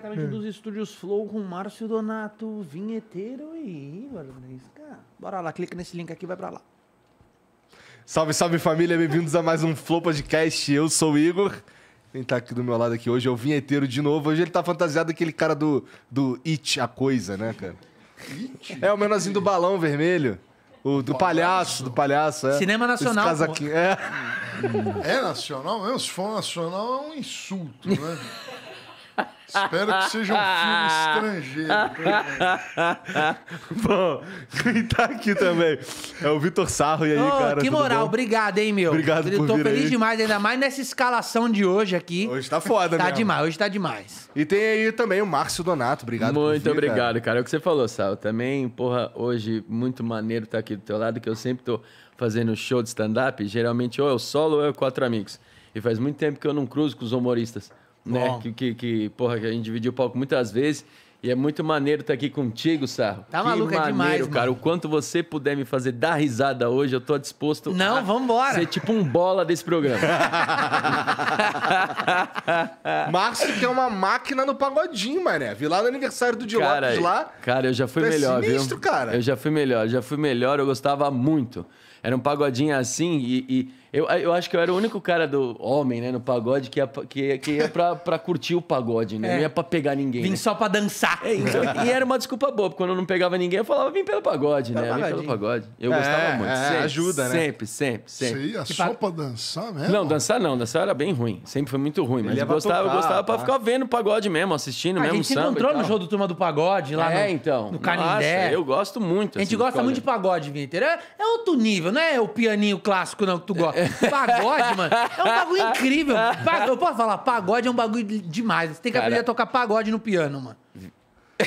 diretamente hum. dos estúdios Flow com Márcio Donato, vinheteiro e Igor Cara, Bora lá, clica nesse link aqui vai pra lá. Salve, salve família, bem-vindos a mais um Flow Podcast. Eu sou o Igor. Quem tá aqui do meu lado aqui hoje é o vinheteiro de novo. Hoje ele tá fantasiado aquele cara do, do It, a coisa, né, cara? It? É o menorzinho do balão vermelho. O do palhaço, do palhaço, é. Cinema nacional. Esse É. É nacional mesmo? Se for nacional, é um insulto, né? Espero que seja um filme estrangeiro. Bom, quem tá aqui também é o Vitor Sarro. E aí, oh, cara? Que moral, bom? obrigado, hein, meu. Obrigado, Eu por tô feliz aí. demais, ainda mais nessa escalação de hoje aqui. Hoje tá foda, né? Tá mesmo. demais, hoje tá demais. E tem aí também o Márcio Donato, obrigado Muito vir, obrigado, cara. cara. É o que você falou, Sal. Também, porra, hoje muito maneiro estar tá aqui do teu lado, que eu sempre tô fazendo show de stand-up. Geralmente ou eu solo ou eu quatro amigos. E faz muito tempo que eu não cruzo com os humoristas né? Que, que, que, porra, que a gente dividiu o palco muitas vezes. E é muito maneiro estar tá aqui contigo, Sarro. Tá que maluco, é maneiro, é demais, cara. O quanto você puder me fazer dar risada hoje, eu tô disposto Não, a vambora. ser tipo um bola desse programa. Márcio que é uma máquina no pagodinho, mané. Vi lá no aniversário do Dilopes cara, lá. Cara, eu já fui tu é melhor, é sinistro, viu? cara. Eu já fui melhor, já fui melhor, eu gostava muito. Era um pagodinho assim e... e eu, eu acho que eu era o único cara do homem, né, no pagode, que ia, que, que ia pra, pra curtir o pagode, né? É. Não ia pra pegar ninguém. Vim né? só pra dançar. É, então, e era uma desculpa boa, porque quando eu não pegava ninguém, eu falava, vim pelo pagode, né? Vim pelo pagode. Eu é, gostava muito. É, sempre, ajuda, né? Sempre, sempre, sempre. Você ia só pra dançar mesmo? Não, dançar não. Dançar era bem ruim. Sempre foi muito ruim. Mas eu gostava, tocar, eu gostava tá. pra ficar vendo o pagode mesmo, assistindo a mesmo gente samba. Você entrou no show do Turma do Pagode, lá é, no, então, no Canindé. Nossa, eu gosto muito. A gente assim, gosta muito de pagode, Vitor. É, é, outro nível, não é o pianinho clássico não que tu gosta. Pagode, mano, é um bagulho incrível. Pagode, eu posso falar, pagode é um bagulho demais. Você tem que Cara... aprender a tocar pagode no piano, mano.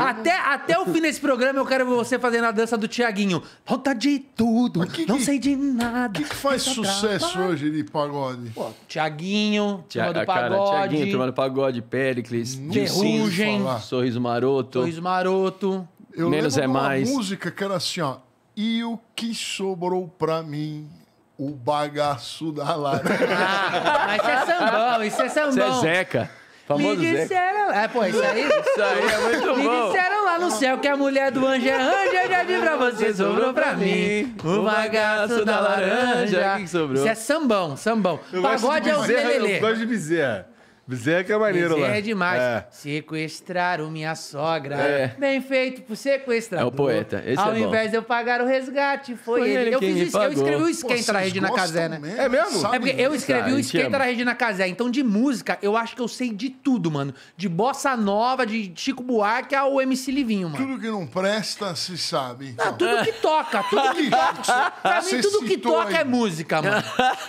até, até o fim desse programa eu quero ver você fazendo a dança do Tiaguinho. Falta de tudo, que, não que, sei de nada. O que, que, faz sucesso pra... hoje de pagode? Tiaguinho, Tia, Pagode. Tiaguinho, Turma do Pagode, Péricles, Ferrugem, Sorriso Maroto. Sorriso Maroto. Eu Menos é mais. uma música que era assim, ó. E o que sobrou pra mim? O bagaço da laranja. Ah, mas isso é sambão, isso é sambão. Isso é Zeca. Famoso Me disseram... Zeca. É, pô, isso aí... Isso aí é muito Me bom. Me disseram lá no céu que a mulher do anjo é anja, eu já vi pra você, sobrou pra mim. O bagaço da laranja. O que sobrou? Isso é sambão, sambão. Eu Pagode é o Zé Eu gosto de bezerra. Bezerra é, é maneiro Bezerra lá. é demais. É. Sequestraram minha sogra. É. Bem feito por sequestrador. É o poeta. Esse é Ao é invés bom. de eu pagar o resgate, foi, foi ele. ele. Eu, fiz isso, eu escrevi o Esquenta na rede Regina Casé, né? É mesmo? Sabe é porque eu escrevi o Esquenta na Regina Casé. Então, de música, eu acho que eu sei de tudo, mano. De bossa nova, de Chico Buarque ao MC Livinho, mano. Tudo que não presta, se sabe. Então. Não, tudo que toca. Tudo que toca. pra mim, tudo que toca é aí. é música, mano.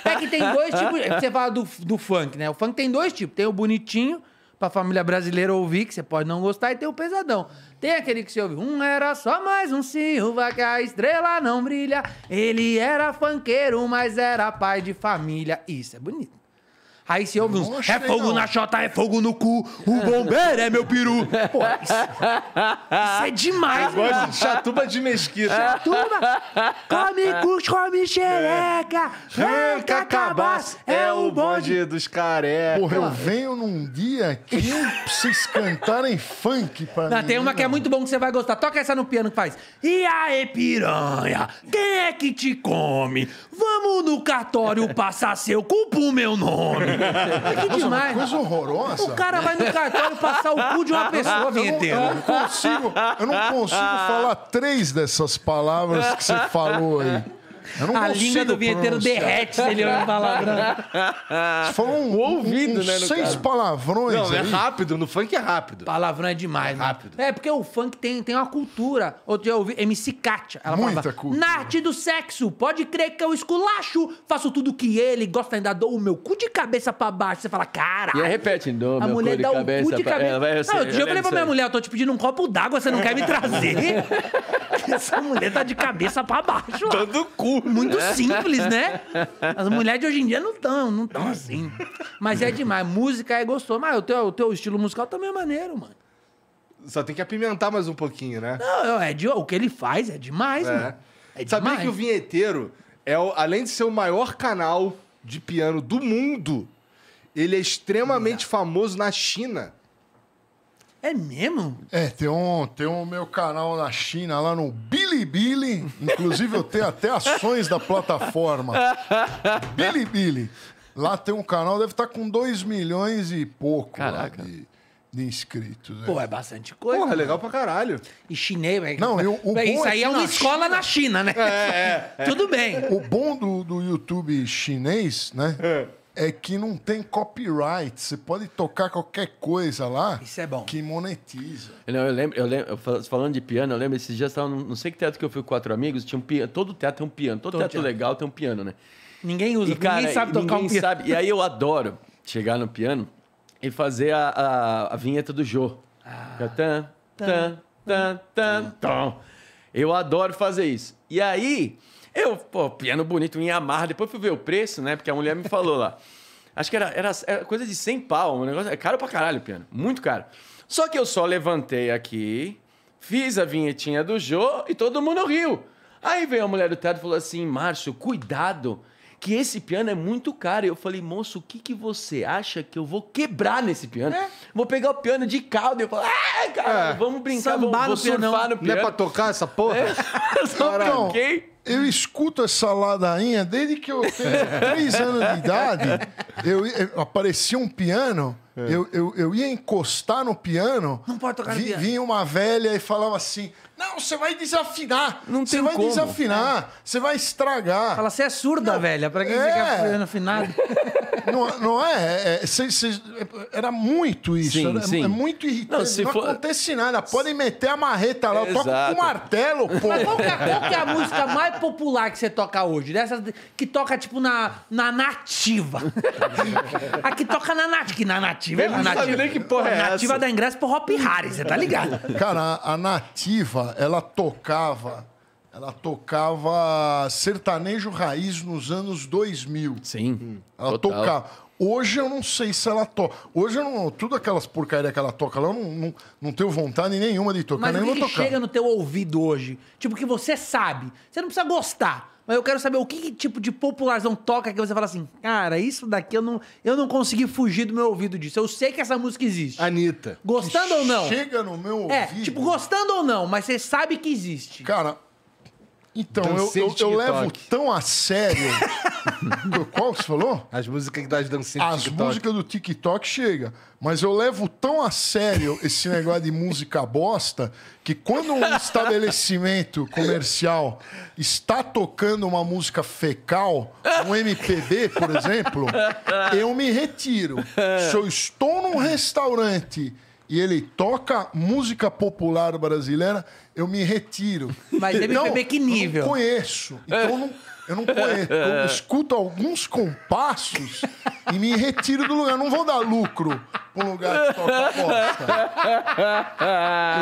É que tem dois tipos. Você fala do, do funk, né? O funk tem dois tipos. Tem o bonitinho, pra família brasileira ouvir, que você pode não gostar, e tem o pesadão. Tem aquele que se ouve, um era só mais um Silva, que a estrela não brilha. Ele era fanqueiro, mas era pai de família. Isso é bonito. Aí você ouve uns. é fogo não. na chota, é fogo no cu. O bombeiro é meu peru. Pô, isso, isso é demais, Eu gosto de chatuba de mesquita. Chatuba. Come cus, come xereca. Ranca é. cabaço. É, é o bonde dos careca. Porra, eu venho num dia que vocês cantarem funk pra não, mim. Tem uma que é muito bom que você vai gostar. Toca essa no piano que faz. E aí, piranha? Quem é que te come? Vamos no cartório passar seu cu pro meu nome que demais. Coisa horrorosa. O cara vai no cartório passar o cu de uma pessoa, vinheteiro. Eu não consigo, eu não consigo falar três dessas palavras que você falou aí a língua do vinheteiro derrete se ele olhar um palavrão. um, ouvido, um, né? seis palavrões. Não, é rápido. No funk é rápido. Palavrão é demais. É rápido. Né? É, porque o funk tem, tem uma cultura. Outro dia eu ouvi MC Katia. Ela Muita falava, cultura. Na arte do sexo, pode crer que eu esculacho. Faço tudo que ele gosta, ainda dou o meu cu de cabeça pra baixo. Você fala, cara. E aí repete, Não, a meu mulher cu dá o cu de cabeça. Pra... É, não, outro dia eu falei pra minha mulher, eu tô te pedindo um copo d'água, você não quer me trazer? Essa mulher tá de cabeça pra baixo. Ó. Dando cu. Muito é. simples, né? As mulheres de hoje em dia não tão, não tão assim. Mas é demais. Música é gostoso. Mas o teu, o teu estilo musical também é maneiro, mano. Só tem que apimentar mais um pouquinho, né? Não, é de, o que ele faz é demais, é. mano. É Sabia que o Vinheteiro, é, além de ser o maior canal de piano do mundo, ele é extremamente famoso na China. É mesmo? É, tem um, tem um meu canal na China, lá no Bilibili. Inclusive, eu tenho até ações da plataforma. Bilibili. Lá tem um canal, deve estar tá com 2 milhões e pouco de, de inscritos. Né? Pô, é bastante coisa. Porra, é né? legal pra caralho. E chinês, velho. Não, eu, o bom isso é aí é uma escola China. na China, né? É, é, é. Tudo bem. O bom do, do YouTube chinês, né? É é que não tem copyright. Você pode tocar qualquer coisa lá. Isso é bom. Que monetiza. Não, eu lembro, eu lembro, falando de piano, eu lembro esses dias, tava, não sei que teatro que eu fui com quatro amigos, tinha um piano. Todo teatro tem um piano. Todo, todo teatro, teatro, legal tem um piano, né? Ninguém usa, e, cara, ninguém sabe tocar ninguém um piano. Sabe, e aí eu adoro chegar no piano e fazer a, a, a vinheta do Jô. Ah. Tan, tan, tan, tan, tan. Eu adoro fazer isso. E aí, eu, pô, piano bonito em Yamaha. Depois fui ver o preço, né? Porque a mulher me falou lá. Acho que era, era, era coisa de 100 pau. Um negócio, é caro pra caralho o piano. Muito caro. Só que eu só levantei aqui, fiz a vinhetinha do Jô e todo mundo riu. Aí veio a mulher do teatro e falou assim: Márcio, cuidado, que esse piano é muito caro. Eu falei, moço, o que, que você acha que eu vou quebrar nesse piano? É. Vou pegar o piano de caldo. Eu falo, ah, cara, é. vamos brincar, Sambar vamos, vamos no surfar no piano. Não é pra tocar essa porra? É. Eu só eu escuto essa ladainha desde que eu tenho 3 anos de idade. Eu, eu, aparecia um piano, é. eu, eu, eu, ia encostar no piano. Não pode tocar vi, no piano. Vinha uma velha e falava assim: Não, você vai desafinar. Não Você vai como. desafinar, você é. vai estragar. Fala, você é surda, não, velha. Pra quem é. fazendo afinado? Não, não é, é? é cê, cê, era muito isso. Sim, era, sim. É muito irritante. Não, não for... acontece nada. Podem meter a marreta lá. Eu toco com martelo, pô. Mas qual que é, é a música mais é popular que você toca hoje? Dessas que toca, tipo, na, na nativa. a que toca na nativa. Que na nativa. É Eu na nativa, que porra é nativa essa. dá ingresso pro Hop Harry, você tá ligado? Cara, a, nativa, ela tocava... Ela tocava sertanejo raiz nos anos 2000. Sim. Ela tocava. Hoje eu não sei se ela toca. Hoje eu não. Tudo aquelas porcaria que ela toca lá, eu não, não, não tenho vontade nenhuma de tocar. Mas nem o que, que chega no teu ouvido hoje? Tipo, que você sabe. Você não precisa gostar. Mas eu quero saber o que, que, tipo de popularzão toca que você fala assim, cara, isso daqui eu não, eu não consegui fugir do meu ouvido disso. Eu sei que essa música existe. Anitta. Gostando ou não? Chega no meu é, ouvido. É, tipo, gostando ou não, mas você sabe que existe. Cara, então, eu, eu, eu levo tão a sério. Qual que você falou? As músicas das dancinhas As TikTok. músicas do TikTok chega. Mas eu levo tão a sério esse negócio de música bosta que quando um estabelecimento comercial está tocando uma música fecal, um MPB, por exemplo, eu me retiro. Se eu estou num restaurante e ele toca música popular brasileira, eu me retiro. Mas MPB que nível? Eu não conheço. Então não, eu não conheço. Eu escuto alguns compassos e me retiro do lugar. Eu não vou dar lucro pro lugar que toca bosta.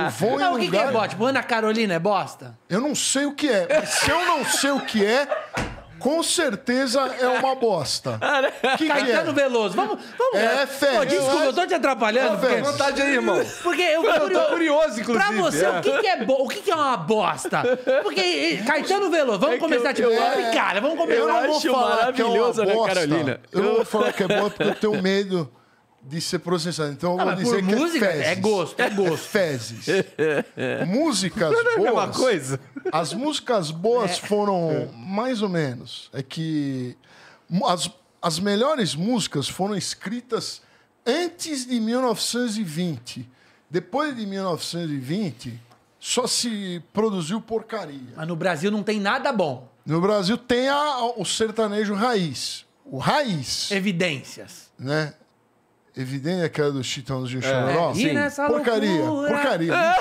Eu vou em o lugar... que, que é bosta? Ana Carolina é bosta? Eu não sei o que é. Mas se eu não sei o que é, com certeza é uma bosta. que Caetano que é? Veloso. Vamos, vamos. É, Fé. Desculpa, eu tô te atrapalhando. Não, porque... vontade aí, irmão. Porque eu, eu curioso, tô curioso, inclusive. Pra você, é. o que, que é bo... o que, que é uma bosta? Porque Caetano Veloso, vamos é começar eu, tipo, é... cara, vamos começar. Eu não vou falar maravilhoso, que é uma né, bosta. Né, Carolina? Eu vou falar que é bom porque eu tenho medo de ser processado. Então, ah, vou dizer que é música, é, fezes. É, é gosto, é gosto. É fezes. Músicas não, não é Uma coisa. As músicas boas é. foram é. mais ou menos. É que as, as melhores músicas foram escritas antes de 1920. Depois de 1920, só se produziu porcaria. Mas no Brasil não tem nada bom. No Brasil tem a, o sertanejo raiz. O raiz. Evidências. Né? Evidente é aquela do Chitãozinho é. sim. É, porcaria, loucura. porcaria.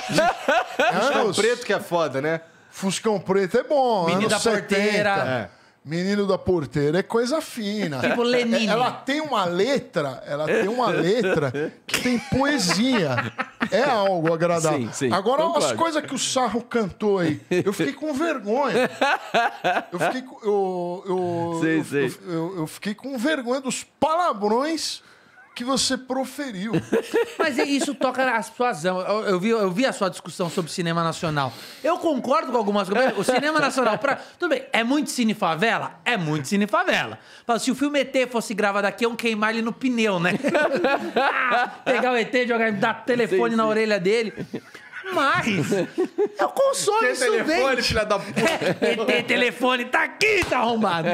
Fuscão preto que é foda, né? Fuscão preto é bom, Menino da 70. porteira. É. Menino da Porteira é coisa fina. Tipo Lenine. Ela tem uma letra, ela tem uma letra que tem poesia. É algo agradável. Sim, sim, Agora, concordo. as coisas que o Sarro cantou aí, eu fiquei com vergonha. Eu fiquei, eu, eu, sim, eu, eu, eu fiquei com vergonha dos palavrões que você proferiu. Mas isso toca as suas eu, eu vi, eu vi a sua discussão sobre cinema nacional. Eu concordo com algumas coisas. O cinema nacional, pra, tudo bem, é muito cine favela? É muito cine favela. se o filme ET fosse gravado aqui, iam queimar ele no pneu, né? Pegar o ET, jogar, dar telefone sim, na orelha dele. Mas eu consolo Tem isso telefone, filha da puta. É, ET, telefone, tá aqui, tá arrombado.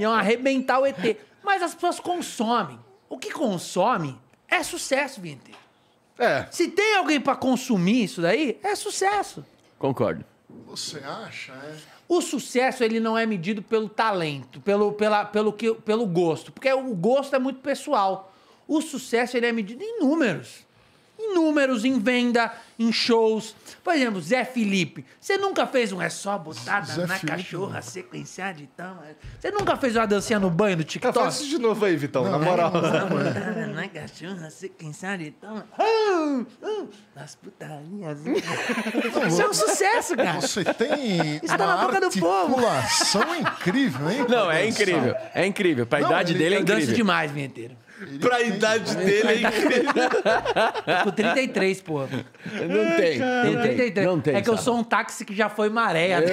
Iam arrebentar o ET. Mas as pessoas consomem. O que consome é sucesso, Vinte. É. Se tem alguém para consumir isso daí, é sucesso. Concordo. Você acha, é? O sucesso ele não é medido pelo talento, pelo, pela, pelo, que, pelo gosto, porque o gosto é muito pessoal. O sucesso ele é medido em números em números, em venda, em shows. Por exemplo, Zé Felipe. Você nunca fez um é só botada Zé na Felipe, cachorra, sequenciada e tal. Você nunca fez uma dancinha no banho do TikTok? Faz isso de novo aí, Vitão, na moral. Na cachorra, sequenciada e tal. Ah! Nas putarinhas. Isso é um sucesso, cara. Você tem isso tá na boca do povo. incrível, hein? Não, é incrível. É incrível. Pra Não, idade dele é incrível. Dança demais, vinheteiro pra idade dele, é incrível. com 33, pô. Não tem. Tem 33. Não tem, é que eu sou um táxi que já foi maré. É. Né?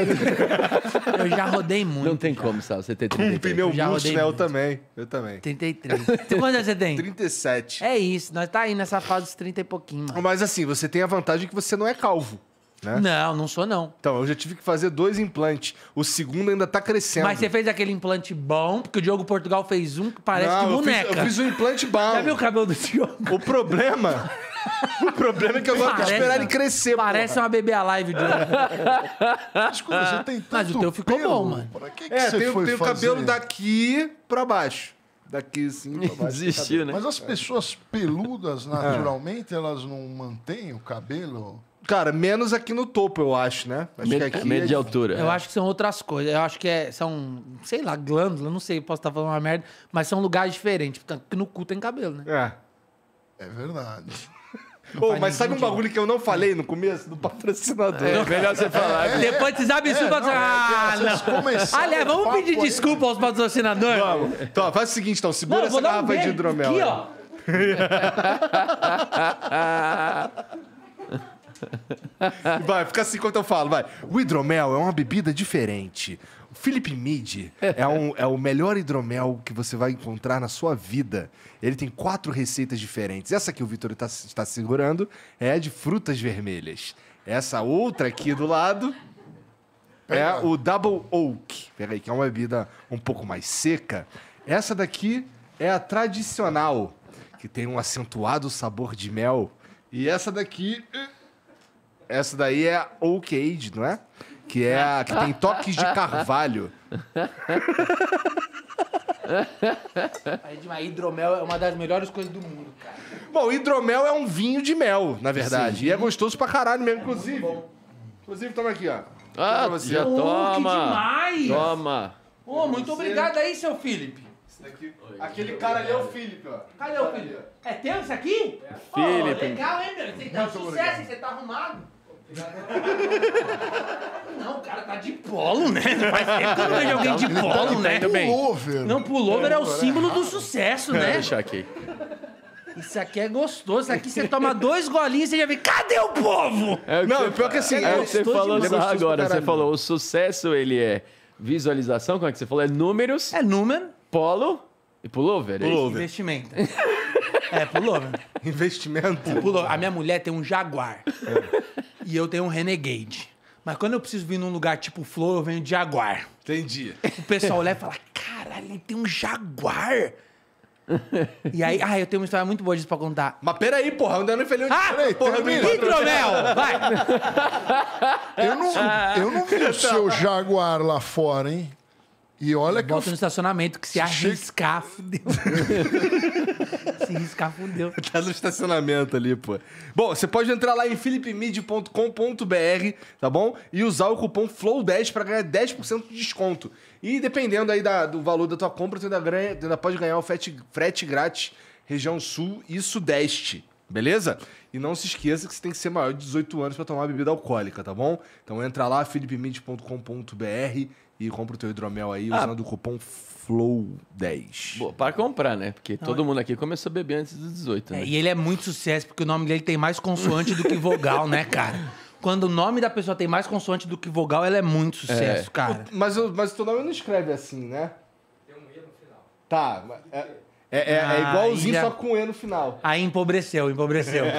Eu, já rodei muito. Não tem como, Sal, você tem 33. Um pneu já bucho, né? Eu também. Eu também. 33. Então, quantos você tem? 37. É isso, nós tá aí nessa fase dos 30 e pouquinho, mano. Mas assim, você tem a vantagem que você não é calvo né? Não, não sou não. Então, eu já tive que fazer dois implantes. O segundo ainda tá crescendo. Mas você fez aquele implante bom, porque o Diogo Portugal fez um que parece não, que boneca. Eu fiz, eu fiz um implante bom. Já viu o cabelo do Diogo? O problema... o problema é que eu gosto parece, de esperar ele crescer, Parece porra. uma bebê alive, Diogo. Desculpa, você tem tanto Mas o teu ficou pelo, bom, mano. Pra que, que é, você tem, foi tem o cabelo daqui pra baixo daqui sim Desistiu, né? Mas as pessoas peludas, é. naturalmente, é. elas não mantêm o cabelo Cara, menos aqui no topo, eu acho, né? Acho medo, que aqui medo é... de altura. Eu é. acho que são outras coisas. Eu acho que é, são, sei lá, glândulas, não sei, posso estar falando uma merda, mas são lugares diferentes. Porque no cu tem cabelo, né? É. É verdade. Oh, mas sabe um bagulho que eu não falei no começo do patrocinador? É, melhor você falar. É, é, Depois você sabe isso, é, patrocinador. Assim, ah, não. Aliás, vamos pedir desculpa aos patrocinadores? Vamos. Então, faz o seguinte, então. Segura não, essa garrafa um de hidromel. Aqui, ó. Vai, fica assim enquanto eu falo, vai. O hidromel é uma bebida diferente. O Philip Mead é, um, é o melhor hidromel que você vai encontrar na sua vida. Ele tem quatro receitas diferentes. Essa que o Vitor tá, está tá segurando é de frutas vermelhas. Essa outra aqui do lado é o Double Oak. Peraí, que é uma bebida um pouco mais seca. Essa daqui é a tradicional, que tem um acentuado sabor de mel. E essa daqui uh, essa daí é a Age, não é? Que é a que tem toques de carvalho. A hidromel é uma das melhores coisas do mundo, cara. Bom, hidromel é um vinho de mel, na verdade. E é gostoso pra caralho mesmo, inclusive. inclusive, toma aqui, ó. Ah, você. já toma! que demais! Toma! Ô, muito obrigado aí, seu Felipe. daqui- aquele cara ali é o Felipe, ó. Cadê o Felipe? É teu isso aqui? Ô, Felipe. legal, hein, meu? Você tá um sucesso, você tá arrumado. Não, o cara tá de polo, né? Faz tempo que eu não vejo alguém de tá polo, né? Tá pullover. Não, pullover é o símbolo do sucesso, né? Deixa aqui. Isso aqui é gostoso. Isso aqui você toma dois golinhos e já vê, cadê o povo? É o não, você, pior que assim, é, é você falou só agora, você falou, o sucesso ele é visualização, como é que você falou? É números. É número. Polo e pullover. Pullover. É Investimento. É, pulou, velho. Né? Investimento. Pulou. A minha mulher tem um Jaguar. É. E eu tenho um Renegade. Mas quando eu preciso vir num lugar tipo Flor, eu venho de Jaguar. Entendi. O pessoal olha e fala: caralho, ele tem um Jaguar. E aí, ah, eu tenho uma história muito boa disso pra contar. Mas peraí, porra, ainda não falei onde ah, falei. Porra, hidromel, vai. Eu não, eu não vi o ah. seu Jaguar lá fora, hein? E olha que. Bota eu... no estacionamento, que se arriscar, fudeu. se arriscar, fudeu. Tá no estacionamento ali, pô. Bom, você pode entrar lá em philipmid.com.br, tá bom? E usar o cupom FLOW10 para ganhar 10% de desconto. E dependendo aí da, do valor da tua compra, tu ainda, ganha, tu ainda pode ganhar o frete, frete grátis, região sul e sudeste. Beleza? E não se esqueça que você tem que ser maior de 18 anos para tomar bebida alcoólica, tá bom? Então entra lá, philipmid.com.br e compra o teu hidromel aí ah. usando o cupom FLOW10. Boa, para comprar, né? Porque Não, todo é... mundo aqui começou a beber antes dos 18, é, né? É, e ele é muito sucesso, porque o nome dele tem mais consoante do que vogal, né, cara? Quando o nome da pessoa tem mais consoante do que vogal, ela é muito sucesso, é. cara. Mas, mas o teu nome não escreve assim, né? Tem um E no final. Tá, mas... É... É, é, ah, é igualzinho, já... só com E no final. Aí empobreceu, empobreceu.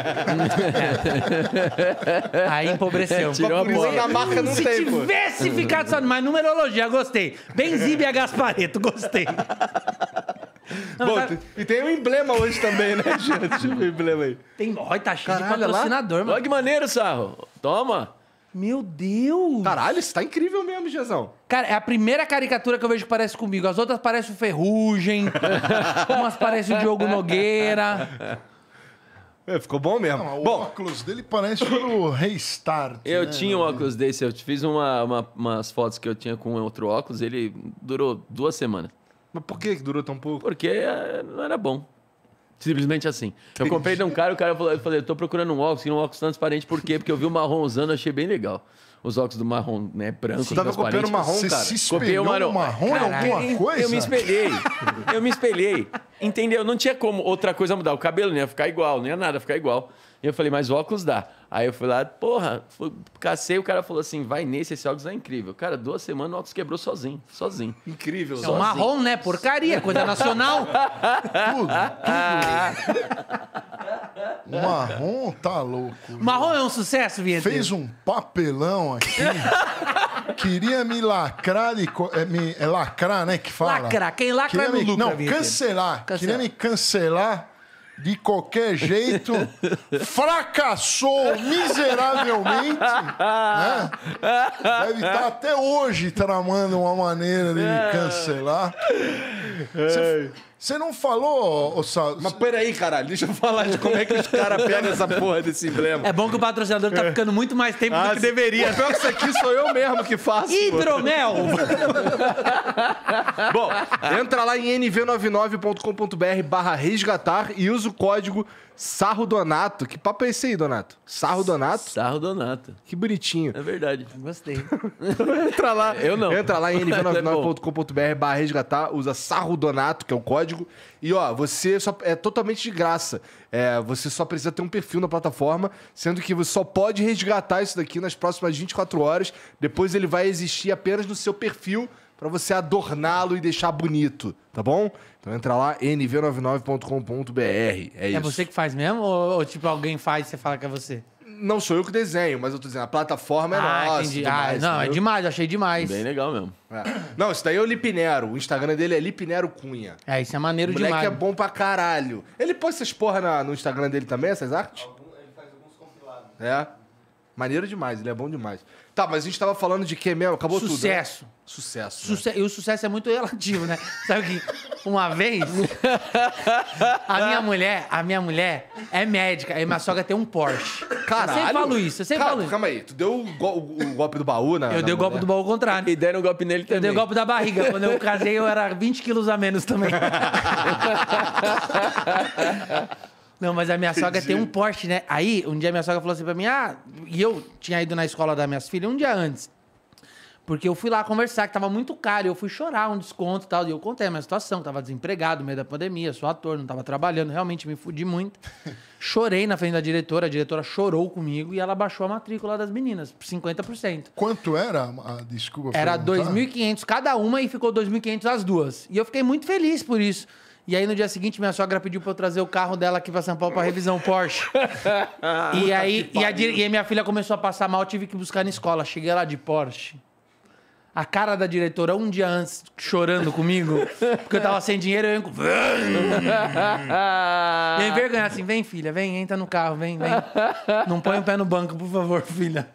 Aí empobreceu. Tirou a bola. Na marca não Se tem, tivesse pô. ficado só... Mas numerologia, gostei. Benzibe a Gaspareto, gostei. Não, Bom, tá... E tem um emblema hoje também, né, gente? um emblema aí. Tem... Olha, tá cheio Caralho, de patrocinador, lá. mano. Olha que maneiro, Sarro. Toma. Meu Deus! Caralho, isso tá incrível mesmo, Jezão. Cara, é a primeira caricatura que eu vejo que parece comigo. As outras parecem o Ferrugem, umas parecem o Diogo Nogueira. É, ficou bom mesmo. Não, o bom, óculos dele parece o Restart. Eu né? tinha um óculos desse, eu fiz uma, uma, umas fotos que eu tinha com outro óculos, ele durou duas semanas. Mas por que durou tão pouco? Porque eh, não era bom. Simplesmente assim. Eu comprei de um cara, o cara falou, eu falei, eu tô procurando um óculos, um óculos transparente, por quê? Porque eu vi o marrom usando, achei bem legal. Os óculos do marrom, né, branco, Você tava copiando marrom, Você se espelhou marrom, marrom em alguma coisa? Eu me espelhei. eu me espelhei. Entendeu? Não tinha como outra coisa mudar. O cabelo não ia ficar igual, não ia nada ficar igual. E eu falei, mas óculos dá. Aí eu fui lá, porra, fui, cacei, o cara falou assim, vai nesse, esse óculos é incrível. Cara, duas semanas o óculos quebrou sozinho, sozinho. Incrível. É um marrom, né? Porcaria, coisa nacional. tudo, tudo. marrom tá louco. Marrom é um sucesso, Vietnã. Fez um papelão aqui. Queria me lacrar de... Co... É, me... é lacrar, né, que fala? Lacrar, quem lacra Queria é me... lucra, Não, cancelar. cancelar. Queria me cancelar de qualquer jeito, fracassou miseravelmente, né? Deve estar tá até hoje tramando uma maneira de é. cancelar. É. Você... Você não falou, ô Sal... Mas peraí, caralho, deixa eu falar de como é que os caras pegam essa porra desse emblema. É bom que o patrocinador tá é. ficando muito mais tempo ah, do que deveria. Pelo pior que isso aqui sou eu mesmo que faço. Hidromel! bom, entra lá em nv99.com.br barra resgatar e usa o código Sarro Donato. Que papo é esse aí, Donato? Sarro Donato? Sarro Donato. Que bonitinho. É verdade. Gostei. entra lá. Eu não. Entra lá em é nv99.com.br barra resgatar, usa Sarro Donato, que é o código. E ó, você só, é totalmente de graça. É, você só precisa ter um perfil na plataforma, sendo que você só pode resgatar isso daqui nas próximas 24 horas. Depois ele vai existir apenas no seu perfil para você adorná-lo e deixar bonito, tá bom? Então entra lá, nv99.com.br. É, é isso. É você que faz mesmo? Ou, ou, tipo, alguém faz e você fala que é você? Não sou eu que desenho, mas eu tô dizendo, a plataforma é ah, nossa. Entendi. Demais, ah, não, é demais, achei demais. Bem legal mesmo. É. Não, isso daí é o Lipinero. O Instagram dele é Lipinero Cunha. É, isso é maneiro o moleque demais. é bom pra caralho. Ele posta essas porra na, no Instagram dele também, essas artes? Algum, ele faz alguns compilados. É. Maneiro demais, ele é bom demais. Tá, mas a gente tava falando de quê mesmo? Acabou sucesso. tudo. Né? Sucesso. Sucesso. Né? E o sucesso é muito relativo, né? Sabe que uma vez a minha mulher, a minha mulher é médica, e minha sogra tem um Porsche. Caralho. Eu falou falo isso, eu sempre falo isso. Calma aí, tu deu o, go o golpe do baú, né? Eu dei o golpe do baú ao contrário. E deram o golpe nele também. Eu dei o golpe da barriga. Quando eu casei, eu era 20 quilos a menos também. Não, mas a minha sogra tem um Porsche, né? Aí, um dia a minha sogra falou assim pra mim, ah, e eu tinha ido na escola das minhas filhas um dia antes. Porque eu fui lá conversar, que tava muito caro, e eu fui chorar um desconto e tal. E eu contei a minha situação, tava desempregado, meio da pandemia, sou ator, não tava trabalhando, realmente me fudi muito. Chorei na frente da diretora, a diretora chorou comigo e ela baixou a matrícula das meninas, 50%. Quanto era a desculpa? Era 2.500 cada uma e ficou 2.500 as duas. E eu fiquei muito feliz por isso. E aí no dia seguinte minha sogra pediu para eu trazer o carro dela aqui pra São Paulo para revisão Porsche. e aí e, a, e minha filha começou a passar mal, tive que buscar na escola. Cheguei lá de Porsche a cara da diretora um dia antes chorando comigo, porque eu tava sem dinheiro, eu ia... e aí assim, vem filha, vem, entra no carro, vem, vem. Não põe o pé no banco, por favor, filha.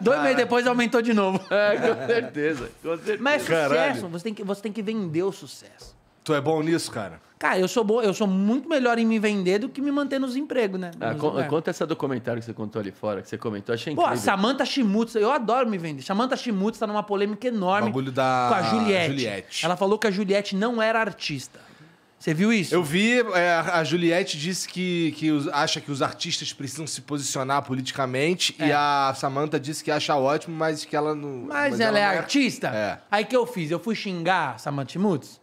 Dois meses depois aumentou de novo. É, com certeza, com certeza. Mas é sucesso, você tem, que, você tem que vender o sucesso. Tu é bom nisso, cara? Cara, eu sou bom, eu sou muito melhor em me vender do que me manter nos empregos, né? Ah, con conta essa documentário que você contou ali fora, que você comentou, achei incrível. Pô, Samantha Schmutz, eu adoro me vender. Samantha Schmutz tá numa polêmica enorme Bagulho da... com a Juliette. Juliette. Ela falou que a Juliette não era artista. Você viu isso? Eu vi, é, a Juliette disse que, que os, acha que os artistas precisam se posicionar politicamente é. e a Samantha disse que acha ótimo, mas que ela não. Mas, mas ela, ela, é, é artista? É. Aí que eu fiz? Eu fui xingar a Samantha Schmutz?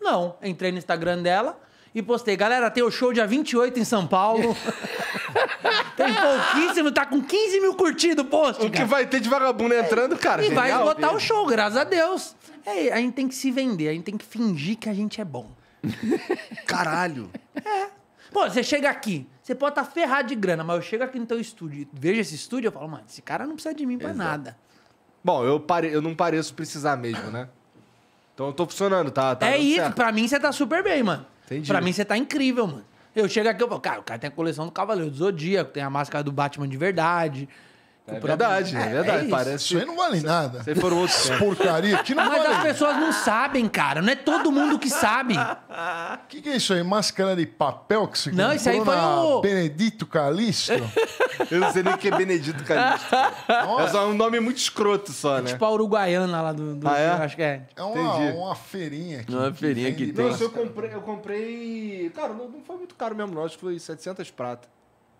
Não, entrei no Instagram dela e postei, galera, tem o show dia 28 em São Paulo. tem pouquíssimo, tá com 15 mil curtidos o post. O que vai ter de vagabundo entrando, cara. E vai botar o show, graças a Deus. É, a gente tem que se vender, a gente tem que fingir que a gente é bom. Caralho. É. Pô, você chega aqui, você pode estar tá ferrado de grana, mas eu chego aqui no teu estúdio vejo esse estúdio, eu falo, mano, esse cara não precisa de mim pra nada. Bom, eu, pare... eu não pareço precisar mesmo, né? Então eu tô funcionando, tá? tá é isso, certo. pra mim você tá super bem, mano. Entendi. Pra mim você tá incrível, mano. Eu chego aqui, eu falo, cara, o cara tem a coleção do Cavaleiro do Zodíaco, tem a máscara do Batman de verdade, Tá é, é, é verdade, é, verdade. É Parece isso aí não vale nada. Você foram outros porcaria que não Mas vale. as pessoas não sabem, cara. Não é todo mundo que sabe. O que, que é isso aí? Máscara de papel que você Não, isso aí foi o... Benedito Calixto? Eu não sei nem o que é Benedito Calixto. é um nome muito escroto só, é né? Tipo a uruguaiana lá do... do ah, é? Acho que é. É uma, uma feirinha aqui. Uma feirinha que, que tem. Nossa, eu comprei, eu comprei... Cara, não, foi muito caro mesmo, não. Acho que foi 700 prata.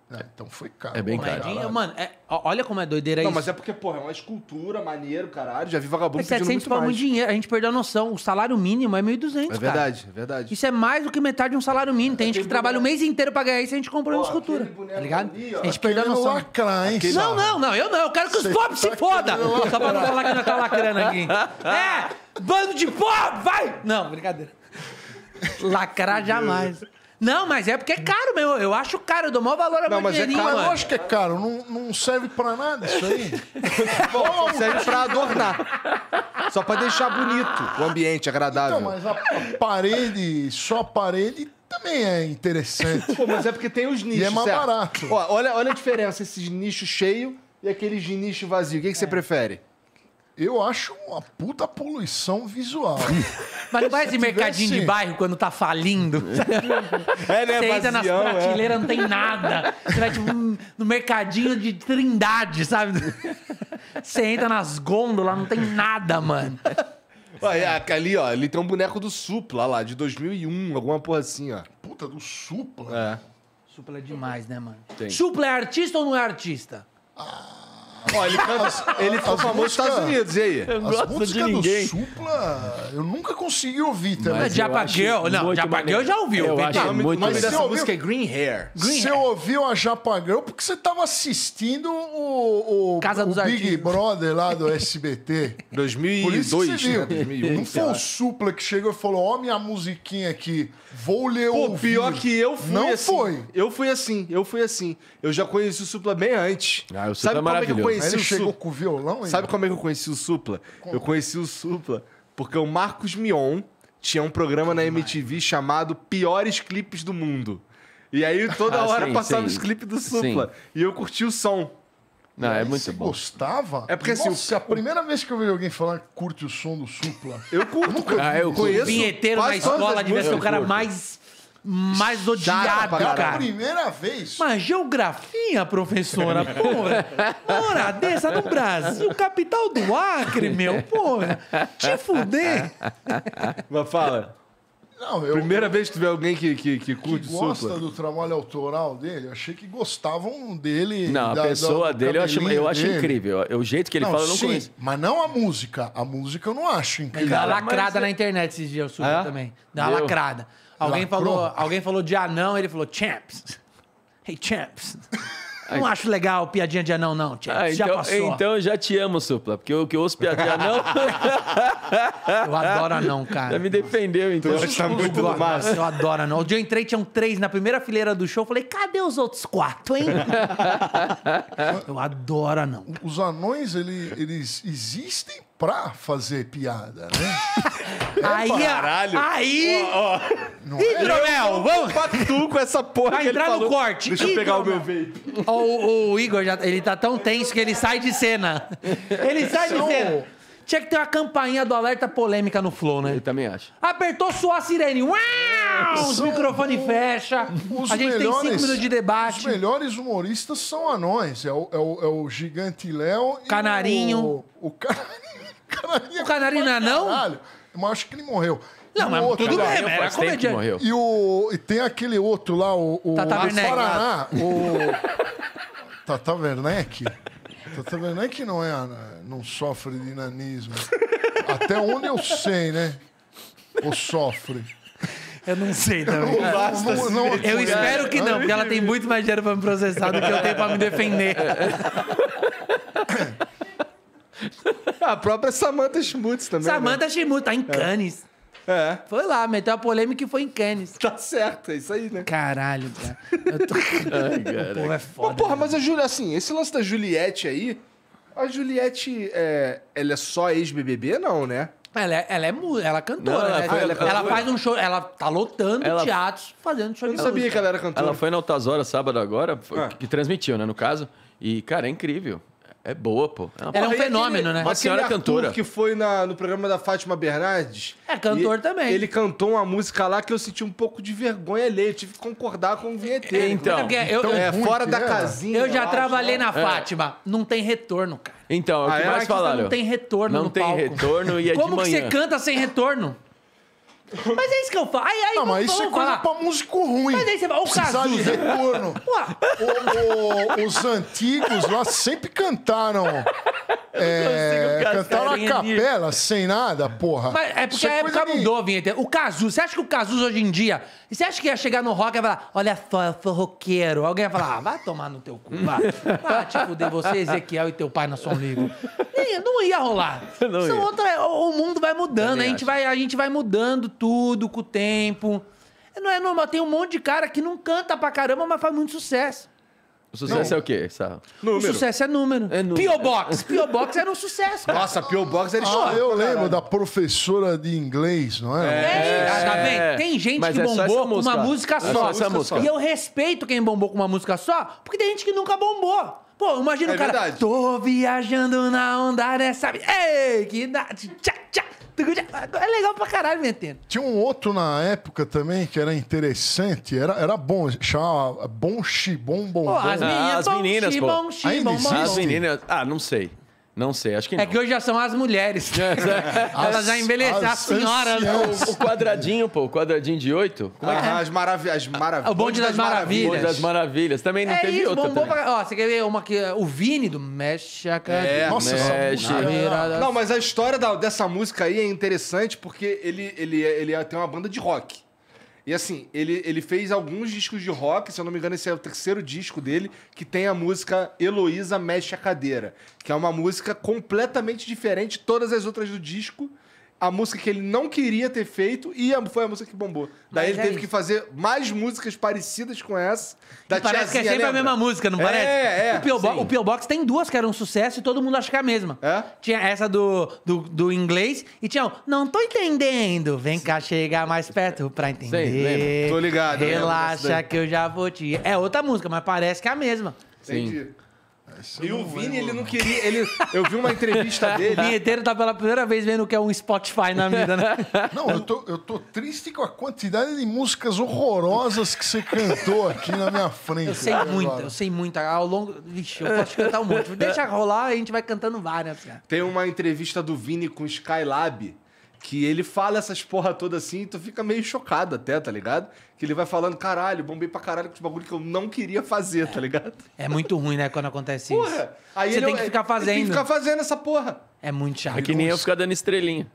É, então foi caro. É bem né? caro. Mano, é, olha como é doideira não, isso. Não, mas é porque, porra, é uma escultura, maneiro, caralho. Já vi vagabundo é 700 pedindo muito, muito dinheiro. A gente perdeu a noção. O salário mínimo é 1.200, É verdade, cara. é verdade. Isso é mais do que metade de um salário mínimo. Tem é, gente que boneco. trabalha o mês inteiro pra ganhar isso e a gente comprou uma escultura. Tá ligado? Ali, a gente perdeu a noção. Lacrar, hein? Não, não, não. Eu não. Eu quero que os pobres se foda. Só pra não falar que não tá lacrando aqui. É! Bando de pobre! Vai! Não, brincadeira. Lacrar jamais. Não, mas é porque é caro, meu. Eu acho caro, eu dou maior valor a Não, mas é caro, mano. É. que é caro. Não, não serve pra nada isso aí. Bom, só serve pra adornar. Só pra deixar bonito o ambiente, agradável. Então, mas a, a parede, só a parede também é interessante. Pô, mas é porque tem os nichos. E é mais certo? barato. Ó, olha, olha a diferença, esses nichos cheios e aqueles nichos vazios. O que, que você é. prefere? Eu acho uma puta poluição visual. Mas não de mercadinho de bairro quando tá falindo. É, né? Você entra nas é. prateleiras, é. não tem nada. Você vai, tipo, no mercadinho de trindade, sabe? Você entra nas gôndolas, não tem nada, mano. Olha, é ali, ó, ele tem um boneco do Supla lá, de 2001, alguma porra assim, ó. Puta, do Supla? É. Supla é demais, né, mano? Tem. Supla é artista ou não é artista? Ah... Ó, ele, canta, ele famoso nos Estados Unidos, e aí? Eu não gosto de músicas do Supla, eu nunca consegui ouvir também. Mas eu não, Japagel já ouviu. Eu acho muito mas essa dessa música é Green Hair. Green Você Hair. ouviu a Japagel porque você estava assistindo o, o, Casa o Big Brother lá do SBT. Por isso que 2002, você né? viu. Não foi o Supla que chegou e falou, ó minha musiquinha aqui, vou ler o Pô, pior que eu fui Não assim. foi. Eu fui assim, eu fui assim. Eu já conheci o Supla bem antes. Ah, o Supla é Sabe como é que eu conheci conheci ele o chegou Supla. com o violão ainda? Sabe como é que eu conheci o Supla? Como? Eu conheci o Supla porque o Marcos Mion tinha um programa na MTV chamado Piores Clipes do Mundo. E aí toda Ah, hora sim, passava sim. os clipes do Supla. E eu curti o som. Não, é muito você bom. gostava? É porque, assim, o- é a primeira vez que eu vi alguém falar que curte o som do Supla. Eu curto. Ah, eu conheço. conheço. Vinheteiro na escola devia ser o cara mais mais odiado, cara. A primeira vez. Mas geografia, professora, porra. Hora dessa no Brasil, capital do Acre, meu, porra. Te fuder. Mas fala. Não, eu, Primeira vez que tiver alguém que, que, que curte que gosta supla. do trabalho autoral dele, achei que gostavam dele. Não, da, a pessoa da, dele eu acho, eu acho dele. incrível. O jeito que ele não, fala eu não sim, conheço. Mas não a música. A música eu não acho incrível. Ele dá lacrada mas... na internet esses dias, eu subi é? também. Dá uma lacrada. Alguém falou, alguém falou de anão, ele falou champs. Hey, champs. Não Ai. acho legal piadinha de anão, não, Champs. Ah, então, já passou. Então já te amo, Supla, porque eu que ouço piadinha de anão. eu adoro anão, cara. Já me defendeu, então. Tu tá muito do massa. Eu adoro anão. O dia eu entrei, tinham três na primeira fileira do show. eu Falei, cadê os outros quatro, hein? eu adoro anão. Os anões, ele, eles existem pra fazer piada, né? É aí, Caralho. Aí. Ó, ó. Hidromel, é? vamos. Patu com essa porra Vai que entrar ele falou. no corte. Deixa Hidromel. eu pegar o meu vape. O, o Igor, já, ele tá tão tenso que ele sai de cena. Ele sai de cena. Tinha que ter uma campainha do alerta polêmica no flow, né? Eu também acho. Apertou, sua sirene. Uau! Os microfone fecham. fecha. a gente melhores, tem cinco minutos de debate. Os melhores humoristas são anões. É o, é o, é o Gigante Léo e Canarinho. O, o Canarinho. O Canarinho não é não? Caralho. Mas acho que ele morreu. Não, mas outro, tudo bem, é era comediante. Morreu. E, o, e tem aquele outro lá, o, o Tata Werneck, Paraná, né? o Tata Werneck. Tata Werneck não, é, né? não sofre de nanismo. Até onde eu sei, né? Ou sofre. Eu não sei também. Não, não, não, eu espero que não, porque ela tem muito mais dinheiro pra me processar do que eu tenho pra me defender. a própria Samantha Schmutz também. Samantha né? Schmutz, tá em é. Cannes. É. Foi lá, meteu a polêmica e foi em Cannes. Tá certo, é isso aí, né? Caralho, cara. Eu tô... Ai, cara. Pô, é foda. Mas, porra, né? mas a Juliette, assim, esse lance da Juliette aí. A Juliette, é, ela é só ex-BBB, não, né? Ela é, ela é, ela é cantora, não, ela, né? foi, ela, ela, faz um show, ela tá lotando ela, teatros fazendo show de Eu não sabia que ela era cantora. Ela foi na Altas Horas sábado agora, foi, ah. que transmitiu, né, no caso. E, cara, é incrível. É boa, pô. É Era um fenômeno, aquele, né? Uma senhora cantora. que foi na, no programa da Fátima Bernardes. É cantor e, também. Ele cantou uma música lá que eu senti um pouco de vergonha ler. Eu tive que concordar com o vinheteiro. É, então, é, então, eu, então é, fora da né? casinha. Eu já eu trabalhei acho, na é. Fátima. Não tem retorno, cara. Então, é o que ah, mais falaram. Não tem retorno Não tem palco. retorno e é Como de manhã. Como que você canta sem retorno? Mas é isso que eu falo. Aí, aí não, mas isso é coisa falar. pra músico ruim. Mas aí você fala, o Precisa de retorno. O- o- os antigos lá sempre cantaram. é, cantar cantaram a capela, sem nada, porra. Mas é Isso porque é a coisa época mudou vinheta. O Cazuza, você acha que o Cazuza hoje em dia... Você acha que ia chegar no rock e ia falar, olha só, eu sou roqueiro. Alguém ia falar, ah, vai tomar no teu cu, vai. te fuder, você, Ezequiel e teu pai na sua livro. Nem- Não ia rolar. Não é ia. outra- o mundo vai mudando, a gente vai, a gente vai mudando tudo, com o tempo. Não é normal, tem um monte de cara que não canta pra caramba, mas faz muito sucesso. O sucesso não. é o quê, Sarro? O sucesso é número. É número. P.O. Box. P.O. Box era um sucesso. Cara. Nossa, P.O. Box era história. Ah, eu lembro da professora de inglês, não é? É, é. é tá vendo? É. Tem gente Mas que é bombou é com uma música só. É só essa música. E eu respeito quem bombou com uma música só, porque tem gente que nunca bombou. Pô, imagina é o cara. Verdade. Tô viajando na onda dessa. Ei, que. Tchá, tchá. É legal pra caralho, tenda. Tinha um outro na época também que era interessante, era, era bom, chamava Bom Xibom Bom Bom. Pô, as, meninas, ah, as meninas, As meninas, ah, não sei. Não sei, acho que é não. É que hoje já são as mulheres. É, é. Elas já envelheceram, as senhoras. O, o, quadradinho, pô, o quadradinho de oito. Como é que é? As maravilhas. Ah, Marav o bonde das, das maravilhas. O bonde das maravilhas. Também não é teve isso, outra. Bom, pra... Ó, você quer ver uma que. O Vini do Mexe é, Nossa, mexe. Não, mas a história da, dessa música aí é interessante porque ele, ele, ele, ele tem uma banda de rock. E assim, ele, ele fez alguns discos de rock, se eu não me engano, esse é o terceiro disco dele, que tem a música Heloísa Mexe a Cadeira, que é uma música completamente diferente de todas as outras do disco a música que ele não queria ter feito e foi a música que bombou. Daí Mas ele é teve isso. que fazer mais músicas parecidas com essa. Da e parece que é sempre lembra? a mesma música, não é, parece? É, é. O Pio, Box tem duas que eram um sucesso e todo mundo acha que é a mesma. É? Tinha essa do, do, do inglês e tinha Não tô entendendo, vem cá chegar mais perto pra entender. Sim, tô ligado. Relaxa que eu já vou te... É outra música, mas parece que é a mesma. Sim. Entendi e o é Vini, ele não queria. Ele, eu vi uma entrevista dele. O vinheteiro tá pela primeira vez vendo que é um Spotify na vida, né? Não, eu tô, eu tô triste com a quantidade de músicas horrorosas que você cantou aqui na minha frente. Eu sei muito eu sei muita. Ao longo. Vixe, eu posso cantar um monte. Deixa rolar a gente vai cantando várias. Cara. Tem uma entrevista do Vini com o Skylab que ele fala essas porra toda assim e tu fica meio chocado até, tá ligado? Que ele vai falando, caralho, bombei pra caralho com os bagulho que eu não queria fazer, é. tá ligado? É muito ruim, né, quando acontece porra. isso. Porra! Você ele, tem é- que ficar fazendo. Tem que ficar fazendo essa porra. É muito chato. É que nem eu ficar dando estrelinha.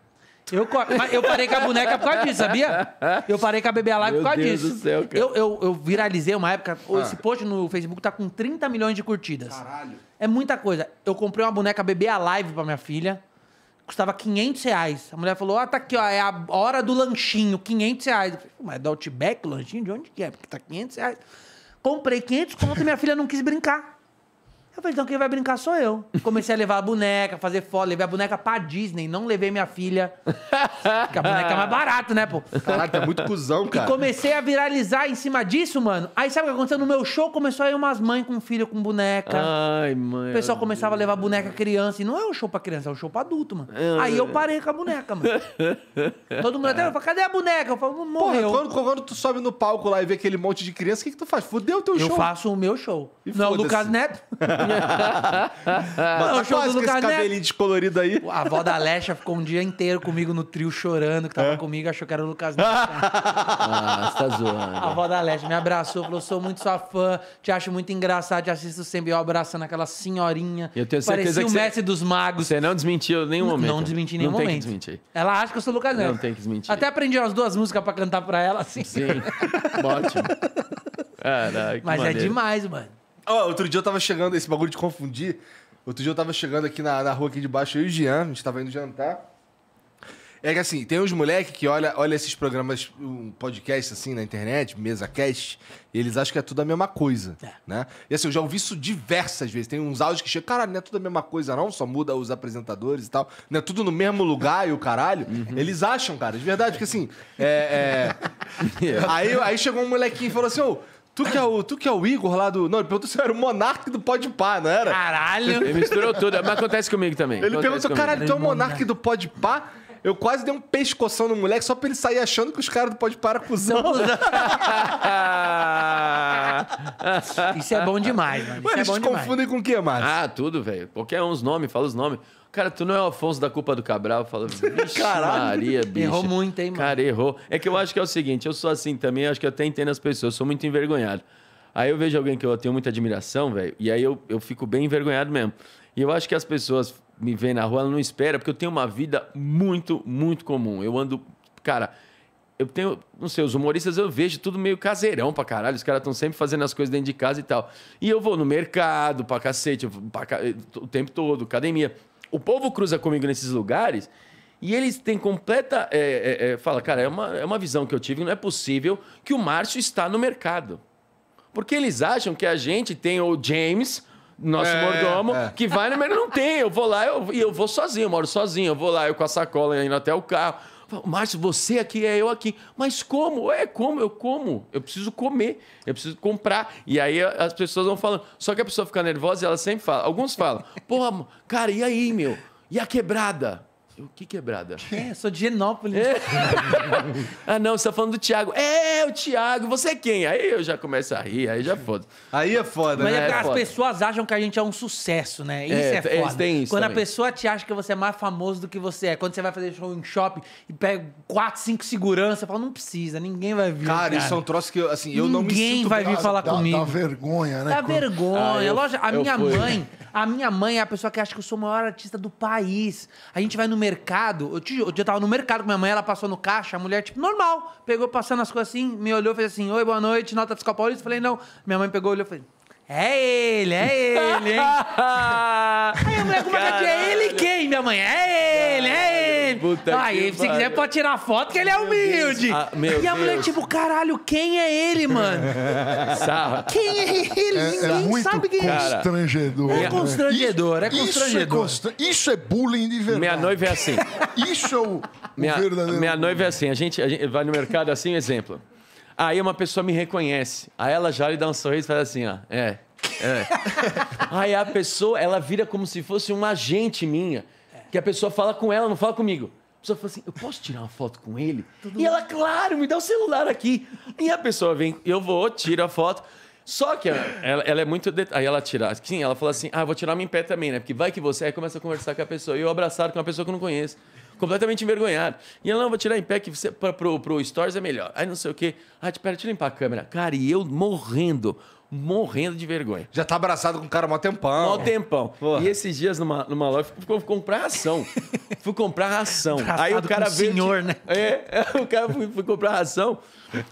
Eu, eu parei com a boneca por causa disso, sabia? Eu parei com a bebê live por causa disso. Meu Deus Do céu, cara. Eu, eu, eu viralizei uma época. Ah. Esse post no Facebook tá com 30 milhões de curtidas. Caralho. É muita coisa. Eu comprei uma boneca bebê live pra minha filha custava 500 reais. A mulher falou, ah, tá aqui, ó, é a hora do lanchinho, 500 reais. Eu falei, mas é do Outback, lanchinho, de onde que é? Porque tá 500 reais. Comprei 500 conto e minha filha não quis brincar. Eu falei, então quem vai brincar sou eu. Comecei a levar a boneca, fazer foto, levei a boneca pra Disney, não levei minha filha. Porque a boneca é mais barata, né, pô? Caraca, é muito cuzão, cara. E comecei a viralizar em cima disso, mano. Aí sabe o que aconteceu? No meu show começou a ir umas mães com filho com boneca. Ai, mãe. O pessoal começava Deus. a levar boneca criança. E não é um show pra criança, é um show pra adulto, mano. É. Aí eu parei com a boneca, mano. Todo mundo até fala, cadê a boneca? Eu falo, morreu. Porra, quando, quando tu sobe no palco lá e vê aquele monte de criança, o que, que tu faz? Fudeu o teu eu show. Eu faço o meu show. E não, é o do Caso Neto. Mas não, tá quase com esse cabelinho descolorido aí. A avó da Alexa ficou um dia inteiro comigo no trio chorando, que tava é. comigo, achou que era o Lucas Neto. ah, tá zoando. A avó da Alexa me abraçou, falou, sou muito sua fã, te acho muito engraçado, te assisto sempre. Eu abraçando aquela senhorinha. Eu tenho certeza Parecia que o mestre você... dos magos. Você não desmentiu em nenhum momento. Não desmenti em nenhum não momento. tem que desmentir. Ela acha que eu sou o Lucas Neto. Não tem que desmentir. Até aprendi as duas músicas pra cantar pra ela, assim. Sim, ótimo. Caraca, Mas é maneiro. é demais, mano. Ó, outro dia eu tava chegando, esse bagulho de confundir. Outro dia eu tava chegando aqui na, na rua aqui de baixo, eu e o Jean, a gente tava indo jantar. É que assim, tem uns moleques que olha, olha esses programas, um podcast assim na internet, mesa cast, e eles acham que é tudo a mesma coisa, é. né? E assim, eu já ouvi isso diversas vezes. Tem uns áudios que chegam, caralho, não é tudo a mesma coisa não, só muda os apresentadores e tal. Não é tudo no mesmo lugar e o caralho. Uhum. Eles acham, cara, de verdade, porque assim, é... é... aí, aí chegou um molequinho e falou assim, ô... Oh, Tu que, é o, tu que é o Igor lá do. Não, ele perguntou se eu era o monarca do Pá, não era? Caralho! Ele misturou tudo, mas acontece comigo também. Ele acontece perguntou, comigo. caralho, tu é o é monarca do Pá? Eu quase dei um pescoção no moleque só pra ele sair achando que os caras do Pode Para cuzão. Isso é bom demais, mano. Mano, é eles bom demais. confundem com o quê, Márcio? Ah, tudo, velho. Qualquer um, os nomes, fala os nomes. Cara, tu não é o Afonso da culpa do Cabral? Fala, caralho. Maria, bicho. Errou muito, hein, mano? Cara, errou. É que eu acho que é o seguinte, eu sou assim também, acho que eu até entendo as pessoas, eu sou muito envergonhado. Aí eu vejo alguém que eu tenho muita admiração, velho, e aí eu, eu fico bem envergonhado mesmo. E eu acho que as pessoas me vê na rua, ela não espera, porque eu tenho uma vida muito, muito comum. Eu ando. Cara, eu tenho. Não sei, os humoristas eu vejo tudo meio caseirão pra caralho. Os caras estão sempre fazendo as coisas dentro de casa e tal. E eu vou no mercado pra cacete, pra, o tempo todo, academia. O povo cruza comigo nesses lugares e eles têm completa. É, é, é, fala, cara, é uma, é uma visão que eu tive, não é possível que o Márcio está no mercado. Porque eles acham que a gente tem o James nosso é, mordomo, é. que vai, mas não tem. Eu vou lá e eu, eu, vou sozinho, eu moro sozinho. Eu vou lá, eu com a sacola indo até o carro. Márcio, você aqui, é eu aqui. Mas como? É como? Eu como. Eu preciso comer, eu preciso comprar. E aí as pessoas vão falando. Só que a pessoa fica nervosa e ela sempre fala. Alguns falam, porra, cara, e aí, meu? E a quebrada? O que quebrada? É, sou de Genópolis. É. ah, não, você tá falando do Thiago. É, o Thiago, você é quem? Aí eu já começo a rir, aí já foda. Aí é foda, Mas né? Mas é, é as foda. pessoas acham que a gente é um sucesso, né? Isso é, é foda. Eles têm isso Quando também. a pessoa te acha que você é mais famoso do que você é. Quando você vai fazer show em shopping e pega quatro, cinco segurança, fala, não precisa, ninguém vai vir. Cara, cara. isso é um troço que, assim, eu ninguém não me sinto... Ninguém vai vir falar dá, comigo. Dá vergonha, né? Dá quando... vergonha. Ah, eu, Loja, a minha fui. mãe... A minha mãe é a pessoa que acha que eu sou o maior artista do país. A gente vai no mercado mercado. Eu, dia eu tava no mercado com minha mãe, ela passou no caixa, a mulher, tipo, normal. Pegou passando as coisas assim, me olhou, fez assim, oi, boa noite, nota fiscal paulista. Falei, não. Minha mãe pegou, olhou, falei, é ele, é ele, hein? aí a mulher começa aqui, é ele quem, minha mãe? É ele, é ele. Puta aí, se pariu. quiser, pode tirar foto que ele é humilde. Ah, e a Deus. mulher, tipo, caralho, quem é ele, mano? Sarra. Quem é ele? É, é Ninguém é muito sabe quem é. Constrangedor. É constrangedor, é constrangedor. Isso é, isso é bullying de verdade. Minha noiva é assim. isso é o, minha, o verdadeiro. Minha noiva é assim. A gente, a gente vai no mercado assim, exemplo. Aí uma pessoa me reconhece. Aí ela já lhe dá um sorriso e faz assim, ó. É. É. Aí a pessoa, ela vira como se fosse uma agente minha. Que a pessoa fala com ela, não fala comigo. A pessoa fala assim: eu posso tirar uma foto com ele? Todo e mundo. ela, claro, me dá o um celular aqui. E a pessoa vem, eu vou, tiro a foto. Só que ela, ela, ela é muito. Aí ela tira. Sim, ela fala assim: ah, vou tirar minha em pé também, né? Porque vai que você. Aí começa a conversar com a pessoa. E eu abraçado com uma pessoa que eu não conheço completamente envergonhado. E ela, não, vou tirar em pé que você, pra, pro, pro Stories é melhor. Aí não sei o quê. Ah, pera, eu limpar a câmera. Cara, e eu morrendo morrendo de vergonha. Já tá abraçado com o cara mó tempão. Mó tempão. Porra. E esses dias numa, numa loja, fui, comprar ração. fui comprar ração. aí o cara veio. senhor, né? É, é, o cara fui, fui, comprar ração.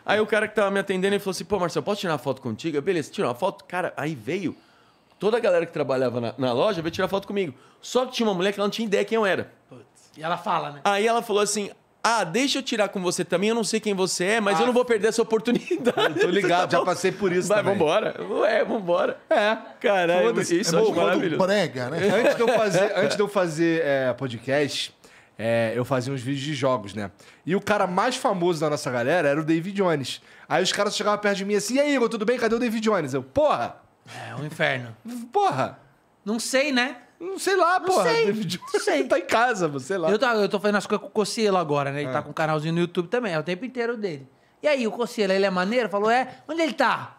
Aí o cara que tava me atendendo ele falou assim: pô, Marcelo, posso tirar uma foto contigo? Eu, Beleza, tirou uma foto. Cara, aí veio. Toda a galera que trabalhava na, na loja veio tirar foto comigo. Só que tinha uma mulher que ela não tinha ideia quem eu era. Putz. E ela fala, né? Aí ela falou assim: ah, deixa eu tirar com você também, eu não sei quem você é, mas ah, eu não vou ah. perder essa oportunidade. Eu tô ligado, tá já passei por isso. Vai, também. vambora. Ué, vambora. É, caralho. Isso é bom, maravilhoso. Prega, né? Antes de eu fazer, antes de eu fazer é, podcast, é, eu fazia uns vídeos de jogos, né? E o cara mais famoso da nossa galera era o David Jones. Aí os caras chegavam perto de mim assim, e aí, Igor, tudo bem? Cadê o David Jones? Eu, porra! É, um inferno. Porra! Não sei, né? Não sei lá, porra Sei. Não sei. tá em casa, sei lá. Eu tô, eu tô fazendo as coisas com o Cossielo agora, né? Ele é. tá com um canalzinho no YouTube também, é o tempo inteiro dele. E aí, o Cossielo, ele é maneiro? Falou, é? Onde ele tá?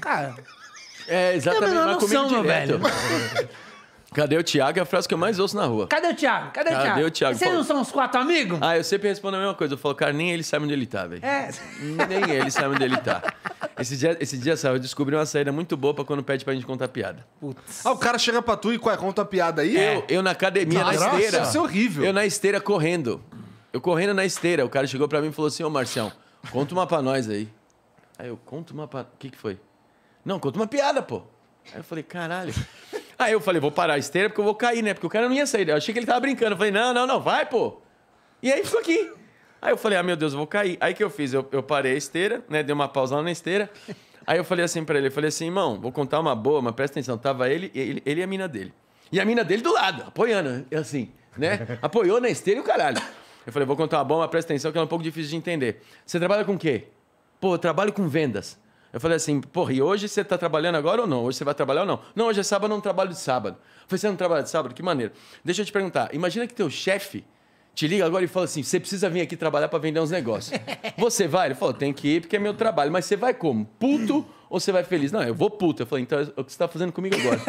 Cara. É, exatamente. Não, não, não são, meu velho. Cadê o Thiago? É a frase que eu mais ouço na rua. Cadê o Thiago? Cadê, Cadê o Thiago? Cadê o Thiago? Vocês não são os quatro amigos? Ah, eu sempre respondo a mesma coisa. Eu falo, cara, nem ele sabe onde ele tá, velho. É. Nem ele sabe onde ele tá. Esse dia, esse dia sabe, eu descobri uma saída muito boa pra quando pede pra gente contar piada. Putz. Ah, o cara chega pra tu e qual é, conta piada aí? É. Eu, eu na academia, Nossa, na esteira. Isso é horrível. Eu na esteira correndo. Eu correndo na esteira. O cara chegou pra mim e falou assim, ô Marcião, conta uma pra nós aí. Aí eu, conto uma pra... O que que foi? Não, conta uma piada, pô. Aí eu falei, caralho. Aí eu falei, vou parar a esteira porque eu vou cair, né? Porque o cara não ia sair. Eu achei que ele tava brincando. Eu falei, não, não, não, vai, pô. E aí ficou aqui. Aí eu falei, ah, meu Deus, eu vou cair. Aí que eu fiz? Eu, eu parei a esteira, né? Dei uma pausa lá na esteira. Aí eu falei assim para ele, eu falei assim, irmão, vou contar uma boa, mas presta atenção. Tava ele, ele, ele e a mina dele. E a mina dele do lado, apoiando, assim, né? Apoiou na esteira e o caralho. Eu falei, vou contar uma boa, mas presta atenção, que é um pouco difícil de entender. Você trabalha com o quê? Pô, eu trabalho com vendas. Eu falei assim, porra, e hoje você tá trabalhando agora ou não? Hoje você vai trabalhar ou não? Não, hoje é sábado, não trabalho de sábado. Eu falei, você não trabalha de sábado? Que maneiro. Deixa eu te perguntar, imagina que teu chefe te liga agora e fala assim, você precisa vir aqui trabalhar para vender uns negócios. você vai? Ele falou, tem que ir porque é meu trabalho. Mas você vai como? Puto ou você vai feliz? Não, eu vou puto. Eu falei, então é o que você está fazendo comigo agora.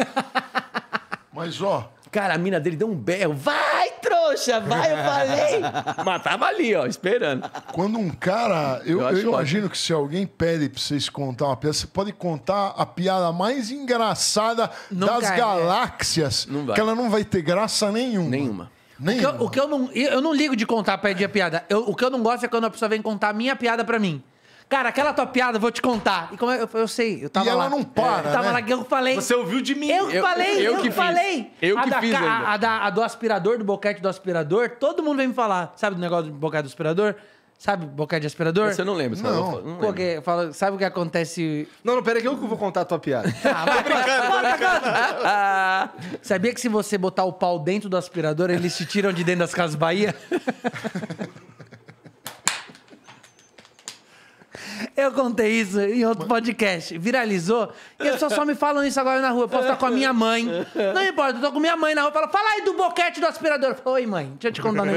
Mas, ó, Cara, a mina dele deu um berro. Vai, trouxa, vai, eu falei. Mas tava ali, ó, esperando. Quando um cara. Eu, eu, eu imagino que se alguém pede pra vocês contar uma piada, você pode contar a piada mais engraçada é. não das cai, galáxias. Que ela não vai ter graça nenhuma. Nenhuma. nenhuma. O, que eu, o que eu não. Eu não ligo de contar a piada. Eu, o que eu não gosto é quando a pessoa vem contar a minha piada pra mim. Cara, aquela tua piada, vou te contar. E como é, eu, eu sei, eu tava e ela não para, Eu tava né? lá, eu falei. Você ouviu de mim. Eu, falei, eu, eu que falei. Fiz. Eu a que fiz a, ainda. A, da, a, do aspirador, do boquete do aspirador, todo mundo vem me falar. Sabe do negócio do boquete do aspirador? Sabe boquete de aspirador? Você não lembra, sabe? Não. não Porque, fala, sabe o que acontece... Não, não, pera que eu que vou contar a tua piada. Ah, vai, brincando, vai, sabia que se você botar o pau dentro do aspirador, eles te tiram de dentro das Casas Bahia? Eu contei isso em outro podcast. Viralizou. E as pessoas só me falam isso agora na rua. Eu posso estar com a minha mãe. Não importa, eu tô com minha mãe na rua. Fala, fala aí do boquete do aspirador. Fala falo, Oi, mãe, deixa eu te contar um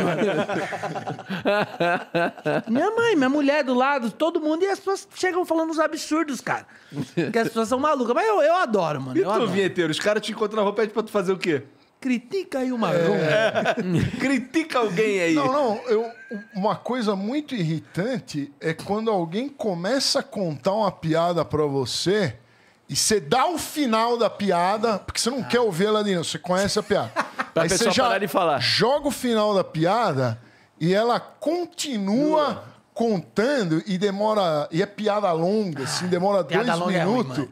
minha mãe, minha mulher do lado, todo mundo. E as pessoas chegam falando uns absurdos, cara. Porque as pessoas são malucas. Mas eu, eu adoro, mano. E eu tu, adoro. vinheteiro, os caras te encontram na rua e pedem pra tu fazer o quê? Critica aí o é. Marrom. É. Critica alguém aí. Não, não. Eu, uma coisa muito irritante é quando alguém começa a contar uma piada para você e você dá o final da piada, porque você não ah. quer ouvir ela ali, não. Você conhece a piada. pra aí você já parar de falar. joga o final da piada e ela continua Ua. contando e demora. E é piada longa, assim, ah, demora dois minutos. É ruim,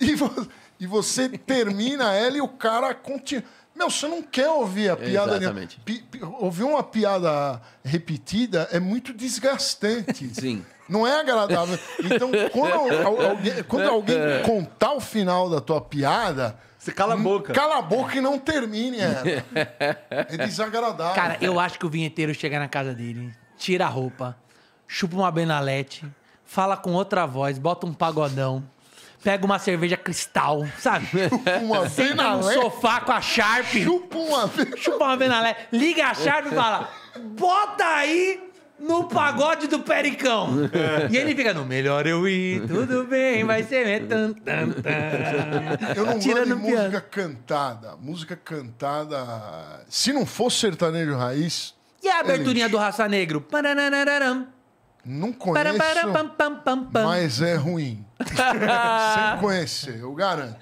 e, vo e você termina ela e o cara continua. Meu, você não quer ouvir a piada. Exatamente. Pi, pi, ouvir uma piada repetida é muito desgastante. Sim. Não é agradável. Então, quando, alguém, quando alguém é. contar o final da tua piada. Você cala a hum, boca. Cala a boca e não termine ela. É desagradável. Cara, eu acho que o vinheteiro chega na casa dele, tira a roupa, chupa uma benalete, fala com outra voz, bota um pagodão pega uma cerveja cristal, sabe? uma Senta no sofá com a Sharp. Chupa uma vez. Chupa uma venalé. Liga a Sharp e fala, bota aí no pagode do Pericão. E ele fica no melhor eu ir, tudo bem, vai ser... Né? Eu não Tirando música piano. cantada. Música cantada... Se não fosse sertanejo raiz... E a é aberturinha é do Raça Negro? Paranararam. Não conheço, pam, pam, pam, mas é ruim. Sem conhecer, eu garanto.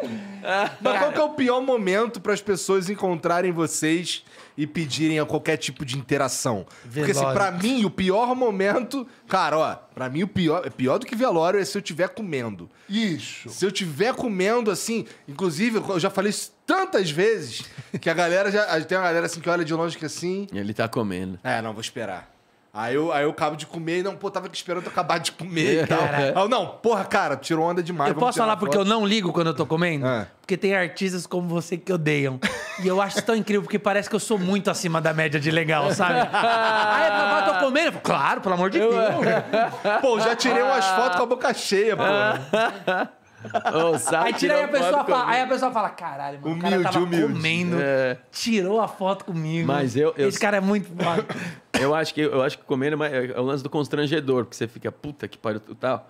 Mas qual que é o pior momento para as pessoas encontrarem vocês e pedirem a qualquer tipo de interação? Velório. Porque assim, para mim, o pior momento... Cara, ó, pra mim o pior, é pior do que velório é se eu estiver comendo. Isso. Se eu estiver comendo, assim... Inclusive, eu já falei isso tantas vezes que a galera já... Tem uma galera assim que olha de longe que é assim... Ele tá comendo. É, não, vou esperar. Aí eu, aí eu acabo de comer, e não, pô, tava esperando eu acabar de comer e é. tal. eu, não, porra, cara, tirou onda demais. Eu posso falar porque eu não ligo quando eu tô comendo? É. Porque tem artistas como você que odeiam. E eu acho tão incrível, porque parece que eu sou muito acima da média de legal, sabe? aí eu falo, tô comendo. claro, pelo amor de Deus. É. pô, já tirei umas fotos com a boca cheia, pô. Oh, aí tira aí a pessoa fala, aí a pessoa fala, caralho, mano, humilde, cara tava humilde. comendo, é. tirou a foto comigo. Mas eu, eu... Esse cara é muito eu acho que eu acho que comer é, é o é lance do constrangedor, porque você fica, puta que pariu, tal. Tá,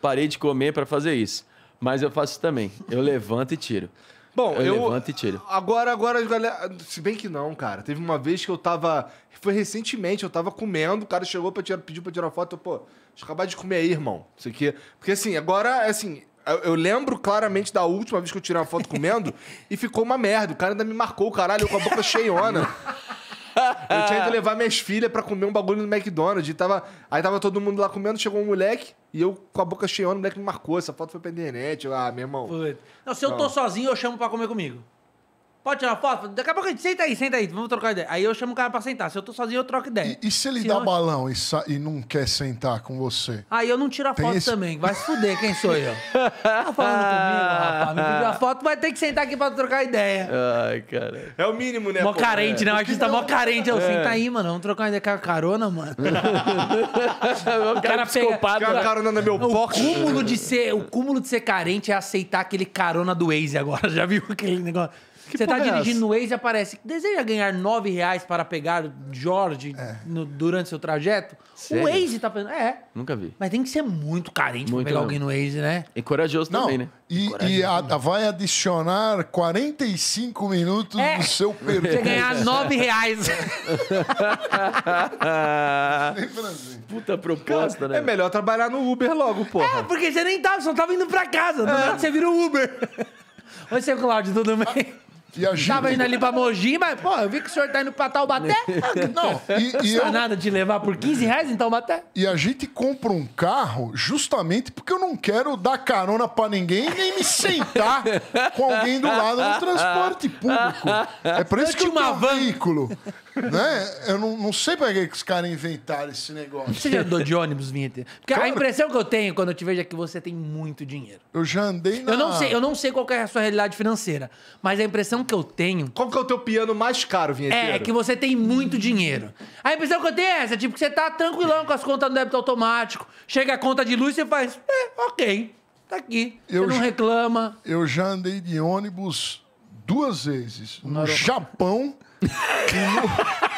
parei de comer para fazer isso. Mas eu faço também. Eu levanto e tiro. Bom, eu, eu levanto e tiro. Agora, agora, galera. Se bem que não, cara. Teve uma vez que eu tava. Foi recentemente, eu tava comendo, o cara chegou pra tirar, pediu para tirar foto, eu, pô, deixa acabar de comer aí, irmão. Isso aqui. Porque assim, agora, é assim, eu, eu, lembro claramente da última vez que eu tirei uma foto comendo e ficou uma merda. O cara ainda me marcou, caralho, eu com a boca cheiona. Eu tinha ido levar minhas filhas para comer um bagulho no McDonald's. E tava, aí tava todo mundo lá comendo, chegou um moleque e eu com a boca cheiona, o moleque me marcou. Essa foto foi pra internet. Eu, ah, meu irmão. Não, se eu tô sozinho, eu chamo para comer comigo pode tirar foto? Daqui a pouco a gente senta aí, senta aí, vamos trocar ideia. Aí eu chamo o cara pra sentar. Se eu tô sozinho, eu troco ideia. E, e se ele se dá eu... balão e, sa... e, não quer sentar com você? Aí eu não tiro a Tem foto esse... também. Vai se fuder, quem sou eu? tá falando comigo, rapaz. Me a foto, vai ter que sentar aqui pra trocar ideia. Ai, cara. É o mínimo, né? Mó pô, carente, né? É. O artista tá mó carente. Eu, é. senta aí, mano. Vamos trocar uma ideia com a carona, mano. o é cara psicopata. Pega... carona no meu O cúmulo de ser, o cúmulo de ser carente é aceitar aquele carona do Waze agora. Já viu aquele negócio? Você tá é dirigindo no Waze e aparece. Deseja ganhar nove reais para pegar o Jorge é. no- durante seu trajeto? Sério? O Waze tá pensando. É. Nunca vi. Mas tem que ser muito carente Muito pra pegar alguém no Waze, né? E corajoso Não, também, né? e, e a- vai adicionar 45 minutos É. do seu Você ganhar nove reais. Puta proposta, né? É melhor trabalhar no Uber logo, pô. É Porque você nem tava, tá, só tava tá indo pra casa. É. você vira o Uber. Oi, seu Cláudio, tudo bem? E a Tava indo ali pra Mogi, mas, pô, eu vi que o senhor tá indo pra Taubaté. Não, e, e não eu... nada de levar por 15 reais em Taubaté. E a gente compra um carro justamente porque eu não quero dar carona pra ninguém nem me sentar com alguém do lado no transporte público. É por isso que eu uma tenho van. veículo né? Eu não, não sei pra que os caras inventaram esse negócio. Você já andou de ônibus, Vinheta? Porque claro. a impressão que eu tenho quando eu te vejo é que você tem muito dinheiro. Eu já andei na... Eu não sei, eu não sei qual é a sua realidade financeira, mas a impressão que eu tenho... Qual que é o teu piano mais caro, Vinheteiro? É, que você tem muito dinheiro. A impressão que eu tenho é essa, tipo, que você tá tranquilão com as contas no débito automático, chega a conta de luz e você faz, é, ok, tá aqui, eu você não reclama. eu já andei de ônibus duas vezes, no Japão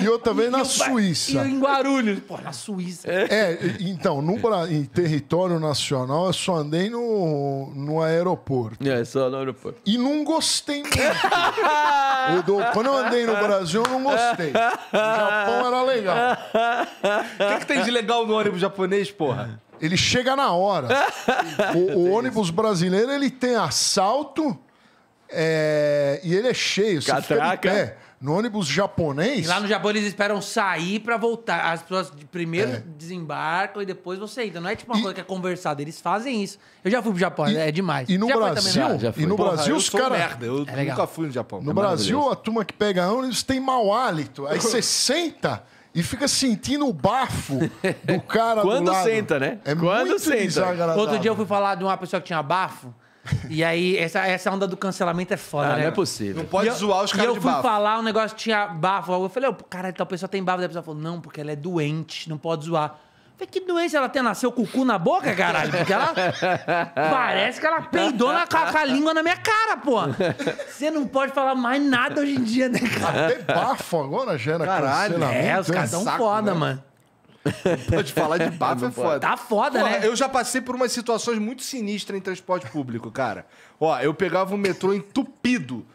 E eu também e na eu, Suíça. E em Guarulhos. Pô, na Suíça. É, então, no, em território nacional, eu só andei no, no aeroporto. É, só no aeroporto. E não gostei muito. quando eu andei no Brasil, eu não gostei. No Japão era legal. O que, é que tem de legal no ônibus japonês, porra? Ele chega na hora. o, o ônibus brasileiro, ele tem assalto é... E ele é cheio, você Catraca. fica pé. No ônibus japonês. E lá no Japão eles esperam sair para voltar. As pessoas primeiro é. desembarcam e depois você entra. Não é tipo uma e... coisa que é conversada. Eles fazem isso. Eu já fui pro Japão, e... é demais. E no já Brasil, ah, já, já e no Porra, Brasil os caras. merda, eu é nunca fui no Japão. No é Brasil, a turma que pega ônibus tem mau hálito. Aí você senta e fica sentindo o bafo do cara Quando do lado. senta, né? É Quando muito senta. Outro dia eu fui falar de uma pessoa que tinha bafo. E aí, essa, essa onda do cancelamento é foda, Ah, né? não é possível. Não pode E eu- zoar os caras E eu fui falar, o negócio tinha bafo. Eu falei, ô, cara, tal pessoa tem bafo. Daí a pessoa falou, não, porque ela é doente, não pode zoar. Eu Falei, que doença ela tem? Nasceu com o cu na boca, caralho? Porque ela. Parece que ela peidou na, com a com a língua na minha cara, pô. Você não pode falar mais nada hoje em dia, né, cara? Até bafo agora gera Caralho, cancelamento. É, os caras são foda, né? mano. Pode falar de bafo é foda. Tá foda, Pô, né? Eu já passei por umas situações muito sinistras em transporte público, cara. Ó, eu pegava o metrô entupido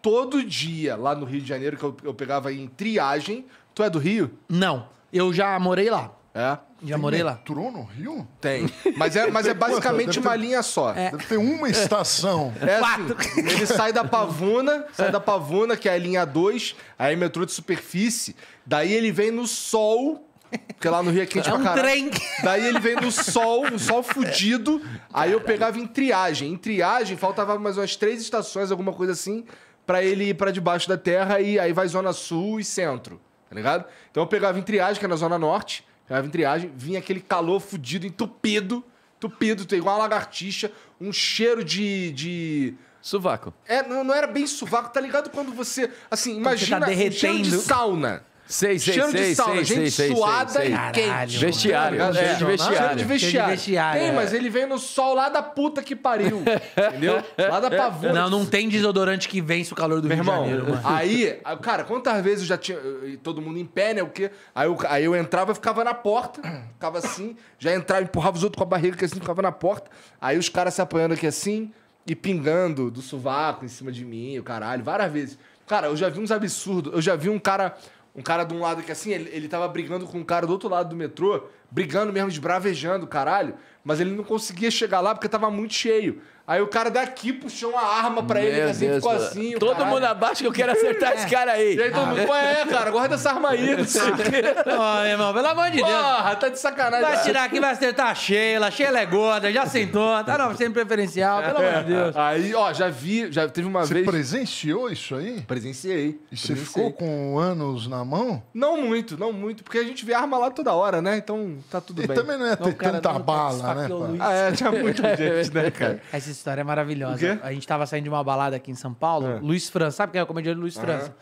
todo dia lá no Rio de Janeiro, que eu, eu pegava em triagem. Tu é do Rio? Não. Eu já morei lá. É? Já Tem morei lá. metrô no Rio? Tem. Mas é, mas é basicamente ter- uma linha só. É. Deve ter uma estação. É assim, ele sai da Pavuna, sai da Pavuna, que é a linha 2, aí metrô de superfície, daí ele vem no sol porque lá no Rio é quente é um caralho. Trem. Daí ele vem no sol, um sol fudido. Aí eu pegava em triagem. Em triagem faltava mais umas três estações, alguma coisa assim, para ele ir para debaixo da terra e aí vai zona sul e centro, tá ligado? Então eu pegava em triagem, que é na zona norte, pegava em triagem, vinha aquele calor fudido, entupido, entupido, igual uma lagartixa, um cheiro de, de... Sovaco. É, não, não era bem sovaco, tá ligado? Quando você. Assim, imagina. Você tá derretendo. Um cheiro de sauna. Seis, cheiro de sauna, gente suada e quente. Vestiário. Cheiro de vestiário. Cheiro de vestiário. Tem, é. mas ele vem no sol lá da puta que pariu. Entendeu? Lá da pavuna. Não, não tem desodorante que vence o calor do Meu Rio irmão, de Janeiro, mano. Aí, cara, quantas vezes eu já tinha. Todo mundo em pé, né? O quê? Aí eu, aí eu entrava e ficava na porta. Ficava assim, já entrava, empurrava os outros com a barriga que assim, ficava na porta. Aí os caras se apanhando aqui assim e pingando do sovaco em cima de mim, o caralho, várias vezes. Cara, eu já vi uns absurdos. Eu já vi um cara um cara de um lado que assim, ele, ele tava brigando com um cara do outro lado do metrô, brigando mesmo, esbravejando, caralho, mas ele não conseguia chegar lá porque tava muito cheio. Aí o cara daqui puxou uma arma pra ele, Meu assim, Deus ficou Deus. assim. Todo caralho. mundo abaixo que eu quero acertar esse é. cara aí. E aí todo ah, mundo, é, cara, guarda essa arma aí, não sei o quê. irmão, pelo amor de Deus. Porra, tá de sacanagem. Vai tirar aqui, vai acertar a Sheila. A Sheila é gorda, já sentou, tá não, sempre preferencial, pelo é. amor de Deus. Aí, ó, já vi, já teve uma você vez... Você presenciou isso aí? Presenciei. E você ficou com anos na mão? Não muito, não muito, porque a gente vê arma lá toda hora, né? Então tá tudo e bem. E também não ia é ter não, cara, tanta tá bala, né? Ah, é, tinha muito gente, né, cara? história é maravilhosa. A gente tava saindo de uma balada aqui em São Paulo, é. Luiz França, sabe quem é o comediante Luiz uhum. França?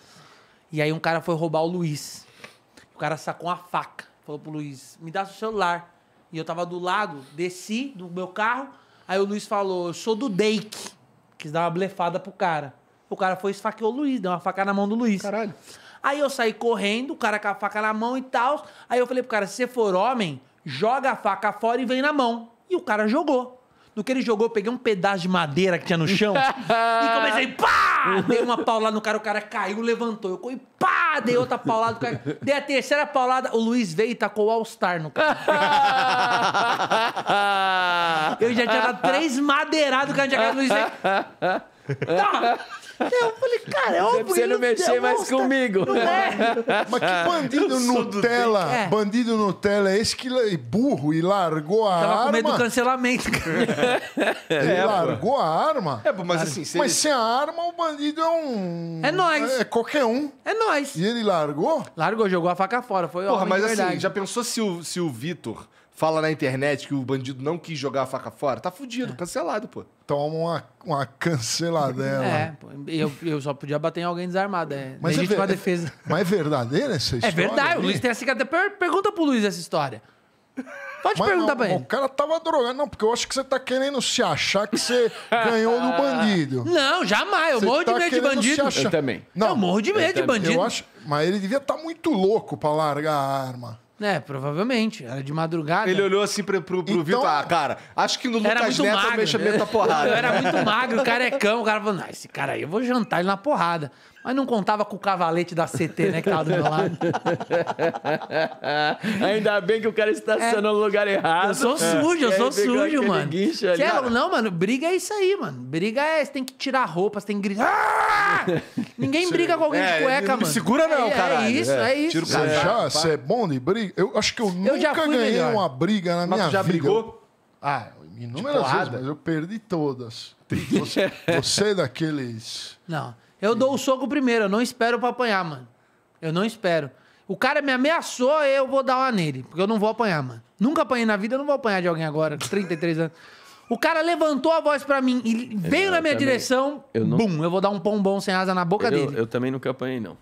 E aí um cara foi roubar o Luiz. O cara sacou uma faca. Falou pro Luiz, me dá seu celular. E eu tava do lado, desci do meu carro. Aí o Luiz falou, eu sou do Dake. Quis dar uma blefada pro cara. O cara foi e esfaqueou o Luiz, deu uma faca na mão do Luiz. Caralho. Aí eu saí correndo, o cara com a faca na mão e tal. Aí eu falei pro cara, se você for homem, joga a faca fora e vem na mão. E o cara jogou. No que ele jogou, eu peguei um pedaço de madeira que tinha no chão e comecei, pá! Dei uma paulada no cara, o cara caiu, levantou. Eu corri, pá! Dei outra paulada, no cara... Dei a terceira paulada, o Luiz veio e tacou o All-Star no cara. eu já tinha dado três madeiradas, o cara já tinha o Luiz veio. Né? Tá. Eu falei, cara, é óbvio. Você não mexer mais comigo. é. Mas que bandido Nutella, é. bandido Nutella é esse que é burro e largou a Tava arma. Tava com medo do cancelamento. ele é, largou pô. a arma? É, mas assim... mas sem a arma, o bandido é um... É nós. É qualquer um. É nós. E ele largou? Largou, jogou a faca fora. Foi Porra, mas assim, já pensou se o, se o Vitor fala na internet que o bandido não quis jogar a faca fora, tá fudido, é. cancelado, pô. Toma uma, uma canceladela. É, eu, eu só podia bater em alguém desarmado. É mas é ver... defesa. Mas é verdadeira essa é história? É verdade. Ali? O Luiz tem essa cicatriz. Pergunta pro Luiz essa história. Pode mas, perguntar não, pra ele. O cara tava drogado. Não, porque eu acho que você tá querendo se achar que você ganhou do bandido. Não, jamais. Eu você morro tá de medo de bandido. Eu também. Não, eu morro de medo de bandido. Eu acho, mas ele devia estar tá muito louco pra largar a arma. É, provavelmente. Era de madrugada. Ele olhou assim pro, pro, pro então, Vitor. Ah, cara, acho que no Lucas Neto magro. eu mexo a porrada. Eu era muito magro, carecão. O cara falou, não, esse cara aí eu vou jantar ele na porrada. Mas não contava com o cavalete da CT, né, que tava do meu lado. Ainda bem que o cara estacionou é, no lugar errado. Eu sou sujo, eu é. sou sujo, mano. Você é, não, mano, briga é isso aí, mano. Briga é, você tem que tirar roupa, você tem que gritar. Ninguém briga com alguém é, de cueca, mano. Segura não, é, é caralho. É. é isso, é, isso. Você já, você é bom de briga? Eu acho que eu, eu nunca ganhei melhor. uma briga na Mas minha vida. já brigou? Ah, inúmeras vezes, mas eu perdi todas. Você, você é daqueles... Não. Eu Sim. dou o soco primeiro, eu não espero pra apanhar, mano. Eu não espero. O cara me ameaçou, eu vou dar uma nele, porque eu não vou apanhar, mano. Nunca apanhei na vida, eu não vou apanhar de alguém agora, 33 anos. O cara levantou a voz para mim e veio eu na minha também, direção, eu não, bum, eu vou dar um pombom sem asa na boca eu, dele. Eu também nunca apanhei, não.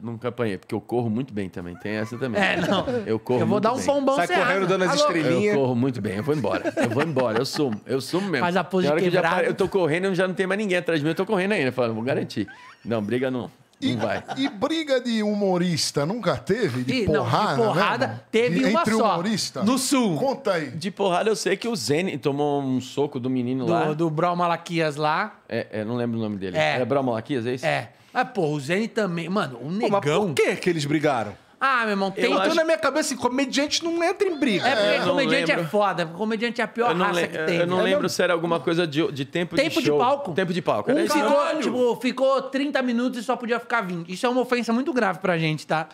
Nunca apanhei, porque eu corro muito bem também. Tem essa também. É, não. Eu corro Eu vou dar um bem. Sai correndo dando as estrelinhas. Eu corro muito bem. Eu vou embora. Eu vou embora. Eu sumo. Eu sumo mesmo. Faz a pose de quebrado. Que eu, tô correndo e já não tem mais ninguém atrás de mim. Eu tô correndo ainda. Falando, vou garantir. Não, briga não. E, não vai. e briga de humorista nunca teve? De e, porrada? Não, de porrada né, teve de, uma entre só. humorista? No sul. Conta aí. De porrada eu sei que o Zene tomou um soco do menino do, lá. Do Brau Malaquias lá. É, é, não lembro o nome dele. É. Era é Brau Malaquias, é isso? É. Ah, porra, o Zene também. Mano, o negão. Pô, mas por que, que eles brigaram? Ah, meu irmão, tem. Eu acho... na minha cabeça assim, comediante não entra em briga. É, porque comediante é foda. Comediante é a pior raça le... que tem. Eu não é lembro mesmo? se era alguma coisa de, de tempo, tempo de show. Tempo de palco. Tempo de palco. Um ficou, tipo, ficou 30 minutos e só podia ficar 20. Isso é uma ofensa muito grave pra gente, tá?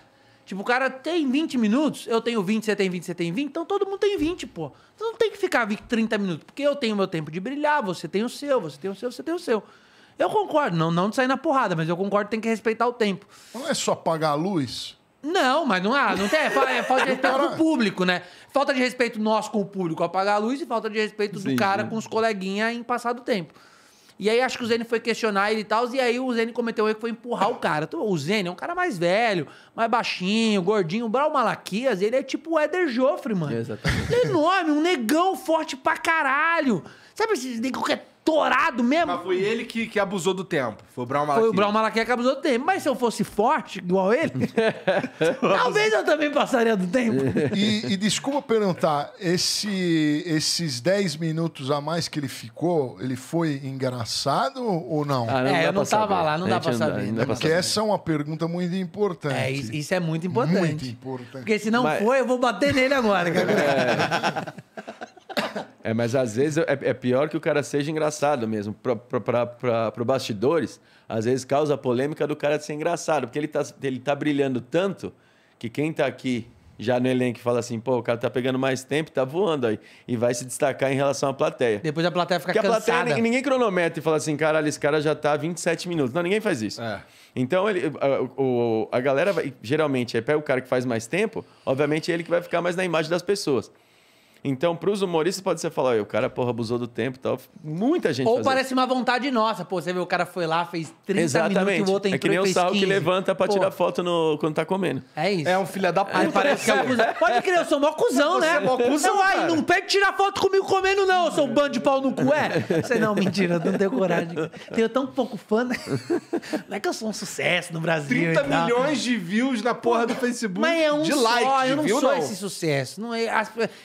Tipo, o cara tem 20 minutos, eu tenho 20, você tem 20, você tem 20, então todo mundo tem 20, pô. Você não tem que ficar 30 minutos, porque eu tenho meu tempo de brilhar, você tem o seu, você tem o seu, você tem o seu. Você tem o seu. Eu concordo, não, não de sair na porrada, mas eu concordo que tem que respeitar o tempo. Não é só apagar a luz? Não, mas não é, há, ah, não tem. É, é falta de respeito do público, né? Falta de respeito nosso com o público apagar a luz e falta de respeito do cara com os coleguinhas em passar do tempo. E aí acho que o Zene foi questionar ele e tal, e aí o Zene cometeu o erro que foi empurrar o cara. Então, o Zene é um cara mais velho, mais baixinho, gordinho. O Brau Malaquias, ele é tipo o Éder Joffre, mano. exatamente. Ele é enorme, um negão forte pra caralho. Sabe, que qualquer torado mesmo. Mas foi ele que, que abusou do tempo. Foi o Brown Foi o que abusou do tempo. Mas se eu fosse forte, igual ele, talvez eu também passaria do tempo. e, e desculpa perguntar, esse, esses 10 minutos a mais que ele ficou, ele foi engraçado ou não? Ah, não é, eu não tava lá, não dá pra saber. é porque essa é uma pergunta muito importante. É, isso é muito importante. Muito importante. Porque se não mas... foi, eu vou bater nele agora. Cara. É. É, mas às vezes é, é, pior que o cara seja engraçado mesmo. Para bastidores, às vezes causa polêmica do cara ser engraçado, porque ele tá, ele tá brilhando tanto que quem tá aqui já no elenco fala assim, pô, o cara tá pegando mais tempo, tá voando aí. E vai se destacar em relação à plateia. Depois a plateia fica Porque cansada. a plateia, ninguém cronometra e fala assim, caralho, esse cara já tá 27 minutos. Não, ninguém faz isso. É. Então, ele, a, o, a galera, vai, geralmente, pega o cara que faz mais tempo, obviamente é ele que vai ficar mais na imagem das pessoas. Então, para os humoristas, pode ser falar, o cara, porra, abusou do tempo e tal. Muita gente Ou fazia. parece uma vontade nossa. Pô, você vê, o cara foi lá, fez 30 Exatamente. minutos e o outro entrou É que nem o sal 15. que levanta pra Pô. tirar foto no, quando tá comendo. É isso. É um filho da puta. Aí é, parece é. um Pode crer, eu sou mó cuzão, né? Você é mó cuzão, não, ai, não pede tirar foto comigo comendo, não. Eu sou um bando de pau no cu, é? Você, não, mentira, eu não tenho coragem. Tenho tão pouco fã, né? Não é que eu sou um sucesso no Brasil 30 milhões de views na porra do Facebook. Mas é um de só, like, eu não sou não. esse sucesso. Não é,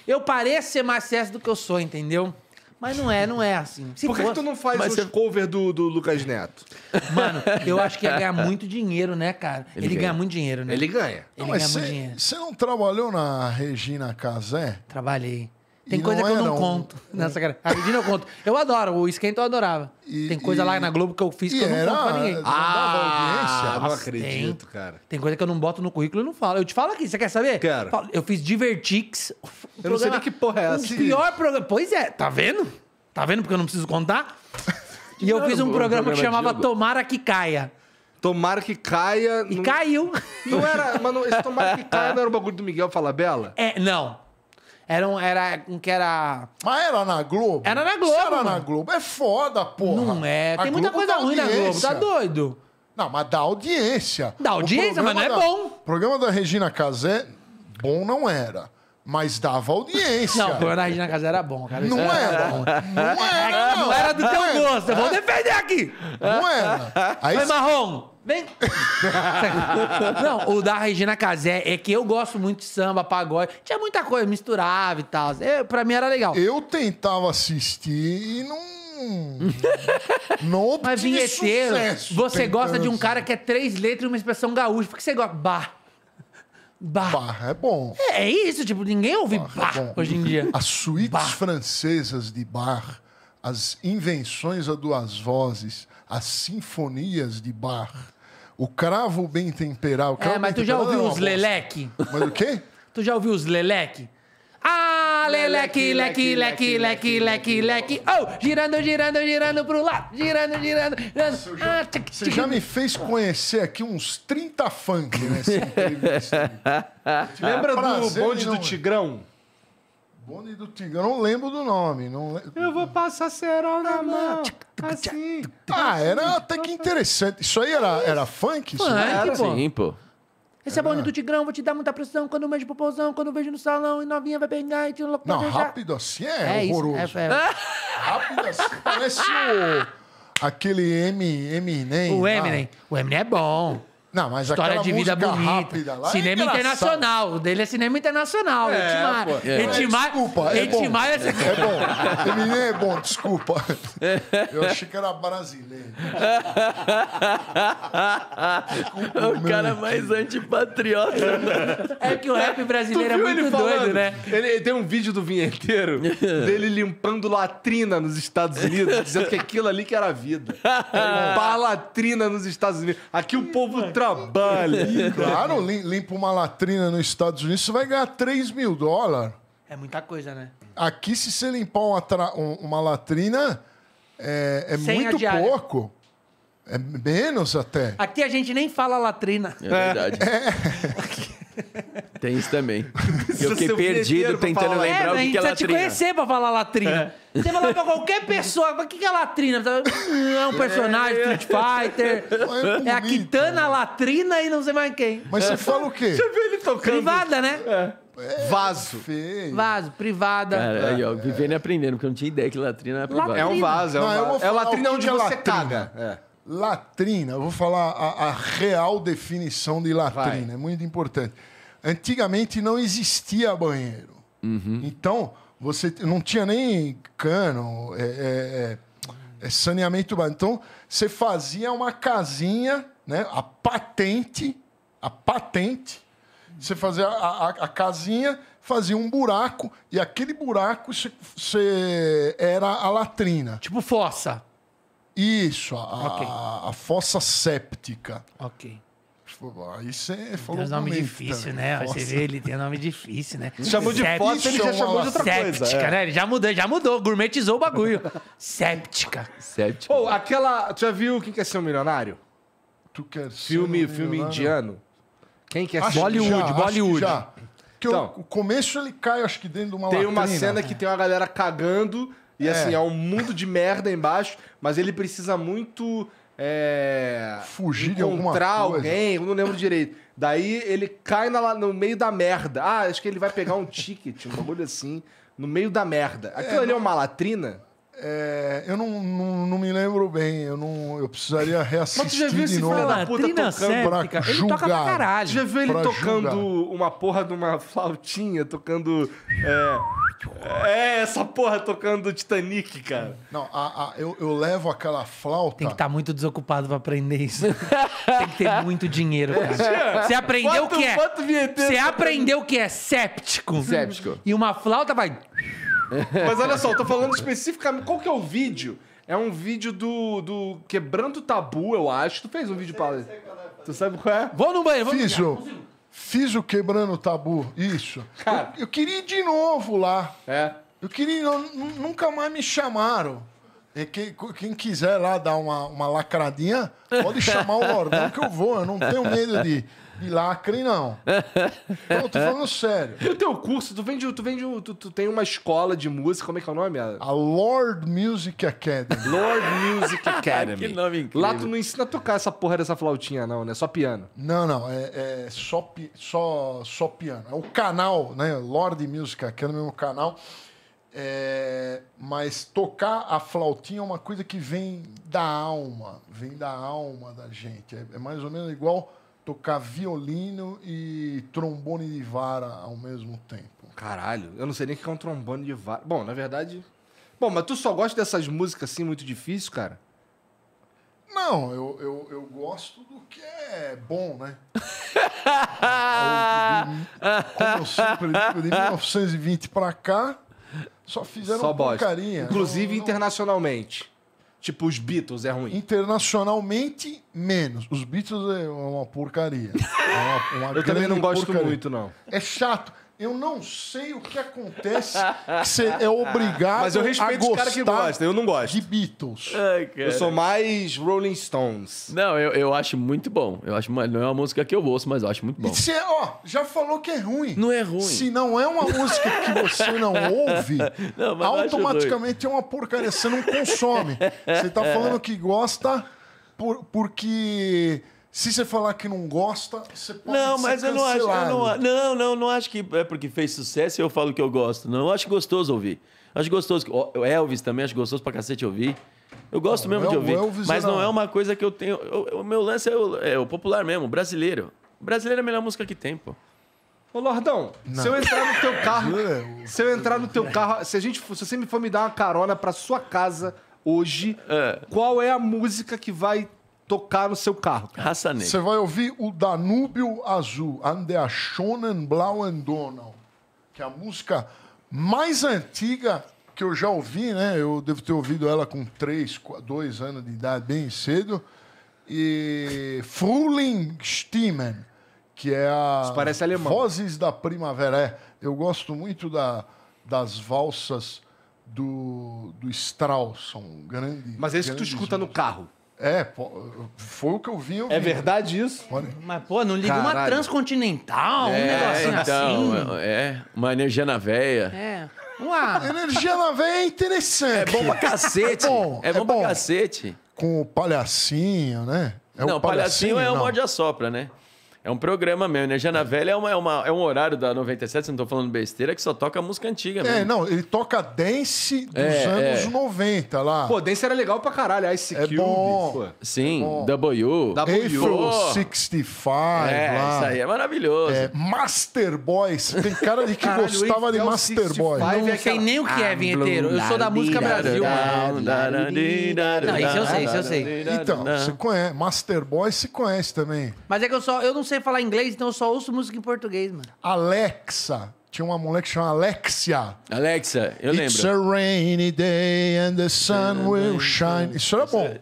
eu parei ser mais CS do que eu sou, entendeu? Mas não é, não é assim. Se Por que, fosse- que tu não faz Mas os você- é cover do, do Lucas Neto? Mano, eu acho que ia ganhar muito dinheiro, né, cara? Ele, ganha. ganha. muito dinheiro, né? Ele ganha. Ele Não, ganha mas muito dinheiro. você não trabalhou na Regina Casé? Trabalhei. Tem e coisa não que eu não, conto conto. cara, a Rapidinho eu conto. Eu adoro, o esquento eu adorava. E, tem coisa e... lá na Globo que eu fiz que eu não era... conto pra ninguém. Ah, ah não acredito, tem. cara. Tem coisa que eu não boto no currículo e não falo. Eu te falo aqui, você quer saber? Quero. Eu fiz Divertix. Um eu não sei nem que porra é essa. O pior programa. Pois é, tá vendo? Tá vendo porque eu não preciso contar? E eu fiz um programa, que chamava Tomara que Caia. Tomara que caia. E não... caiu. Não era. Mas esse tomara que caia não era o bagulho do Miguel Falabella? É, não. Era um, era um que era. Mas ah, era na Globo? Era na Globo. era mano. na Globo. É foda, porra. Não é. A Tem muita Globo coisa ruim na Globo, tá doido? Não, mas dá audiência. Dá audiência, mas não é da, bom. O programa da Regina Casé, bom não era mas dava audiência. Não, o programa da Regina Casé era bom, cara. Não era. Não era. É não era do teu gosto. Eu vou defender aqui. Não era. Aí... Oi, Marrom. Vem. não, o da Regina Casé é que eu gosto muito de samba, pagode. Tinha muita coisa, misturava e tal. É, pra mim era legal. Eu tentava assistir e não... não Mas vinheteiro, sucesso, você tentando. gosta de um cara que é três letras e uma expressão gaúcha. Por que você gosta? Bah. Bah. Barra é bom. É, é isso, tipo, ninguém ouve bar, é hoje em dia. As suítes francesas de bar, as invenções a duas vozes, as sinfonias de bar, o cravo bem temperado. O cravo é, mas tu já ouviu é os leleque? Mas o quê? Tu já ouviu os leleque? Ah, leque, leque, leque, leque, leque, leque. Oh, girando, girando, girando pro lado. Girando, girando, girando. Você ah, tchic, você já me fez conhecer aqui uns 30 funk nessa né? entrevista. Lembra Prazer, do bonde não... do Tigrão? Bonde do Tigrão, não lembro do nome. Não... Eu vou passar cerol na mão. Assim. Ah, era até que interessante. Isso aí era, era funk? Funk, Era, sim, pô. Esse ah. é bonde ah. do Tigrão, vou te dar muita pressão quando eu vejo popozão, quando eu vejo no salão e novinha vai pegar e te louco Não, rápido assim é, é horroroso. Isso, é, é. rápido assim, parece o... Aquele M, Eminem. O Eminem. Ah. O Eminem é bom. Não, mas História de vida bonita. É cinema é internacional. O dele é cinema internacional. É, Etimar. É. Etimar. Desculpa, é é, assim. é bom. É bom. é bom, desculpa. Eu achei que era brasileiro. Desculpa, é o cara mais antipatriota. É que o rap brasileiro é muito doido, né? Ele, tem um vídeo do vinheteiro dele limpando latrina nos Estados Unidos, dizendo que aquilo ali que era vida. Limpar latrina nos Estados Unidos. Aqui o povo tra trabalha. Claro, limpa uma latrina nos Estados Unidos, você vai ganhar 3 mil dólares. É muita coisa, né? Aqui, se você limpar uma, tra- uma latrina, é, é muito pouco. É menos até. Aqui a gente nem fala latrina. É verdade. É. Tem isso também. eu fiquei perdido tentando lembrar é, o que, que é latrina. Precisa te conhecer pra falar latrina. É. Você falava pra qualquer pessoa, o que, que é latrina? É um personagem, Street é. Fighter. É, a Kitana Latrina e não sei mais quem. Mas você fala o quê? Você viu ele tocando. Privada, né? É. É, vaso. Feio. Vaso, privada. Cara, é. aí, ó, vivendo e aprendendo, porque eu não tinha ideia que latrina era privada. É um vaso, é um não, vaso. É latrina onde é você latrina. caga. É. Latrina, eu vou falar a, a real definição de latrina, Vai. é muito importante antigamente não existia banheiro. Uhum. Então, você não tinha nem cano, é, é, é, é saneamento Então, você fazia uma casinha, né? a patente, a patente, você fazia a, a, a casinha, fazia um buraco, e aquele buraco você, você era a latrina. Tipo fossa. Isso, a, okay. a, a fossa séptica. Ok. Aí você falou. Tem um nome difícil, então. né? Você vê, ele tem um nome difícil, né? Chamou de foto, ele já chamou de outra séptica, coisa. É. né? Ele já mudou, já mudou, gourmetizou o bagulho. séptica. Séptica. Pô, aquela. Tu já viu Quem Quer Ser um Milionário? Tu quer filme, um Filme milionário? indiano. Quem quer acho ser Bollywood, já, Bollywood. já. Porque então, o começo ele cai, acho que dentro de uma Tem latrina. uma cena né? que tem uma galera cagando e é. assim, é um mundo de merda embaixo, mas ele precisa muito é, Fugir de alguma coisa. Encontrar alguém, eu não lembro direito. Daí ele cai na, no meio da merda. Ah, acho que ele vai pegar um ticket, um bagulho assim, no meio da merda. Aquilo é, ali é não... é uma latrina? É, eu não, não, não, me lembro bem, eu, não, eu precisaria reassistir Mas tu já viu esse filho da puta tocando pra ele julgar, toca pra caralho. Tu já viu ele tocando julgar. uma porra de uma flautinha, tocando... É, é essa porra tocando Titanic, cara. Não, a, a, eu, eu, levo aquela flauta... Tem que estar tá muito desocupado pra aprender isso. Tem que ter muito dinheiro, cara. Você é. aprendeu o que é... Você aprendeu o que é séptico. Séptico. E uma flauta vai... Mas olha só, eu tô falando especificamente. Qual que é o vídeo? É um vídeo do, do Quebrando Tabu, eu acho. Tu fez um eu vídeo sei, pra. Sei qual é, tu sabe qual é? Vou no banheiro, vamos Fiz no banheiro. Fiz o Quebrando Tabu, isso. Cara. Eu, eu queria ir de novo lá. É. Eu queria. Eu, nunca mais me chamaram. É quem, quem, quiser lá dar uma, uma lacradinha, pode chamar o Lordão que eu vou. Eu não tenho medo de Milacre, não. não, tô falando sério. E o teu curso, tu vende, tu vende, tu, tu tem uma escola de música, como é que é o nome? A Lord Music Academy. Lord Music ah, Academy. que nome incrível. Lá tu não ensina a tocar essa porra dessa flautinha, não, né? Só piano. Não, não, é, é só, só, só piano. É o canal, né? Lord Music Academy é o canal. É, mas tocar a flautinha é uma coisa que vem da alma, vem da alma da gente. é, é mais ou menos igual tocar violino e trombone de vara ao mesmo tempo. Caralho, eu não sei nem o que é um trombone de vara. Bom, na verdade. Bom, mas tu só gosta dessas músicas assim muito difíceis, cara? Não, eu, eu, eu gosto do que é bom, né? Como eu sempre digo, de 1920 pra cá, só fizeram só porcaria. Inclusive não, não... internacionalmente. Tipo, os Beatles é ruim. Internacionalmente, menos. Os Beatles é uma porcaria. É uma, uma Eu também não gosto porcaria. muito, não. É chato. Eu não sei o que acontece. Que você é obrigado Mas eu respeito a os caras que gostam, eu não gosto. De Beatles. Ai, eu sou mais Rolling Stones. Não, eu, eu acho muito bom. Eu acho, não é uma música que eu ouço, mas eu acho muito bom. você, ó, já falou que é ruim. Não é ruim. Se não é uma música que você não ouve, não, automaticamente é uma porcaria. Você não consome. Você tá falando que gosta por, porque se você falar que não gosta, você pode Não, mas eu não acho. Eu não, não, não, não acho que é porque fez sucesso e eu falo que eu gosto. Não, eu acho gostoso ouvir. Acho gostoso. Elvis também acho gostoso pra cacete ouvir. Eu gosto não, mesmo El, é de ouvir. mas não. é uma coisa que eu tenho. O meu lance é o, é o popular mesmo, brasileiro. Brasileiro é a melhor música que tem, pô. Ô, Lordão, não. se eu entrar no teu carro. se eu entrar no teu carro. Se, a gente, se você me for me dar uma carona pra sua casa hoje, é. qual é a música que vai tocar no seu carro. Cara. Raça negra. Você vai ouvir o Danúbio Azul, Andea Schonenblauen Donau, que é a música mais antiga que eu já ouvi, né? Eu devo ter ouvido ela com 3, 2 anos de idade, bem cedo. E Frühlingsstimmen, que é a Isso parece alemão. Vozes da Primavera. É, eu gosto muito da, das valsas do, do Strauss, um grande... Mas é isso que tu escuta no carro? É, pô, foi o que eu vi. Eu é verdade isso? Mas, pô, não liga Caralho. uma transcontinental, é, um negocinho então, assim. É, uma energia na veia. É. Uma... Energia na veia é interessante. É bom pra cacete. É bom, é bom, é bom. pra cacete. Com o palhacinho, né? É não, o palhacinho, palhacinho é o um mod assopra, né? É um programa mesmo, Energia né? na é. Velha é, uma, é, uma, é um horário da 97, se não estou falando besteira, que só toca música antiga é, mesmo. É, não, ele toca dance dos é, anos é. 90 lá. Pô, dance era legal pra caralho, Ice é Cube. Bom. Sim, é bom. W. W. Afro 65 É, lá. isso aí é maravilhoso. É, Master Boys, tem cara de que caralho, gostava de Master Boys. É não, não sei nem o que é, vinheteiro. Eu sou da música Brasil. Não, isso eu sei, isso eu sei. Então, você conhece. Master Boys se conhece também. Mas é que eu só, eu não sei sei falar inglês, então eu só ouço música em português, mano. Alexa. Tinha uma mulher que chama Alexia. Alexa, eu lembro. It's a rainy day and the sun will shine. Isso era bom.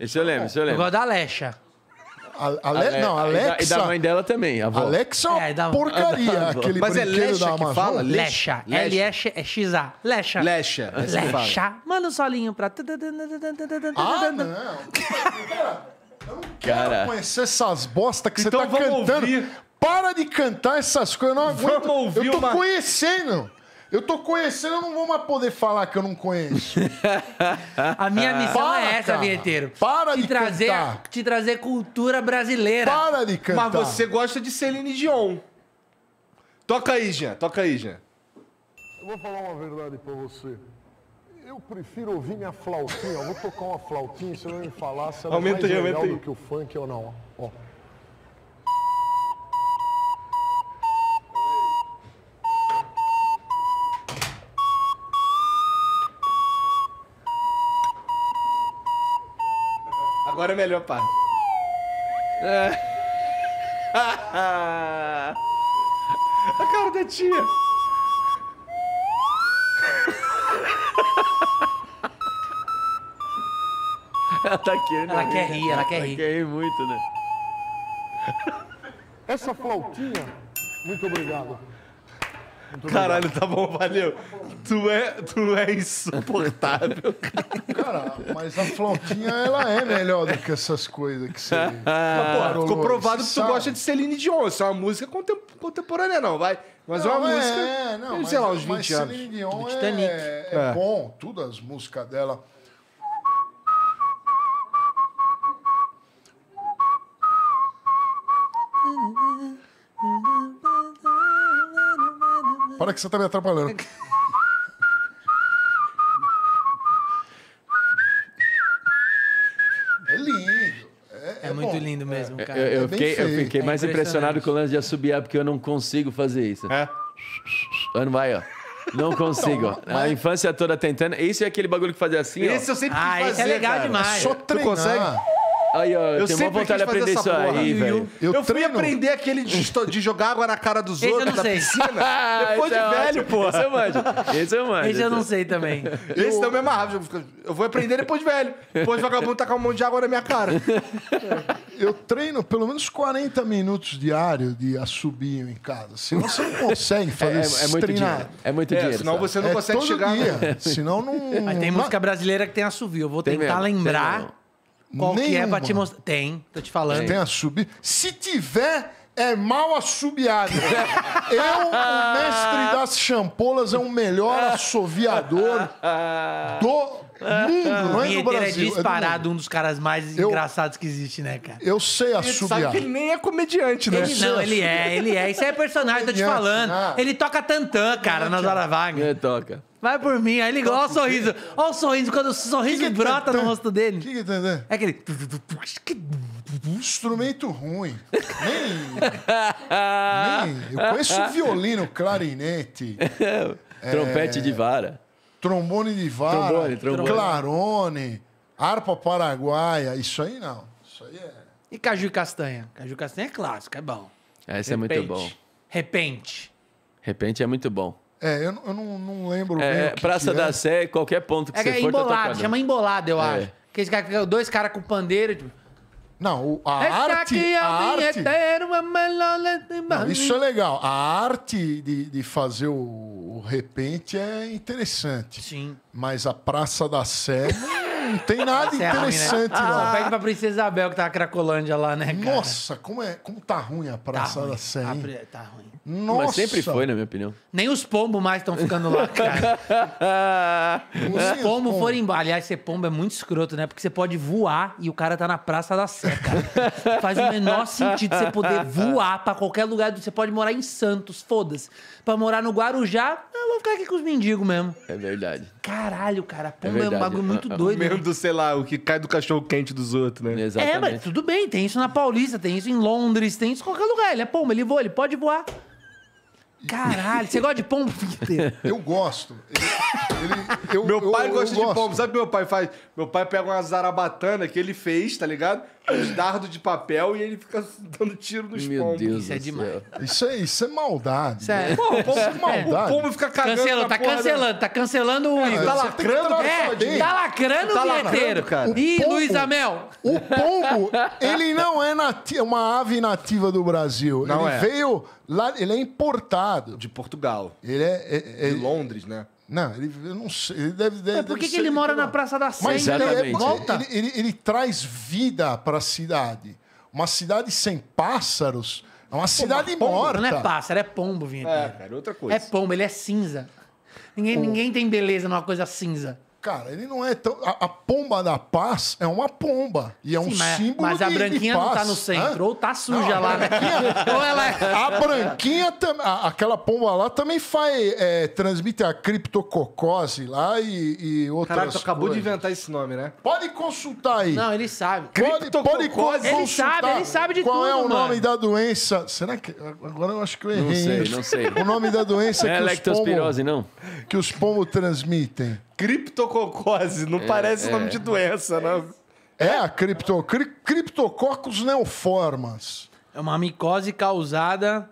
Isso eu lembro, isso eu Eu lembro. gosto da Alexa. Ale... Ale- Não, e da- Alexa. E da mãe dela também, a avó. Alexa é uma É, da- porcaria. Aquele Mas é brinquedo Lexa da que fala? Le- Lecha. L-E-X-A. É Lexa. a Manda um solinho pra... Ah, não. Eu não Cara. quero conhecer essas bosta que então você tá cantando. Ouvir. Para de cantar essas coisas, eu não aguento. Vamos ouvir eu tô uma... conhecendo. Eu tô conhecendo, eu não vou mais poder falar que eu não conheço. a minha missão é Para, é essa, cara. vinheteiro. Para te de trazer, cantar. Te trazer cultura brasileira. Para de cantar. Mas você gosta de Celine Dion. Toca aí, Jean. Toca aí, Jean. Eu vou falar uma verdade pra você. Eu prefiro ouvir minha flautinha. Eu vou tocar uma flautinha, se não me falar se ela é mais aí, legal do que o funk ou não. Ó. Agora é a melhor parte. É. a cara da tia. Ela tá querendo. Né? Ela quer rir, ela quer ela rir. Quer rir muito, né? Essa flautinha. Muito obrigado. Muito Caralho, obrigado. tá bom, valeu. Tu é, tu é insuportável. Cara, mas a flautinha, ela é melhor do que essas coisas que você... Ah, ficou provado que tu sabe. gosta de Celine Dion. Isso é uma música contemporânea, não, vai. Mas é não, é uma música, é, não, sei mas, lá, uns 20 mas anos. Celine Dion é, é, é, bom, todas as músicas dela... Para que você tá me atrapalhando. É lindo. É, é, é muito bom. lindo é. mesmo, é, cara. Eu, eu é fiquei, eu fiquei mais impressionado com o lance de assobiar, porque eu não consigo fazer isso. É? Eu não vai, ó. Não consigo. Então, mas... A infância toda tentando. Isso é aquele bagulho que fazia assim, Esse ó. eu sempre ah, fazer, é legal cara. demais. É só treinar. Tu consegue? Aí, ó, eu tenho uma vontade de aprender isso aí, velho. Eu, eu fui aprender aquele de, de jogar água na cara dos eu outros na piscina. Depois é de velho, pô. Esse eu manjo. Esse eu manjo. Esse eu não sei também. Esse também é mais rápido. Eu vou aprender depois de velho. Depois de vagabundo tacar tá um monte de água na minha cara. Eu treino pelo menos 40 minutos diário de assobio em casa. Senão você não consegue é, fazer é, é muito dinheiro. É muito É, dinheiro. senão você não é consegue todo chegar. Né? dia. Senão não. Mas tem música brasileira que tem assobio. Eu vou Tem tentar mesmo, lembrar. Qual Nenhuma. que é pra te mostrar? Tem, tô te falando. Tem a sub. Se tiver, é mal assobiado. Eu, o mestre das champolas, é o melhor assoviador do Mundo, não é no é Brasil. é disparado um dos caras mais Eu- que existe, né, cara? Eu sei a assobiar. sabe que ele nem é comediante, né? Ele não, ele é, ele é. Isso é personagem, tô te falando. Ah. Ele toca tantã, cara, nas horas vagas. toca. Vai por mim, aí ele igual o sorriso. Olha o sorriso, quando o sorriso que brota no rosto O dele. que que tá É aquele. Instrumento ruim. Nem. nem. Eu conheço violino, clarinete. Trompete de vara trombone de vara, trombone, trombone. clarone, harpa paraguaia. Isso aí não. Isso aí é. E caju e castanha? Caju e castanha é clássico, é bom. É, esse é muito bom. Repente. Repente é muito bom. É, eu, eu não, não lembro. É, que Praça que é. da é. Sé, qualquer ponto que é, você é for. É embolado, tá chama embolado, eu é. acho. dois caras com pandeiro. Tipo... Não, a arte, é a arte... Não, isso é legal. A arte de, de fazer o, o repente é interessante. Sim. Mas a Praça da Sé hum, não tem nada Praça interessante é ruim, né? lá. Ah, Pega pra Princesa Isabel que tá na Cracolândia lá, né, cara? Nossa, como, é, como tá ruim a tá Praça tá ruim. da Sé, hein? Tá ruim. Nossa. Mas sempre foi, na minha opinião. Nem os pombos mais estão ficando lá, cara. Assim os pombos foram embora. Aliás, ser pombo é muito escroto, né? Porque você pode voar e o cara tá na Praça da Sé, cara. Faz o menor sentido você poder voar para qualquer lugar. Você pode morar em Santos, foda-se. Pra morar no Guarujá, eu vou ficar aqui com os mendigos mesmo. É verdade. Caralho, cara. É pombo é, é um bagulho muito ah, ah. doido. Mesmo né? do, sei lá, o que cai do cachorro quente dos outros, né? Exatamente. É, mas tudo bem. Tem isso na Paulista, tem isso em Londres, tem isso em qualquer lugar. Ele é pombo, ele voa, ele pode voar. Caralho, você gosta de pombo? Eu gosto. Ele, ele, eu, meu pai eu, gosta eu de gosto. pombo. Sabe o que meu pai faz? Meu pai pega uma zarabatana que ele fez, tá ligado? os dardos de papel e ele fica dando tiro nos Meu pombos. Deus isso é demais. Isso é, isso é maldade. Isso é, né? Pô, o pombo, é maldade. O pombo fica cagando. Cancela, tá cancelando, tá cancelando o. É, tá, tá lacrando, é, tá lacrando tá o bilheteiro. Cara. e Luiz Amel? O pombo, ele não é nati uma ave nativa do Brasil. Não ele é. veio lá, ele é importado. De Portugal. Ele é. é, é de Londres, né? Não, ele, eu não sei. Ele deve, deve, é por que, ele mora na Praça da Sé? Mas ele, então? é, volta. Ele, ele, ele, traz vida para a cidade. Uma cidade sem pássaros é uma Pô, cidade pombo, morta. Não é pássaro, é pombo, Vinheta. É, cara, outra coisa. É pombo, ele é cinza. Ninguém, ninguém tem beleza numa coisa cinza. Cara, ele não é tão. A, a, pomba da paz é uma pomba. E é Sim, um mas, símbolo Mas a branquinha de não tá no centro. Hã? Ou tá suja não, lá, né? ou ela é... A branquinha, também aquela pomba lá também faz. É, transmite a criptococose lá e, e outras Caraca, tu acabou de inventar esse nome, né? Pode consultar aí. Não, ele sabe. Pode, pode consultar. Ele sabe, ele sabe de qual é tudo. Qual é o mano. nome da doença? Será que. Agora eu acho que eu errei. Não sei, não sei. O nome da doença é que, os pombos não. que os pombos transmitem. Criptococose, não é, parece é. nome de doença, não. Né? É a cripto, cri, criptococcus neoformas. É uma micose causada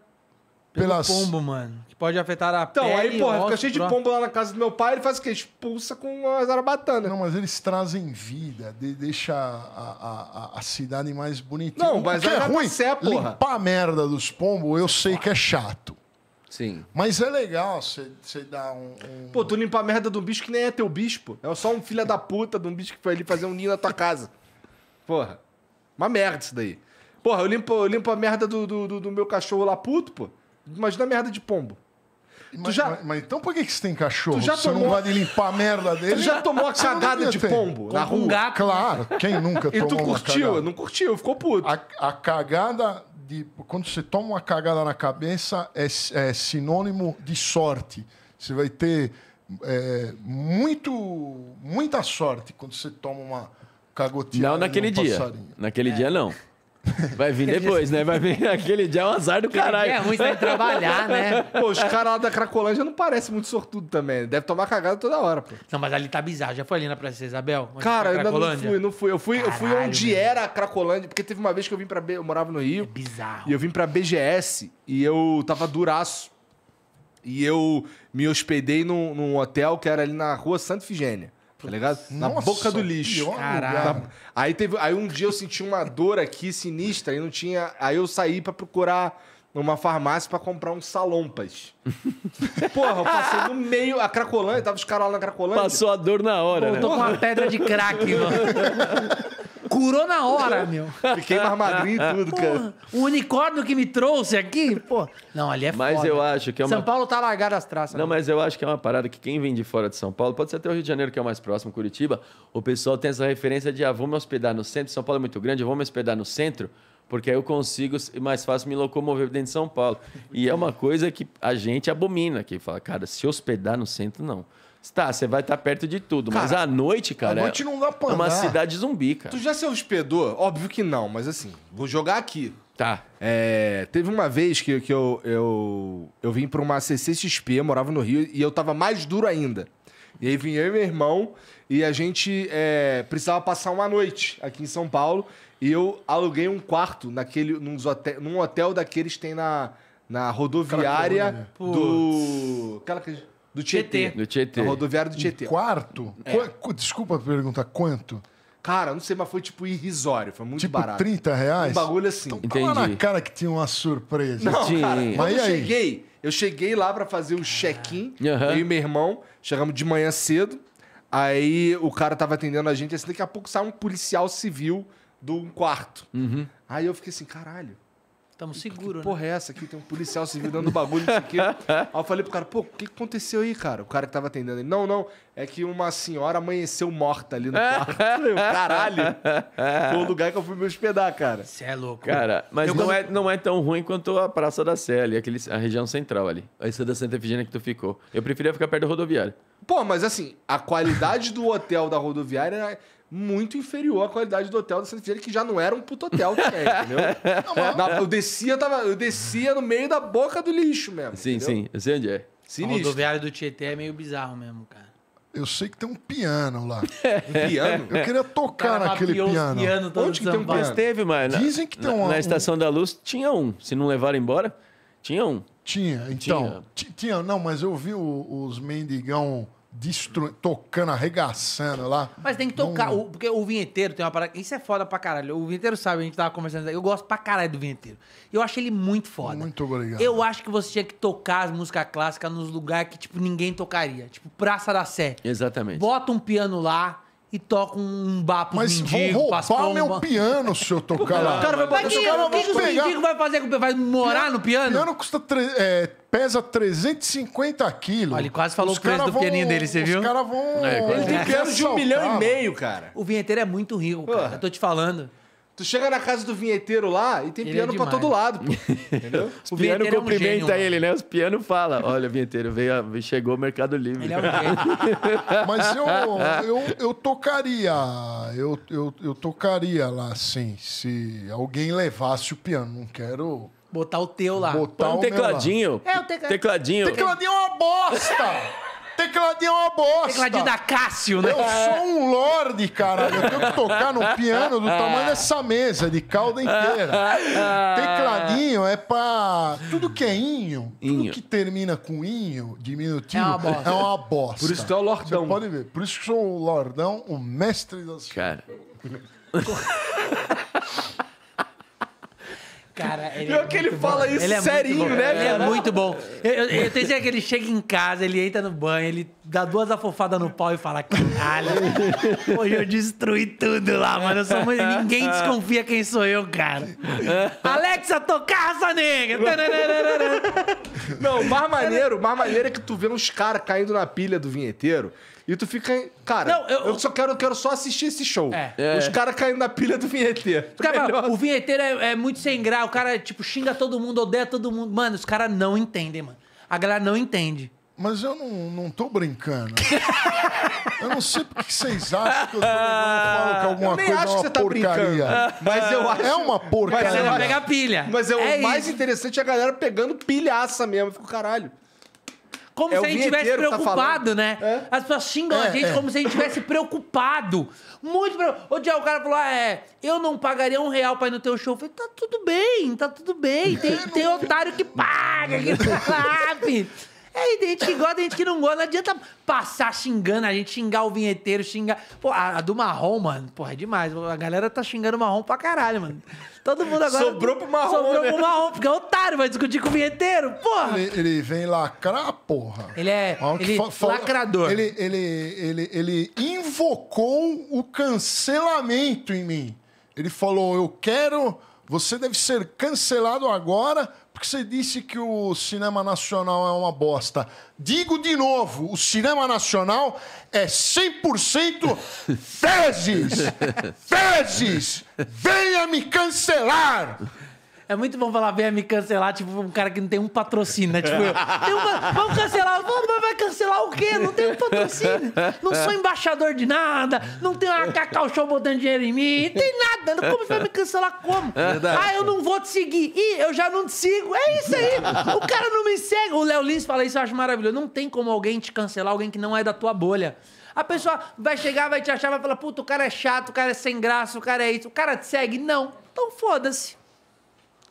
pelo Pelas... pombo, mano. Que pode afetar a então, pele. Então, aí, porra, fica cheio de pombo lá na casa do meu pai, ele faz o quê? Expulsa com as zarabatanas. Não, mas eles trazem vida, de, deixa a, a, a, cidade mais bonitinha. Não, mas é tá ruim. porra. Limpar a merda dos pombos, eu sei que é chato. Sim. Mas é legal você dar um, um, Pô, tu limpa a merda de um bicho que nem é teu bispo. É só um filho da puta de um bicho que foi ali fazer um ninho na tua casa. Porra. Uma merda isso daí. Porra, eu limpo, eu limpo a merda do, do, do meu cachorro lá puto, pô. Imagina a merda de pombo. Mas, já... mas, mas, então por que, que você tem cachorro? Tu já você tomou... não vai limpar a merda dele? Tu já tomou a cagada de ter. pombo Como... na rua? Um gato. Claro, quem nunca tomou E tu curtiu, não curtiu, ficou puto. A, a cagada de, quando você toma uma cagada na cabeça, é, é sinônimo de sorte. Você vai ter é, muito, muita sorte quando você toma uma cagotinha. Não naquele dia. Passarinho. Naquele é. dia, não. Vai vir depois, né? Vai vir aquele dia é um azar do caralho. É ruim sem trabalhar, né? Pô, os caras lá da Cracolândia não parecem muito sortudo também. Deve tomar cagada toda hora, pô. Não, mas ali tá bizarro. Já foi ali na Praça Isabel? Cara, eu ainda não fui, não fui. Eu fui, caralho, eu fui onde mesmo. era a Cracolândia, porque teve uma vez que eu vim pra B, eu morava no Rio. É bizarro. E eu vim pra BGS e eu tava duraço. E eu me hospedei num, num hotel que era ali na rua Santa Figênia. Tá ligado? na boca do lixo. Caralho. Aí, teve... aí um dia eu senti uma dor aqui sinistra e não tinha. Aí eu saí para procurar numa farmácia para comprar uns salompas. Porra, eu passei no meio, a Cracolândia, tava os caras lá na Cracolândia. Passou a dor na hora, Pô, né? Eu tô né? com uma pedra de craque, mano. Curou na hora, meu. Fiquei mais magrinho e tudo, Porra, cara. O unicórnio que me trouxe aqui, pô. Não, ali é Mas eu acho que é uma... São Paulo tá largado as traças. Não, né? mas eu acho que é uma parada que quem vem de fora de São Paulo, pode ser até o Rio de Janeiro, que é o mais próximo, Curitiba, o pessoal tem essa referência de, ah, vou me hospedar no centro, São Paulo é muito grande, eu vou me hospedar no centro, porque aí eu consigo mais fácil me locomover dentro de São Paulo. E é uma coisa que a gente abomina, que fala, cara, se hospedar no centro, não. Tá, você vai estar tá perto de tudo, cara, mas à noite, cara. À noite não dá pra É uma cidade zumbi, cara. Tu já se hospedou? Óbvio que não, mas assim, vou jogar aqui. Tá. É, teve uma vez que, que eu, eu, eu vim pra uma CCXP, morava no Rio, e eu tava mais duro ainda. E aí vinha eu e meu irmão, e a gente é, precisava passar uma noite aqui em São Paulo, e eu aluguei um quarto naquele, num, hotel, num hotel daqueles que tem na, na rodoviária do. Cara, que do Tietê. Do Tietê. A rodoviária do Tietê. Um quarto? É. Qu Desculpa perguntar, quanto? Cara, não sei, mas foi tipo irrisório, foi muito tipo, barato. Tipo 30 reais? Um bagulho assim. Então, Entendi. Tava na cara que tinha uma surpresa. Não, cara, mas eu aí? cheguei, eu cheguei lá para fazer o check-in, uhum. eu e meu irmão, chegamos de manhã cedo, aí o cara tava atendendo a gente, assim, daqui a pouco sai um policial civil do um quarto. Uhum. Aí eu fiquei assim, caralho, Estamos seguros, né? porra é essa aqui? Tem um policial civil dando bagulho, não sei o Aí eu falei pro cara, pô, o que aconteceu aí, cara? O cara que tava atendendo ele, não, não, é que uma senhora amanheceu morta ali no quarto. eu, caralho! Foi o lugar que eu fui me hospedar, cara. Você é louco. Cara, mas não, é, não é tão ruim quanto a Praça da Sé ali, aquele, a região central ali. A Essa da Santa Efigênia que tu ficou. Eu preferia ficar perto da rodoviária. Pô, mas assim, a qualidade do hotel da rodoviária é muito inferior à qualidade do hotel da Santa Efigênia, que já não era um puto hotel também, entendeu? Não, Na, eu, descia, tava, eu descia no meio da boca do lixo mesmo. Sim, entendeu? sim, eu sei onde é. Sinistro. O rodoviário do Tietê é meio bizarro mesmo, cara. Eu sei que tem um piano lá. Um piano? Eu queria tocar tá naquele piano. piano Onde que tem um piano? Mas teve, Dizem que tem na, um. Na Estação da Luz tinha um. Se não levaram embora, tinha um. Tinha, então. Tinha, tinha não, mas eu vi os mendigão destruindo, tocando, arregaçando lá. Mas tem que tocar, não... o, porque o vinheteiro tem uma parada. Isso é foda pra caralho. O vinheteiro sabe, a gente tava conversando. Eu gosto pra caralho do vinheteiro. Eu acho ele muito foda. Muito obrigado. Eu acho que você tinha que tocar as músicas clássicas nos lugares que, tipo, ninguém tocaria. Tipo, Praça da Sé. Exatamente. Bota um piano lá, e toca um bapo Mas mendigo, vão roubar o meu piano se eu tocar lá. O cara vai botar, o cara vai pegar... O mendigo vai fazer? Vai morar piano, no piano? O piano custa... Tre... É, pesa 350 quilos. Ele quase falou os o preço do vão, pianinho dele, você viu? Os caras vão... É, ele tem piano de um milhão e meio, cara. O vinheteiro é muito rico, cara. Eu tô te falando. Tu chega na casa do vinheteiro lá e tem ele é piano é pra todo lado. Entendeu? o piano cumprimenta é um gênio, ele, né? Os piano fala, olha, vinheteiro, veio, chegou o Mercado Livre. Ele é um Mas eu, eu, eu tocaria, eu, eu, eu tocaria lá, assim, se alguém levasse o piano. Não quero Botar o teu lá. Botar Põe um tecladinho. É, o tecladinho. Tecladinho. Tecladinho é uma bosta! Tecladinho é uma bosta. Tecladinho da Cássio, né? Eu sou um lorde, caralho. Eu tenho que tocar no piano do tamanho dessa mesa, de calda inteira. Tecladinho é pra... Tudo que é inho, tudo que termina com inho, diminutivo, É uma bosta. é uma bosta. Por isso tu é o lordão. Você pode ver. Por isso que eu sou o lordão, o mestre das... Cara. Cara, ele Pior é que ele bom. fala isso ele é serinho, né, cara? Ele é muito bom. Eu, eu, eu tenho certeza que ele chega em casa, ele entra no banho, ele dá duas afofadas no pau e fala: caralho, hoje eu destruí tudo lá, mano. Eu sou muito... Ninguém desconfia quem sou eu, cara. Alexa, toca raça Não, o mais maneiro, mais maneiro é que tu vê uns caras caindo na pilha do vinheteiro. E tu fica. Cara, não, eu, eu, só quero, eu quero só assistir esse show. É. É. Os caras caindo na pilha do vinheteiro. Cara, o vinheteiro é, é, muito sem grau, o cara, tipo, xinga todo mundo, odeia todo mundo. Mano, os caras não entendem, mano. A galera não entende. Mas eu não, não tô brincando. eu não sei porque vocês acham que eu, tô, eu falo que alguma eu nem coisa acho é uma que você porcaria. Tá brincando. É. Mas eu acho. É uma porcaria. Mas você vai pegar pilha. Mas eu, é o é mais isso. interessante é a galera pegando pilhaça mesmo. Eu fico, caralho como é se a gente estivesse tá preocupado, tá né? É? As pessoas xingam a é, gente é. como se a gente estivesse preocupado. Muito preocupado. O dia o cara falou: ah, é, eu não pagaria um real pra ir no teu show. Eu falei, tá tudo bem, tá tudo bem. Tem, tem otário que paga, que sabe. É, tem gente que gosta, tem gente que não gosta. Não adianta passar xingando a gente, xingar o vinheteiro, xingar. Pô, a, a do marrom, mano, porra, é demais. A galera tá xingando o marrom pra caralho, mano. Todo mundo agora. Sobrou pro marrom. Sobrou né? pro marrom, porque é otário, vai discutir com o vinheteiro, porra. Ele, ele vem lacrar, porra. Ele é ele, lacrador. Ele, ele, ele, ele invocou o cancelamento em mim. Ele falou: eu quero. Você deve ser cancelado agora porque você disse que o cinema nacional é uma bosta. Digo de novo, o cinema nacional é 100% fezes! Fezes! Venha me cancelar! É muito bom falar, venha me cancelar, tipo, um cara que não tem um patrocínio, né? Tipo, eu, vamos cancelar, vamos, vai cancelar o quê? Não tem um patrocínio, não sou embaixador de nada, não tenho uma Cacau Show botando dinheiro em mim, não tem nada, como vai me cancelar como? Verdade. Ah, eu não vou te seguir, ih, eu já não te sigo, é isso aí, o cara não me segue. O Léo Lins fala isso, eu acho maravilhoso, não tem como alguém te cancelar, alguém que não é da tua bolha. A pessoa vai chegar, vai te achar, vai falar, puta, o cara é chato, o cara é sem graça, o cara é isso, o cara te segue? Não, então foda-se.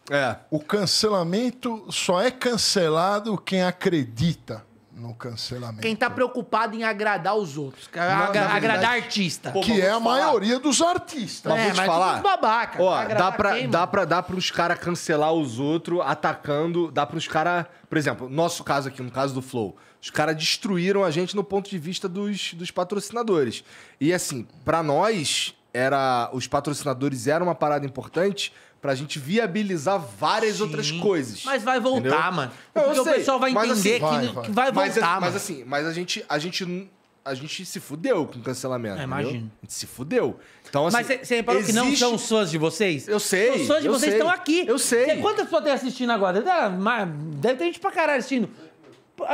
É. O cancelamento só é cancelado quem acredita no cancelamento. Quem tá preocupado em agradar os outros, Agra verdade, agradar artista. Pô, que é a falar. maioria dos artistas. Mas é, vou falar. Babaca, Ó, dá pra, quem, dá pra dar pros caras cancelar os outros atacando, dá pros caras, por exemplo, nosso caso aqui, no caso do Flow, os caras destruíram a gente no ponto de vista dos, dos patrocinadores. E assim, para nós era os patrocinadores eram uma parada importante, pra gente viabilizar várias Sim, outras coisas. Mas vai voltar, entendeu? mano. Porque o pessoal vai assim, entender assim, que, vai, que, vai. É- voltar, mas, mano. Mas assim, mas a gente, a gente, a gente se fudeu com o cancelamento. É, imagino. A gente se fudeu. Então, assim, mas você reparou existe... que não são os fãs de vocês? Eu sei. Os fãs de vocês sei, estão aqui. Eu sei. Cê, quantas pessoas tem assistindo agora? Deve ter gente pra caralho assistindo.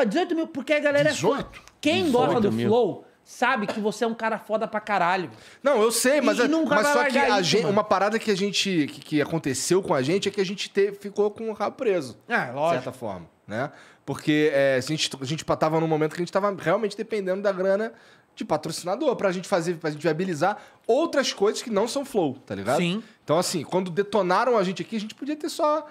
18 mil, porque a galera 18? é fã. Quem 18 gosta do mil. Flow sabe que você é um cara foda pra caralho. Não, eu sei, mas, é- e, é, mas só que gente, uma parada que a gente que, que, aconteceu com a gente é que a gente te, ficou com o rabo preso. É, lógico. De certa forma, né? Porque é, a, gente, a gente tava num momento que a gente tava realmente dependendo da grana de patrocinador pra gente fazer, pra gente viabilizar outras coisas que não são flow, tá ligado? Sim. Então, assim, quando detonaram a gente aqui, a gente podia ter só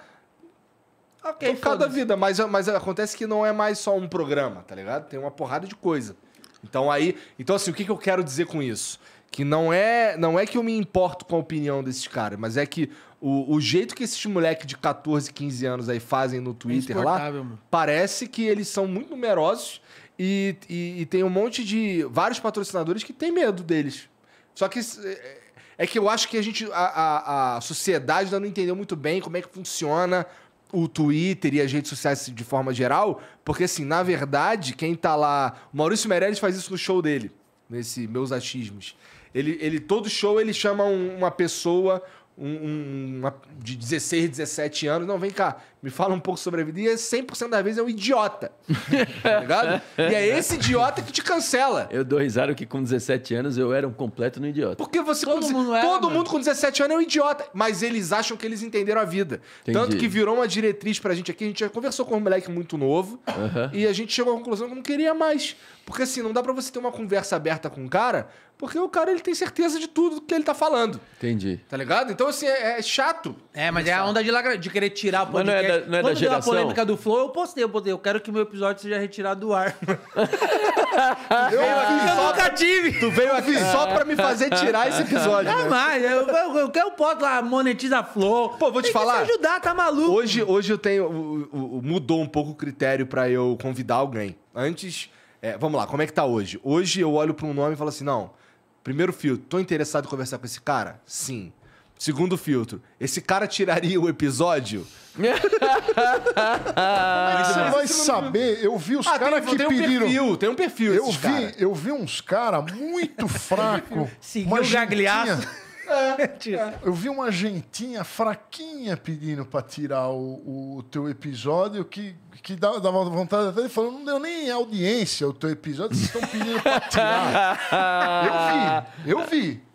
Ok, tocado a vida, mas, mas acontece que não é mais só um programa, tá ligado? Tem uma porrada de coisa. Então aí, então assim, o que, que eu quero dizer com isso? Que não é, não é que eu me importo com a opinião desses caras, mas é que o, o jeito que esses moleques de 14, 15 anos aí fazem no Twitter é lá, mano. parece que eles são muito numerosos e, e, e, tem um monte de vários patrocinadores que tem medo deles. Só que é, é que eu acho que a gente, a, a, a sociedade ainda não entendeu muito bem como é que funciona o Twitter e as redes sociais de forma geral, porque assim, na verdade, quem tá lá. O Maurício Meirelles faz isso no show dele, nesse Meus Achismos. Ele, ele todo show ele chama um, uma pessoa um, um, uma, de 16, 17 anos. Não, vem cá, me fala um pouco sobre a vida, e 100% das vezes é um idiota. tá ligado? E é esse idiota que te cancela. Eu dou risada que com 17 anos eu era um completo no idiota. Porque você todo, mundo, todo mundo com 17 anos é um idiota, mas eles acham que eles entenderam a vida. Entendi. Tanto que virou uma diretriz pra gente aqui, a gente já conversou com um moleque muito novo uhum. e a gente chegou à conclusão que não queria mais. Porque assim, não dá pra você ter uma conversa aberta com um cara, porque o cara ele tem certeza de tudo que ele tá falando. Entendi. Tá ligado? Então, assim, é, é chato. É, mas é a onda de, lagra... de querer tirar o podcast da, não é Quando da geração. Quando a polêmica do Flow, eu postei, eu postei. Eu quero que meu episódio seja retirado do ar. eu, eu só... nunca tive. Tu veio aqui ah. só pra me fazer tirar esse episódio. Né? Jamais. Né? Eu, eu, eu, eu posto lá, monetiza Flow. Pô, vou te Tem falar. Que ajudar, tá maluco. Hoje, hoje eu tenho... O, o, mudou um pouco o critério pra eu convidar alguém. Antes... É, vamos lá, como é que tá hoje? Hoje eu olho pra um nome e falo assim, não... Primeiro fio, tô interessado em conversar com esse cara? Sim. Segundo filtro, esse cara tiraria o episódio? Você vai saber, eu vi os ah, caras que tem um pediram. Perfil, tem um perfil, eu vi, cara. eu vi uns caras muito fraco. Seguiu o gagliaço. É, é. Eu vi uma gentinha fraquinha pedindo para tirar o, o, teu episódio, que, que dava vontade até de falar, não deu nem audiência o teu episódio, vocês estão pedindo pra tirar. eu vi, eu vi.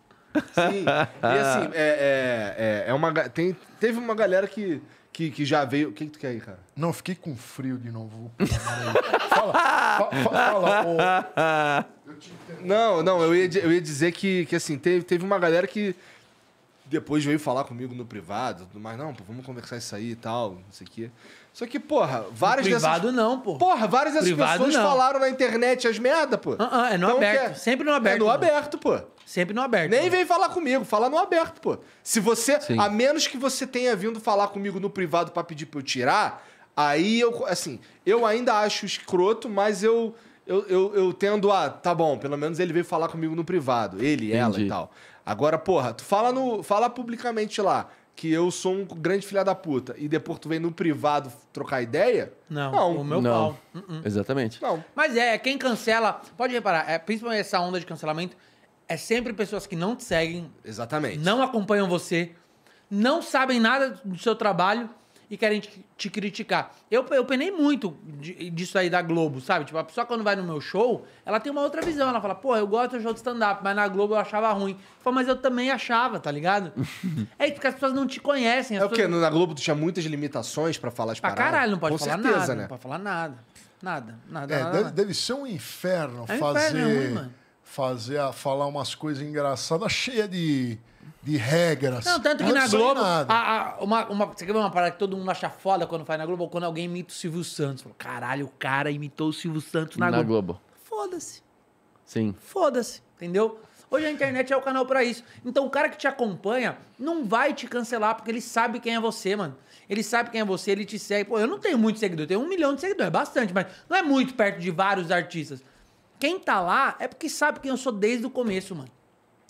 Sim. E assim, é, é, é, é uma. Tem, teve uma galera que, que, que já veio. O que, que tu quer aí, cara? Não, fiquei com frio de novo. fala, fala, fala. Não, não, eu ia, eu ia dizer que, que assim, teve, teve uma galera que depois veio falar comigo no privado, mas não, pô, vamos conversar isso aí e tal, não sei o quê. Só que, porra, várias privado dessas... não, pô. Porra, várias dessas privado pessoas não. falaram na internet as merda, pô. Uh -uh, é no então, aberto. É... Sempre no aberto. É no mano. aberto, pô. Sempre no aberto. Nem mano. vem falar comigo, fala no aberto, pô. Se você. Sim. A menos que você tenha vindo falar comigo no privado para pedir pra eu tirar, aí eu. Assim, eu ainda acho escroto, mas eu. Eu, eu, eu tendo a. Tá bom, pelo menos ele veio falar comigo no privado. Ele, Entendi. ela e tal. Agora, porra, tu fala, no, fala publicamente lá que eu sou um grande filha da puta e depois tu vem no privado trocar ideia? Não. não. O meu não. pau. Uh -uh. Exatamente. Não. Mas é, quem cancela, pode reparar, é, principalmente essa onda de cancelamento, é sempre pessoas que não te seguem. Exatamente. Não acompanham você, não sabem nada do seu trabalho e querem te, te criticar. Eu, eu penei muito disso aí da Globo, sabe? Tipo, a pessoa quando vai no meu show, ela tem uma outra visão. Ela fala, pô, eu gosto do show de stand-up, mas na Globo eu achava ruim. Eu falo, mas eu também achava, tá ligado? é porque as pessoas não te conhecem. É pessoas... o quê? Na Globo tu tinha muitas limitações para falar as pra paradas? Pra caralho, não pode Com falar certeza, nada. Né? Não pode falar nada. Nada, nada. É, nada, deve, nada. deve, ser um inferno é fazer. Inferno, é ruim, fazer a, falar umas coisas engraçadas, cheia de de regras. Não, tanto que na Globo. A, a, uma, uma, você quer ver uma parada que todo mundo acha foda quando faz na Globo? Ou quando alguém imita o Silvio Santos. Caralho, o cara imitou o Silvio Santos na, na Globo. Globo. Foda-se. Sim. Foda-se, entendeu? Hoje a internet é o canal para isso. Então o cara que te acompanha não vai te cancelar, porque ele sabe quem é você, mano. Ele sabe quem é você, ele te segue. Pô, eu não tenho muito seguidor, eu tenho um milhão de seguidores, é bastante, mas não é muito perto de vários artistas. Quem tá lá é porque sabe quem eu sou desde o começo, mano.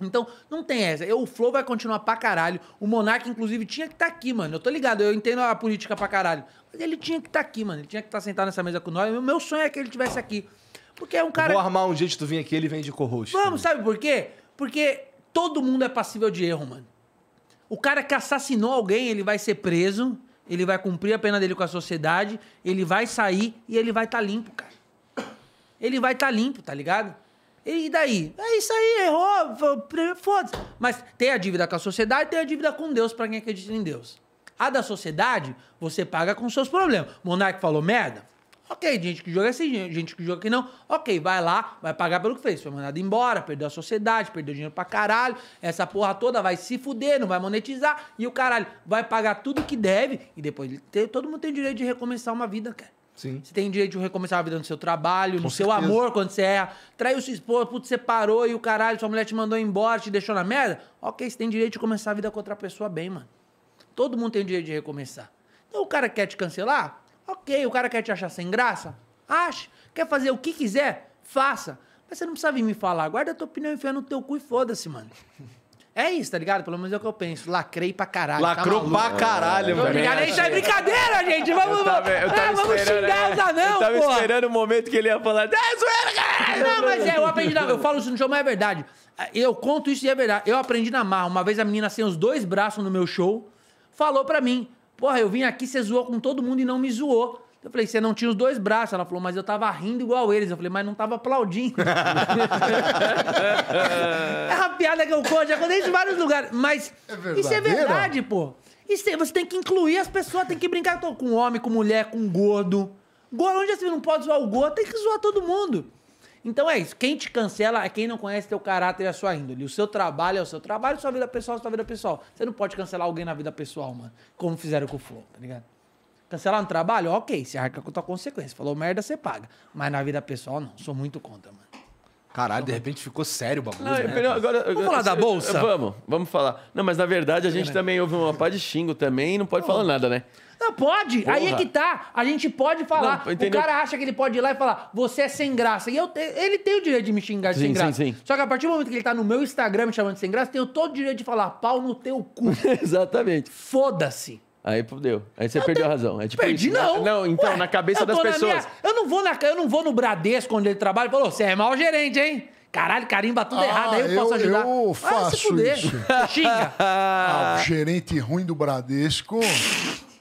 Então, não tem essa. Eu, o Flow vai continuar pra caralho. O Monark, inclusive, tinha que estar tá aqui, mano. Eu tô ligado, eu entendo a política pra caralho. Mas ele tinha que estar tá aqui, mano. Ele tinha que estar tá sentado nessa mesa com nós. O meu sonho é que ele estivesse aqui. Porque é um cara. Vou armar um jeito de tu vir aqui, ele vem de co Vamos, sabe por quê? Porque todo mundo é passível de erro, mano. O cara que assassinou alguém, ele vai ser preso, ele vai cumprir a pena dele com a sociedade, ele vai sair e ele vai estar tá limpo, cara. Ele vai estar tá limpo, tá ligado? E daí? É isso aí, errou, foda-se. Mas tem a dívida com a sociedade, tem a dívida com Deus, para quem acredita em Deus. A da sociedade, você paga com seus problemas. Monarque falou merda? Ok, gente que joga assim, gente que joga que não. Ok, vai lá, vai pagar pelo que fez. Foi mandado embora, perdeu a sociedade, perdeu dinheiro pra caralho. Essa porra toda vai se fuder, não vai monetizar. E o caralho vai pagar tudo que deve. E depois todo mundo tem o direito de recomeçar uma vida, cara. Sim. Você tem direito de recomeçar a vida no seu trabalho, Com no certeza. seu amor quando você erra. É, traiu sua esposa, putz, separou e o caralho, sua mulher te mandou embora, te deixou na merda. Ok, você tem direito de começar a vida com outra pessoa bem, mano. Todo mundo tem direito de recomeçar. Então o cara quer te cancelar? Ok. O cara quer te achar sem graça? Ache. Quer fazer o que quiser? Faça. Mas você não precisa vir me falar. Guarda a tua opinião, enfia no teu cu e foda-se, mano. É isso, tá ligado? Pelo menos é o que eu penso. Lacrei pra caralho. Tá Lacrou tá pra caralho, velho. Obrigado, é gente brincadeira, gente. Vamos, eu tava, eu tava ah, vamos xingar né? os anãos, pô. Eu tava esperando o momento que ele ia falar. É zoeira, Não, mas é, eu aprendi. Não, eu falo isso no show, mas é verdade. Eu conto isso e é verdade. Eu aprendi na marra. Uma vez a menina sem os dois braços no meu show falou pra mim: Porra, eu vim aqui, você zoou com todo mundo e não me zoou. Eu falei, você não tinha os dois braços? Ela falou, mas eu tava rindo igual eles. Eu falei, mas não tava aplaudindo. é uma piada que eu conto, já contei em vários lugares. Mas é isso é verdade, pô. Isso é, você tem que incluir as pessoas, tem que brincar com homem, com mulher, com gordo. Gordo, onde você assim, não pode zoar o gordo, tem que zoar todo mundo. Então é isso. Quem te cancela é quem não conhece teu caráter e a sua índole. O seu trabalho é o seu trabalho, sua vida pessoal é sua vida pessoal. Você não pode cancelar alguém na vida pessoal, mano. Como fizeram com o Flow, tá ligado? Cancelar no trabalho? Ok, você arca com a tua consequência. Falou merda, você paga. Mas na vida pessoal, não. Sou muito contra, mano. Caralho, de repente ficou sério o bagulho. Não, né? agora, vamos falar da bolsa? Vamos, vamos falar. Não, mas na verdade a gente é. também ouve uma pá de xingo também e não pode oh. falar nada, né? Não, pode. Porra. Aí é que tá. A gente pode falar. Não, o cara acha que ele pode ir lá e falar, você é sem graça. E eu, ele tem o direito de me xingar de sim, sem graça. Sim, sim. Só que a partir do momento que ele tá no meu Instagram me chamando de sem graça, eu tenho todo o direito de falar, pau no teu cu. Exatamente. Foda-se. Aí fudeu. Aí você eu perdeu a razão. É tipo Perdi, isso, não. Não, então, Ué, na cabeça das pessoas. Minha... Eu, não vou na... eu não vou no Bradesco onde ele trabalha e falou: você é mau gerente, hein? Caralho, carimba tudo ah, errado, aí eu, eu, posso ajudar. Eu faço ah, isso. Xinga. Ah, o gerente ruim do Bradesco.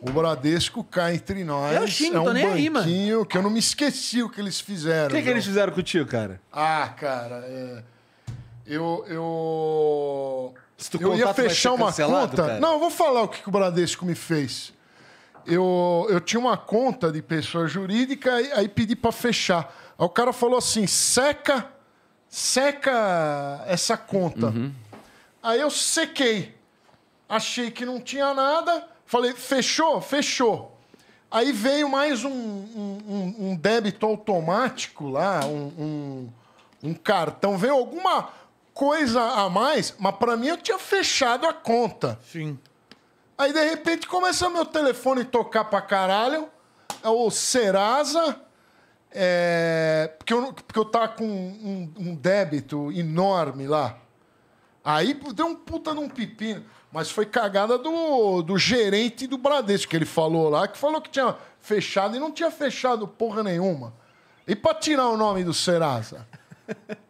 O Bradesco cai entre nós. Eu xingo, é um tô nem aí, mano. que eu não me esqueci o que eles fizeram. O que, que, eles fizeram com o tio, cara? Ah, cara, é... Eu... eu eu ia fechar uma conta. Cara. Não, eu vou falar o que, que o Bradesco me fez. Eu, eu tinha uma conta de pessoa jurídica, aí, aí pedi para fechar. Aí o cara falou assim: seca, seca essa conta. Uhum. Aí eu sequei. Achei que não tinha nada. Falei, fechou? Fechou. Aí veio mais um, um, um débito automático lá, um, um, um cartão. Veio alguma coisa a mais, mas para mim eu tinha fechado a conta. Sim. Aí de repente começa meu telefone tocar pra caralho. É o Serasa. É... Porque, eu, porque eu tava com um, um débito enorme lá. Aí deu um puta num pepino. Mas foi cagada do, do gerente do Bradesco que ele falou lá, que falou que tinha fechado e não tinha fechado porra nenhuma. E pra tirar o nome do Serasa?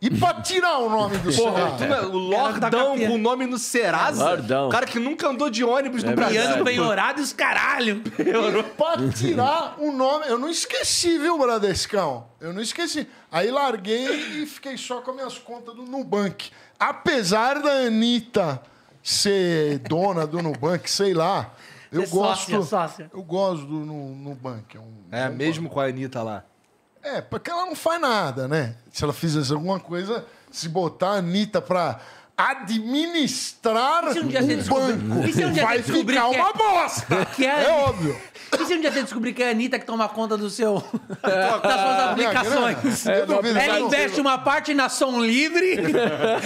E pra tirar o nome do Porra, Serasa? É o tá Lordão com o nome no Serasa? Lordão. O cara que nunca andou de ônibus no é Brasil. Piano penhorado e os caralho. E pra tirar o nome... Eu não esqueci, viu, Bradescão? Eu não esqueci. Aí larguei e fiquei só com as minhas contas do Nubank. Apesar da Anitta ser dona do Nubank, sei lá... Eu gosto. sócia, sócia. Eu gosto do Nubank. É, um, é um mesmo com a Anitta lá. É, porque ela não faz nada, né? Se ela fizesse alguma coisa, se botar a Anitta pra administrar um, um banco. E se um dia Vai ficar é uma é... bosta! Que é... é óbvio. E se um dia você descobrir que é a Anitta que toma conta do seu, é. das suas aplicações? É, duvido, ela investe uma parte na Som Livre,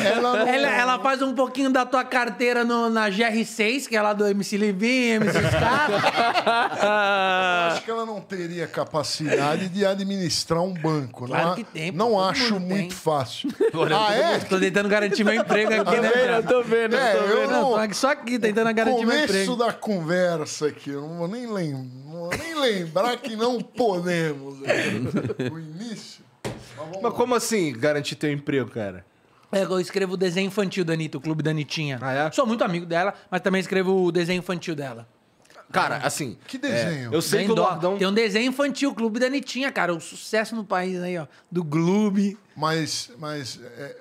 ela, não... ela, ela, é. faz um pouquinho da tua carteira no, na GR6, que é lá do MC Livinho, MC Scar. Eu acho que ela não teria capacidade de administrar um banco. Claro não, que tem. Não acho muito tem. fácil. ah, é? Estou tentando garantir meu emprego aqui aqui, né? Eu tô vendo, é, eu tô vendo. Eu é, Só aqui, tentando garantir meu emprego. começo da conversa aqui, eu não vou nem, nem lembrar que não podemos. o início. Mas, Mas como assim garantir teu emprego, cara? É, eu escrevo o desenho infantil da Anitta, o clube da Anitinha. Ah, é? Sou muito amigo dela, mas também escrevo o desenho infantil dela. Cara, assim. Que é, desenho? É, eu sei que o Lordão. Tem um desenho infantil, Clube da Anitinha, cara. Um sucesso no país aí, ó. Do Clube. Mas. mas é,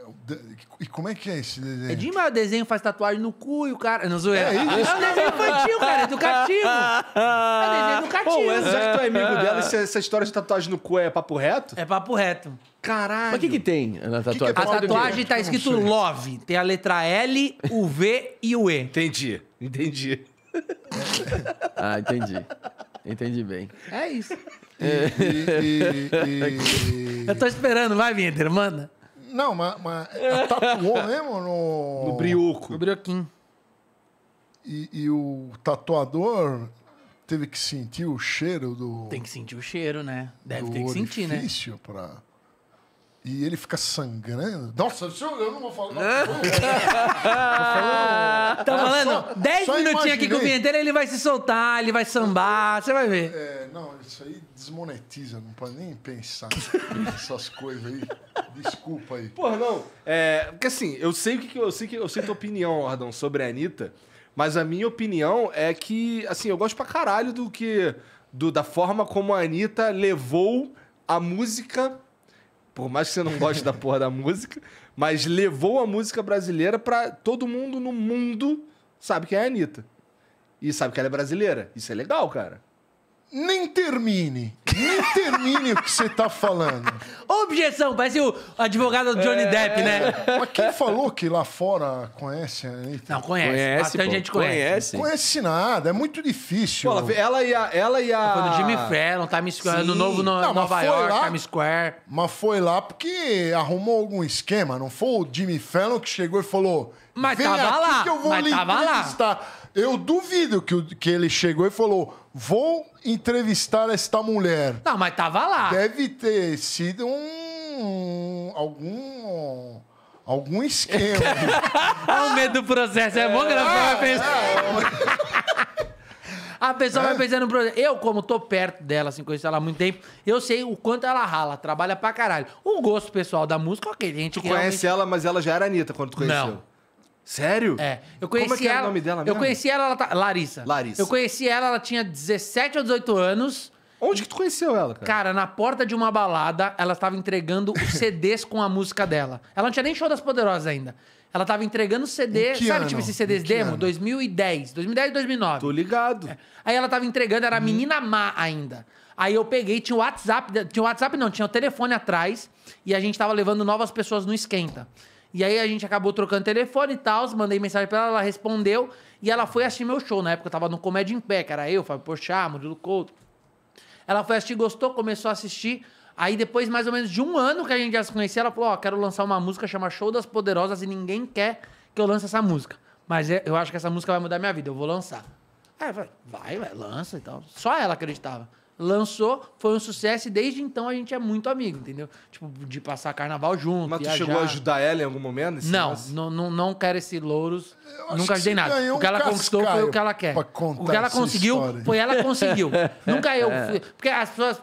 e como é que é esse desenho? É demais. O desenho faz tatuagem no cu e o cara. Não zoeira. É, isso? é um desenho infantil, cara. Educativo. É um é desenho educativo. Pô, essa, que tu é amigo dela, se essa história de tatuagem no cu é papo reto? É papo reto. Caralho. Mas o que, que tem na tatuagem? Que que é a tatuagem tá escrito Love. Tem a letra L, o V e o E. Entendi, entendi. ah, entendi. Entendi bem. É isso. E, e, e... Eu tô esperando, vai, Vinheteiro, manda. Não, mas, mas tatuou mesmo no. No brioco. No brioquim. E, o tatuador teve que sentir o cheiro do. Tem que sentir o cheiro, né? Deve ter que sentir, né? Pra... E ele fica sangrando. Nossa, eu não vou falar. Não. tá falando? dez minutinhos aqui com o vinheteiro, ele vai se soltar, ele vai sambar, você vai ver. É, não, isso aí desmonetiza, não pode nem pensar nessas coisas aí. Desculpa aí. Porra, não. É, porque assim, eu sei que eu sei que eu sei tua opinião, Ordão, sobre a Anitta, mas a minha opinião é que, assim, eu gosto pra caralho do que. Do, da forma como a Anitta levou a música por mais que você não goste da porra da música, mas levou a música brasileira para todo mundo no mundo sabe quem é a Anitta. E sabe que ela é brasileira. Isso é legal, cara nem termine. Nem termine o que você tá falando. Objeção, parece o advogado do Johnny é. Depp, né? Mas quem falou que lá fora conhece? Né? Não, conhece. Conhece, Bastante pô, gente conhece. Conhece. Conhece nada, é muito difícil. Pô, ela ia, Ela ia. Quando Foi Jimmy Fallon, Times Square, no novo no, Não, mas Nova foi York, lá- Times Square. Mas foi lá porque arrumou algum esquema, não foi o Jimmy Fallon que chegou e falou: Mas "Vem tava aqui lá, que eu vou mas tava lá." Eu duvido que, que ele chegou e falou: Vou entrevistar esta mulher. Não, mas tava lá. Deve ter sido um. algum algum esquema. o medo do processo é, é bom que ela A pessoa é. vai pensando no processo. Eu, como tô perto dela, assim, conheço ela há muito tempo, eu sei o quanto ela rala, trabalha pra caralho. O gosto pessoal da música, ok, gente. Tu realmente... conhece ela, mas ela já era Anitta quando tu conheceu. Não. Sério? É. Eu conheci Como é que ela, o nome dela mesmo? Eu conheci ela, ela tá... Larissa. Larissa. Eu conheci ela, ela tinha 17 ou 18 anos. Onde que tu conheceu ela, cara? Cara, na porta de uma balada, ela estava entregando os CDs com a música dela. Ela não tinha nem show das Poderosas ainda. Ela estava entregando CD, sabe, tipo, ano? tipo esses CDs demo? Ano? 2010, 2010 2009. Tô ligado. É. Aí ela estava entregando, era hum. menina má ainda. Aí eu peguei, tinha o WhatsApp, tinha o WhatsApp não, tinha o telefone atrás e a gente estava levando novas pessoas no esquenta. E aí a gente acabou trocando telefone e tal, mandei mensagem pra ela, ela respondeu. E ela foi assistir meu show. Na época eu tava no Comédia em Pé, que era eu, Fábio Porchat, Murilo Couto. Ela foi assistir, gostou, começou a assistir. Aí depois, mais ou menos de um ano que a gente já se conhecia, ela falou, ó, oh, quero lançar uma música, chama Show das Poderosas e ninguém quer que eu lance essa música. Mas é, eu acho que essa música vai mudar minha vida, eu vou lançar. Aí eu falei, vai, vai lança e então. tal. Só ela acreditava lançou, foi um sucesso e desde então a gente é muito amigo, entendeu? Tipo, de passar carnaval junto. Mas tu viajar. chegou a ajudar ela em algum momento? Não, não, não, não, quero esse louros. Nunca ajudei nada. o que ela conquistou foi o que ela quer. O que ela conseguiu história. foi ela conseguiu. É. Nunca eu. É. Fui, porque as pessoas.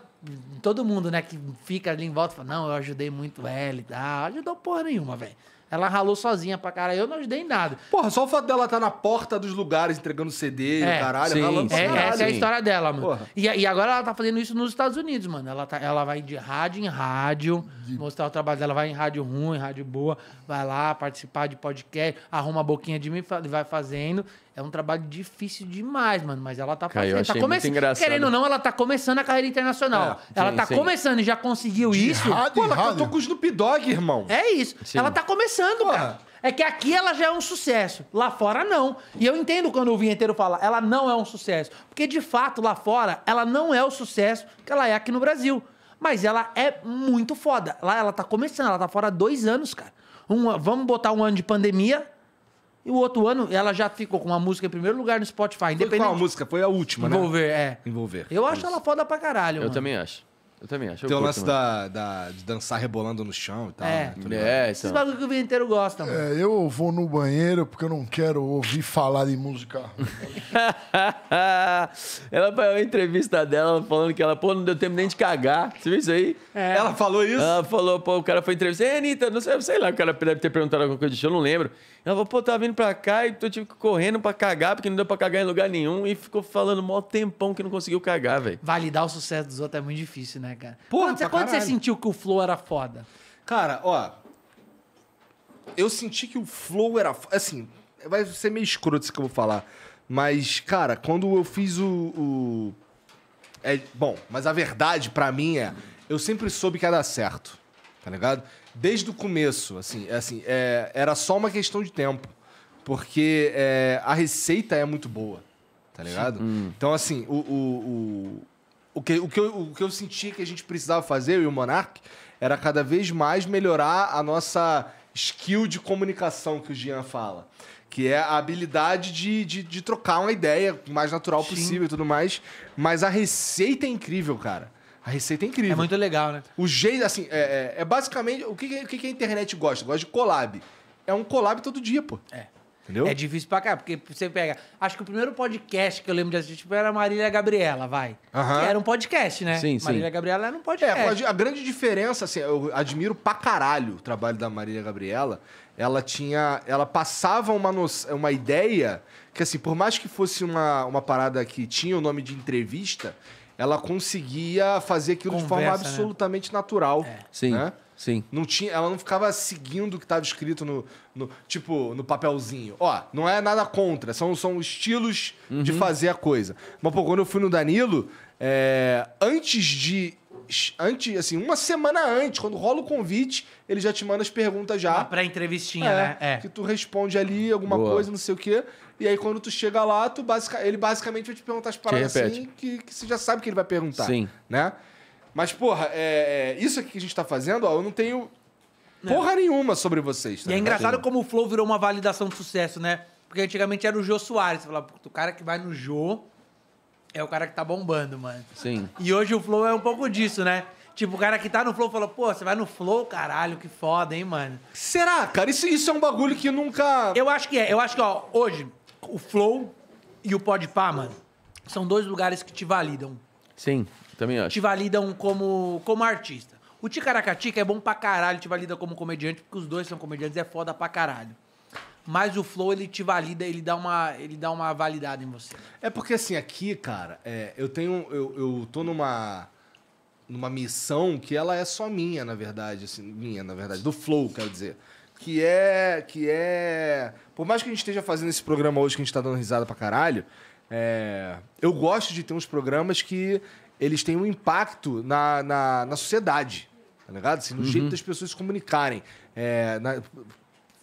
Todo mundo, né, que fica ali em volta fala, não, eu ajudei muito ela e tal. Ajudou porra nenhuma, velho. Ela ralou sozinha pra cara. Eu não ajudei em nada. Porra, só o fato dela estar tá na porta dos lugares entregando CD, é, caralho, sim, ralando sim, é, caralho. Essa é a história dela, mano. E, e, agora ela tá fazendo isso nos Estados Unidos, mano. Ela, tá, ela vai de rádio em rádio, de... mostrar o trabalho dela. Vai em rádio ruim, rádio boa, vai lá participar de podcast, arruma a boquinha de mim e vai fazendo. É um trabalho difícil demais, mano. Mas ela tá fazendo. tá começando. Querendo ou não, ela tá começando a carreira internacional. É, ela tá sim. começando e já conseguiu de isso. Rádio, Pô, ela cantou tá com o Snoop Dogg, irmão. É isso. Sim. Ela tá começando, cara. É que aqui ela já é um sucesso. Lá fora, não. E eu entendo quando o vinheteiro fala, ela não é um sucesso. Porque, de fato, lá fora, ela não é o sucesso que ela é aqui no Brasil. Mas ela é muito foda. Lá ela tá começando, ela tá fora dois anos, cara. Um, vamos botar um ano de pandemia, e o outro ano, ela já ficou com uma música em primeiro lugar no Spotify. Foi independente. qual música? Foi a última, Envolver, né? Envolver, é. Envolver. Eu acho Isso. ela foda pra caralho, Eu também acho. Eu também acho. Tem o lance da, da, de dançar rebolando no chão e tal. É, né? é então. Esses bagulho que o vídeo inteiro gosta, mano. É, eu vou no banheiro porque eu não quero ouvir falar de música. ela foi uma entrevista dela falando que ela, pô, não deu tempo nem de cagar. Você viu isso aí? É. Ela falou isso? Ela falou, pô, o cara foi entrevistar. Ei, é, Anitta, não sei, sei lá, o cara deve ter perguntado alguma coisa de show, não lembro. Ela falou, pô, tava vindo pra cá e tô tipo correndo pra cagar, porque não deu pra cagar em lugar nenhum. E ficou falando mó tempão que não conseguiu cagar, velho. Validar o sucesso dos outros é muito difícil, né? né, cara? Porra, quando, você, quando você sentiu que o flow era foda? Cara, ó. Eu senti que o flow era. Assim, vai ser meio escroto isso que eu vou falar. Mas, cara, quando eu fiz o. o... É, bom, mas a verdade para mim é. Eu sempre soube que ia dar certo. Tá ligado? Desde o começo, assim, é assim é, era só uma questão de tempo. Porque é, a receita é muito boa, tá ligado? Hum. Então, assim, o, o, o que, o, que eu, o que eu senti que a gente precisava fazer, eu e o Monark, era cada vez mais melhorar a nossa skill de comunicação que o Jean fala. Que é a habilidade de, de, de trocar uma ideia o mais natural Sim. possível e tudo mais. Mas a receita é incrível, cara. A receita é incrível. É muito legal, né? O jeito, assim, é, é, é basicamente. O que, o que a internet gosta? Gosta de collab. É um collab todo dia, pô. É. Entendeu? É difícil pra cá, porque você pega. Acho que o primeiro podcast que eu lembro de assistir tipo, era Marília Gabriela, vai. Que era um podcast, né? Sim, sim. Marília Gabriela era um é, podcast. É, a grande diferença, assim, eu admiro pra caralho o trabalho da Marília Gabriela. Ela tinha. Ela passava uma, uma ideia que, assim, por mais que fosse uma, uma parada que tinha o nome de entrevista, ela conseguia fazer aquilo Conversa, de forma né? absolutamente né? natural. É. Né? Sim. Né? Sim. Não tinha, ela não ficava seguindo o que estava escrito no, no, tipo no papelzinho. Ó, não é nada contra, são, são estilos uhum. de fazer a coisa. Mas pô, quando eu fui no Danilo, é, antes de antes, assim, uma semana antes, quando rola o convite, ele já te manda as perguntas já. Uma pré-entrevistinha, é, né? É. Que tu responde ali alguma Boa. coisa, não sei o quê. E aí, quando tu chega lá, tu basic... ele basicamente vai te perguntar as paradas assim que, que você já sabe que ele vai perguntar. Sim. Né? Mas, porra, é, é, isso aqui que a gente tá fazendo, ó, eu não tenho é. porra nenhuma sobre vocês. Tá e é engraçado como o Flow virou uma validação de sucesso, né? Porque antigamente era o Jô Soares. Você falava, o cara que vai no Jô é o cara que tá bombando, mano. Sim. E hoje o Flow é um pouco disso, né? Tipo, o cara que tá no Flow falou, pô, você vai no Flow, caralho, que foda, hein, mano. Será, cara? Isso, isso é um bagulho que nunca. Eu acho que é. Eu acho que, ó, hoje, o Flow e o Podpah, mano, são dois lugares que te validam. Sim. Também acho. Te validam como, como artista. O Ticaracatica é bom pra caralho, te valida como comediante, porque os dois são comediantes, é foda pra caralho. Mas o Flow, ele te valida, ele dá uma, ele dá uma validada em você. É porque assim, aqui, cara, é, eu tenho. Eu, eu tô numa. numa missão que ela é só minha, na verdade. Assim, minha, na verdade, do Flow, quero dizer. Que é. Que é. Por mais que a gente esteja fazendo esse programa hoje que a gente tá dando risada pra caralho. É, eu gosto de ter uns programas que eles têm um impacto na, na, na sociedade, tá ligado? Assim, no uhum. jeito das pessoas se comunicarem. É, na,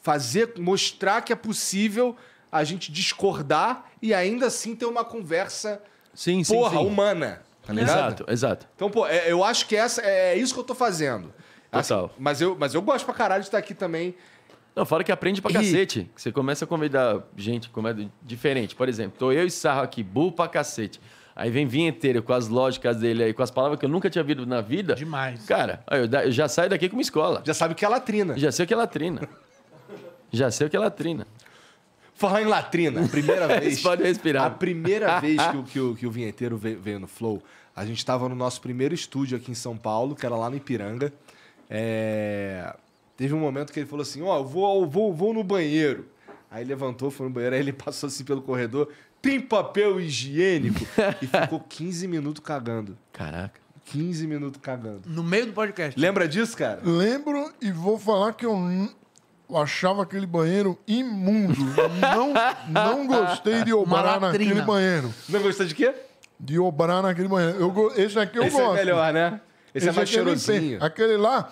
fazer, mostrar que é possível a gente discordar e ainda assim ter uma conversa sim, porra, sim, sim. humana. Tá ligado? Exato, exato. Então, pô, é, eu acho que essa, é, é isso que eu tô fazendo. Assim, Total. Assim, mas, eu, mas eu gosto pra caralho de estar aqui também. Não, fora que aprende pra e... cacete. Você começa a convidar gente como é diferente. Por exemplo, tô eu e Sarro aqui, burro pra cacete. Aí vem vinheteiro com as lógicas dele aí, com as palavras que eu nunca tinha ouvido na vida. Demais. Cara, aí eu já saio daqui com uma escola. Já sabe o que é latrina. Já sei o que é latrina. já sei o que é latrina. Falar em latrina, primeira vez. pode respirar. A primeira vez que, o, que, que o vinheteiro veio, veio no Flow, a gente estava no nosso primeiro estúdio aqui em São Paulo, que era lá no Ipiranga. É... Teve um momento que ele falou assim: Ó, oh, vou, vou, vou no banheiro. Aí levantou, foi no banheiro, aí ele passou assim pelo corredor tem papel higiênico? e ficou 15 minutos cagando. Caraca. 15 minutos cagando. No meio do podcast. Lembra disso, cara? Lembro e vou falar que eu eu achava aquele banheiro imundo. não, não gostei de obrar naquele banheiro. Não gostou de quê? De obrar naquele banheiro. Eu, esse aqui eu esse é gosto. Esse é melhor, né? Esse, é esse é mais cheirosinho. aquele lá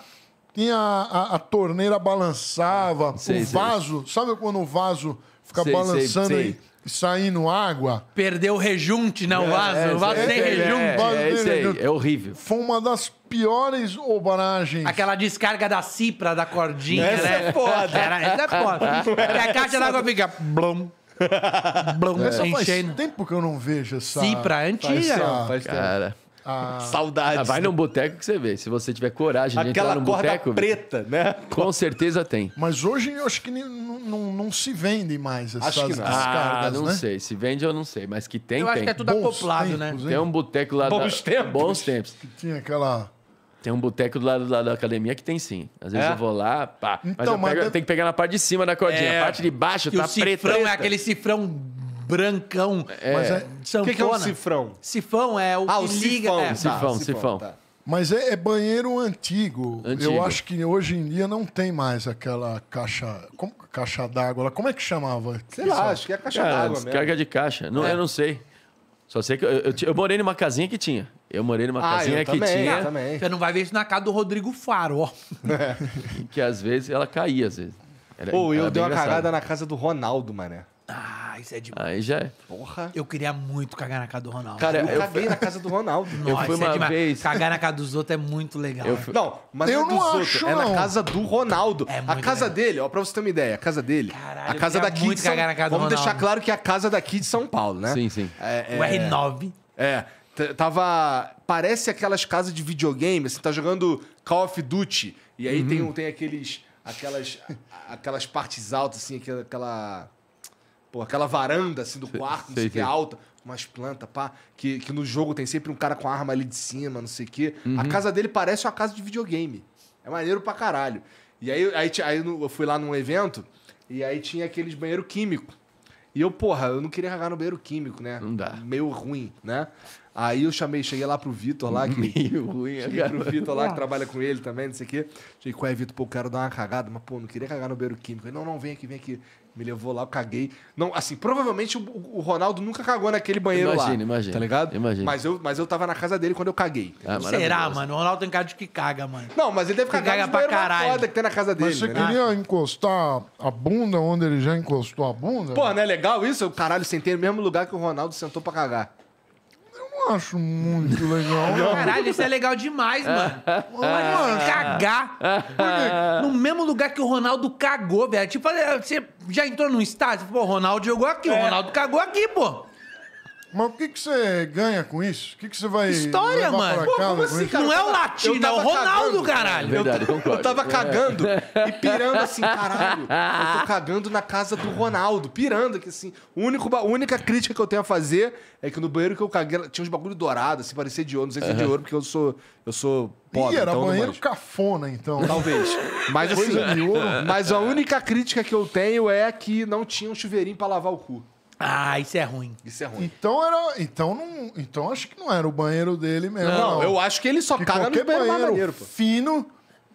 tinha a, a, a torneira balançava, sei, o vaso. Sei. Sabe quando o vaso fica sei, balançando aí? saindo água. Perdeu o rejunte, né? O é, vaso. É, o vaso é, sem é, rejunte. É, é, é, horrível. Foi uma das piores obras. Aquela descarga da cipra, da cordinha, essa né? É foda. Era, essa é foda. Era a caixa d'água fica. Blum. Blum, é. Enchendo. Faz tempo que eu não vejo essa. Cipra antiga. Essa, cara. cara a... Ah. Saudades. Ah, vai num boteco que você vê. Se você tiver coragem de Aquela entrar num boteco... preta, né? Com certeza tem. Mas hoje eu acho que não, não, não se vende mais essas acho que não. Ah, né? não né? sei. Se vende eu não sei. Mas que tem, eu tem. que é tudo Bons acoplado, né? tempos, né? Tem um boteco lá... Bons da... tempos. Bons tempos. Que tinha aquela... Tem um boteco do lado da, da, academia que tem sim. Às vezes é? eu vou lá, pá. Então, mas, mas pego, deve... É- tem que pegar na parte de cima da cordinha. É. A parte de baixo tá o é preta. é aquele cifrão brancão. É. Mas é O que, que, é o cifrão? Cifrão é o ah, que o liga. Cifrão, é, cifrão, cifrão. Tá. Mas é, é banheiro antigo. antigo. Eu acho que hoje em dia não tem mais aquela caixa. Como, é? caixa d'água. Como é que chamava? Sei lá, acho que é caixa d'água mesmo. Carga de caixa. Não, é. Eu não sei. Só sei que eu, eu, eu, morei numa casinha que tinha. Eu morei numa ah, casinha que também, tinha. Também. Você não vai ver isso na casa do Rodrigo Faro, ó. É. que às vezes ela caía, às vezes. Era, Pô, eu dei uma engraçado. cagada na casa do Ronaldo, mané. Ah, isso é demais. Aí já é. Porra. Eu queria muito cagar na casa do Ronaldo. Cara, eu, eu caguei fui... na casa do Ronaldo. Nossa, eu fui é uma é vez. Cagar na casa dos outros é muito legal. Eu fui... Não, mas eu é não acho, outros. Não. É na casa do Ronaldo. É muito a casa legal. dele, ó, pra você ter uma ideia, a casa dele. Caralho, a casa daqui. Muito de São... cagar na casa Vamos do deixar claro que é a casa daqui de São Paulo, né? Sim, sim. É, é o R9. É. é tava. Parece aquelas casas de videogame, assim, tá jogando Call of Duty. E aí uhum. tem, tem aqueles. Aquelas. aquelas partes altas, assim, aquela Pô, aquela varanda assim do quarto, sei, não sei o que, alta, umas plantas, pá. Que, que no jogo tem sempre um cara com arma ali de cima, não sei o quê. Uhum. A casa dele parece uma casa de videogame. É maneiro pra caralho. E aí, aí, aí eu fui lá num evento e aí tinha aqueles banheiro químico. E eu, porra, eu não queria cagar no banheiro químico, né? Não dá. Meio ruim, né? Aí eu chamei, cheguei lá pro Vitor lá. Que, Meio ruim, Cheguei cara. pro Vitor lá, que é. trabalha com ele também, não sei o quê. Cheguei, qual é, Vitor? Pô, eu quero dar uma cagada, mas, pô, não queria cagar no banheiro químico. Ele, não, não, vem aqui, vem aqui. Me levou lá, eu caguei. Não, assim, provavelmente o, o Ronaldo nunca cagou naquele banheiro lá. Imagina, imagina. Tá ligado? Imagina. Mas eu, mas eu tava na casa dele quando eu caguei. Ah, Será, mano? O Ronaldo tem cara de que caga, mano. Não, mas ele deve cagar caga pra caralho. É foda que tem na casa dele. Mas você né? queria encostar a bunda onde ele já encostou a bunda? Pô, não é legal isso? Eu, caralho, sentei no mesmo lugar que o Ronaldo sentou pra cagar acho muito legal. Caralho, isso é legal demais, mano. Mano, cagar. No mesmo lugar que o Ronaldo cagou, velho. Tipo, você já entrou num estádio? Pô, o Ronaldo jogou aqui, o é. Ronaldo cagou aqui, pô. Mas o que, que você ganha com isso? O que, que você vai. História, mano. Pô, como assim, cara? Não é o Latino, é o Ronaldo, cagando, caralho. Verdade, eu, concordo. Eu tava cagando e pirando assim, caralho. Eu tô cagando na casa do Ronaldo. Pirando, que assim. Único, a única crítica que eu tenho a fazer é que no banheiro que eu caguei tinha uns bagulho dourado, assim, parecia de ouro. Não sei se é de ouro, porque eu sou. Eu sou pobre. Ih, era então banheiro cafona, então. Talvez. Mas assim. de ouro. Mas a única crítica que eu tenho é que não tinha um chuveirinho pra lavar o cu. Ah, isso é ruim. Isso é ruim. Então era, então não, então acho que não era o banheiro dele mesmo. Não, não. eu acho que ele só caga no banheiro, banheiro, banheiro pô. fino.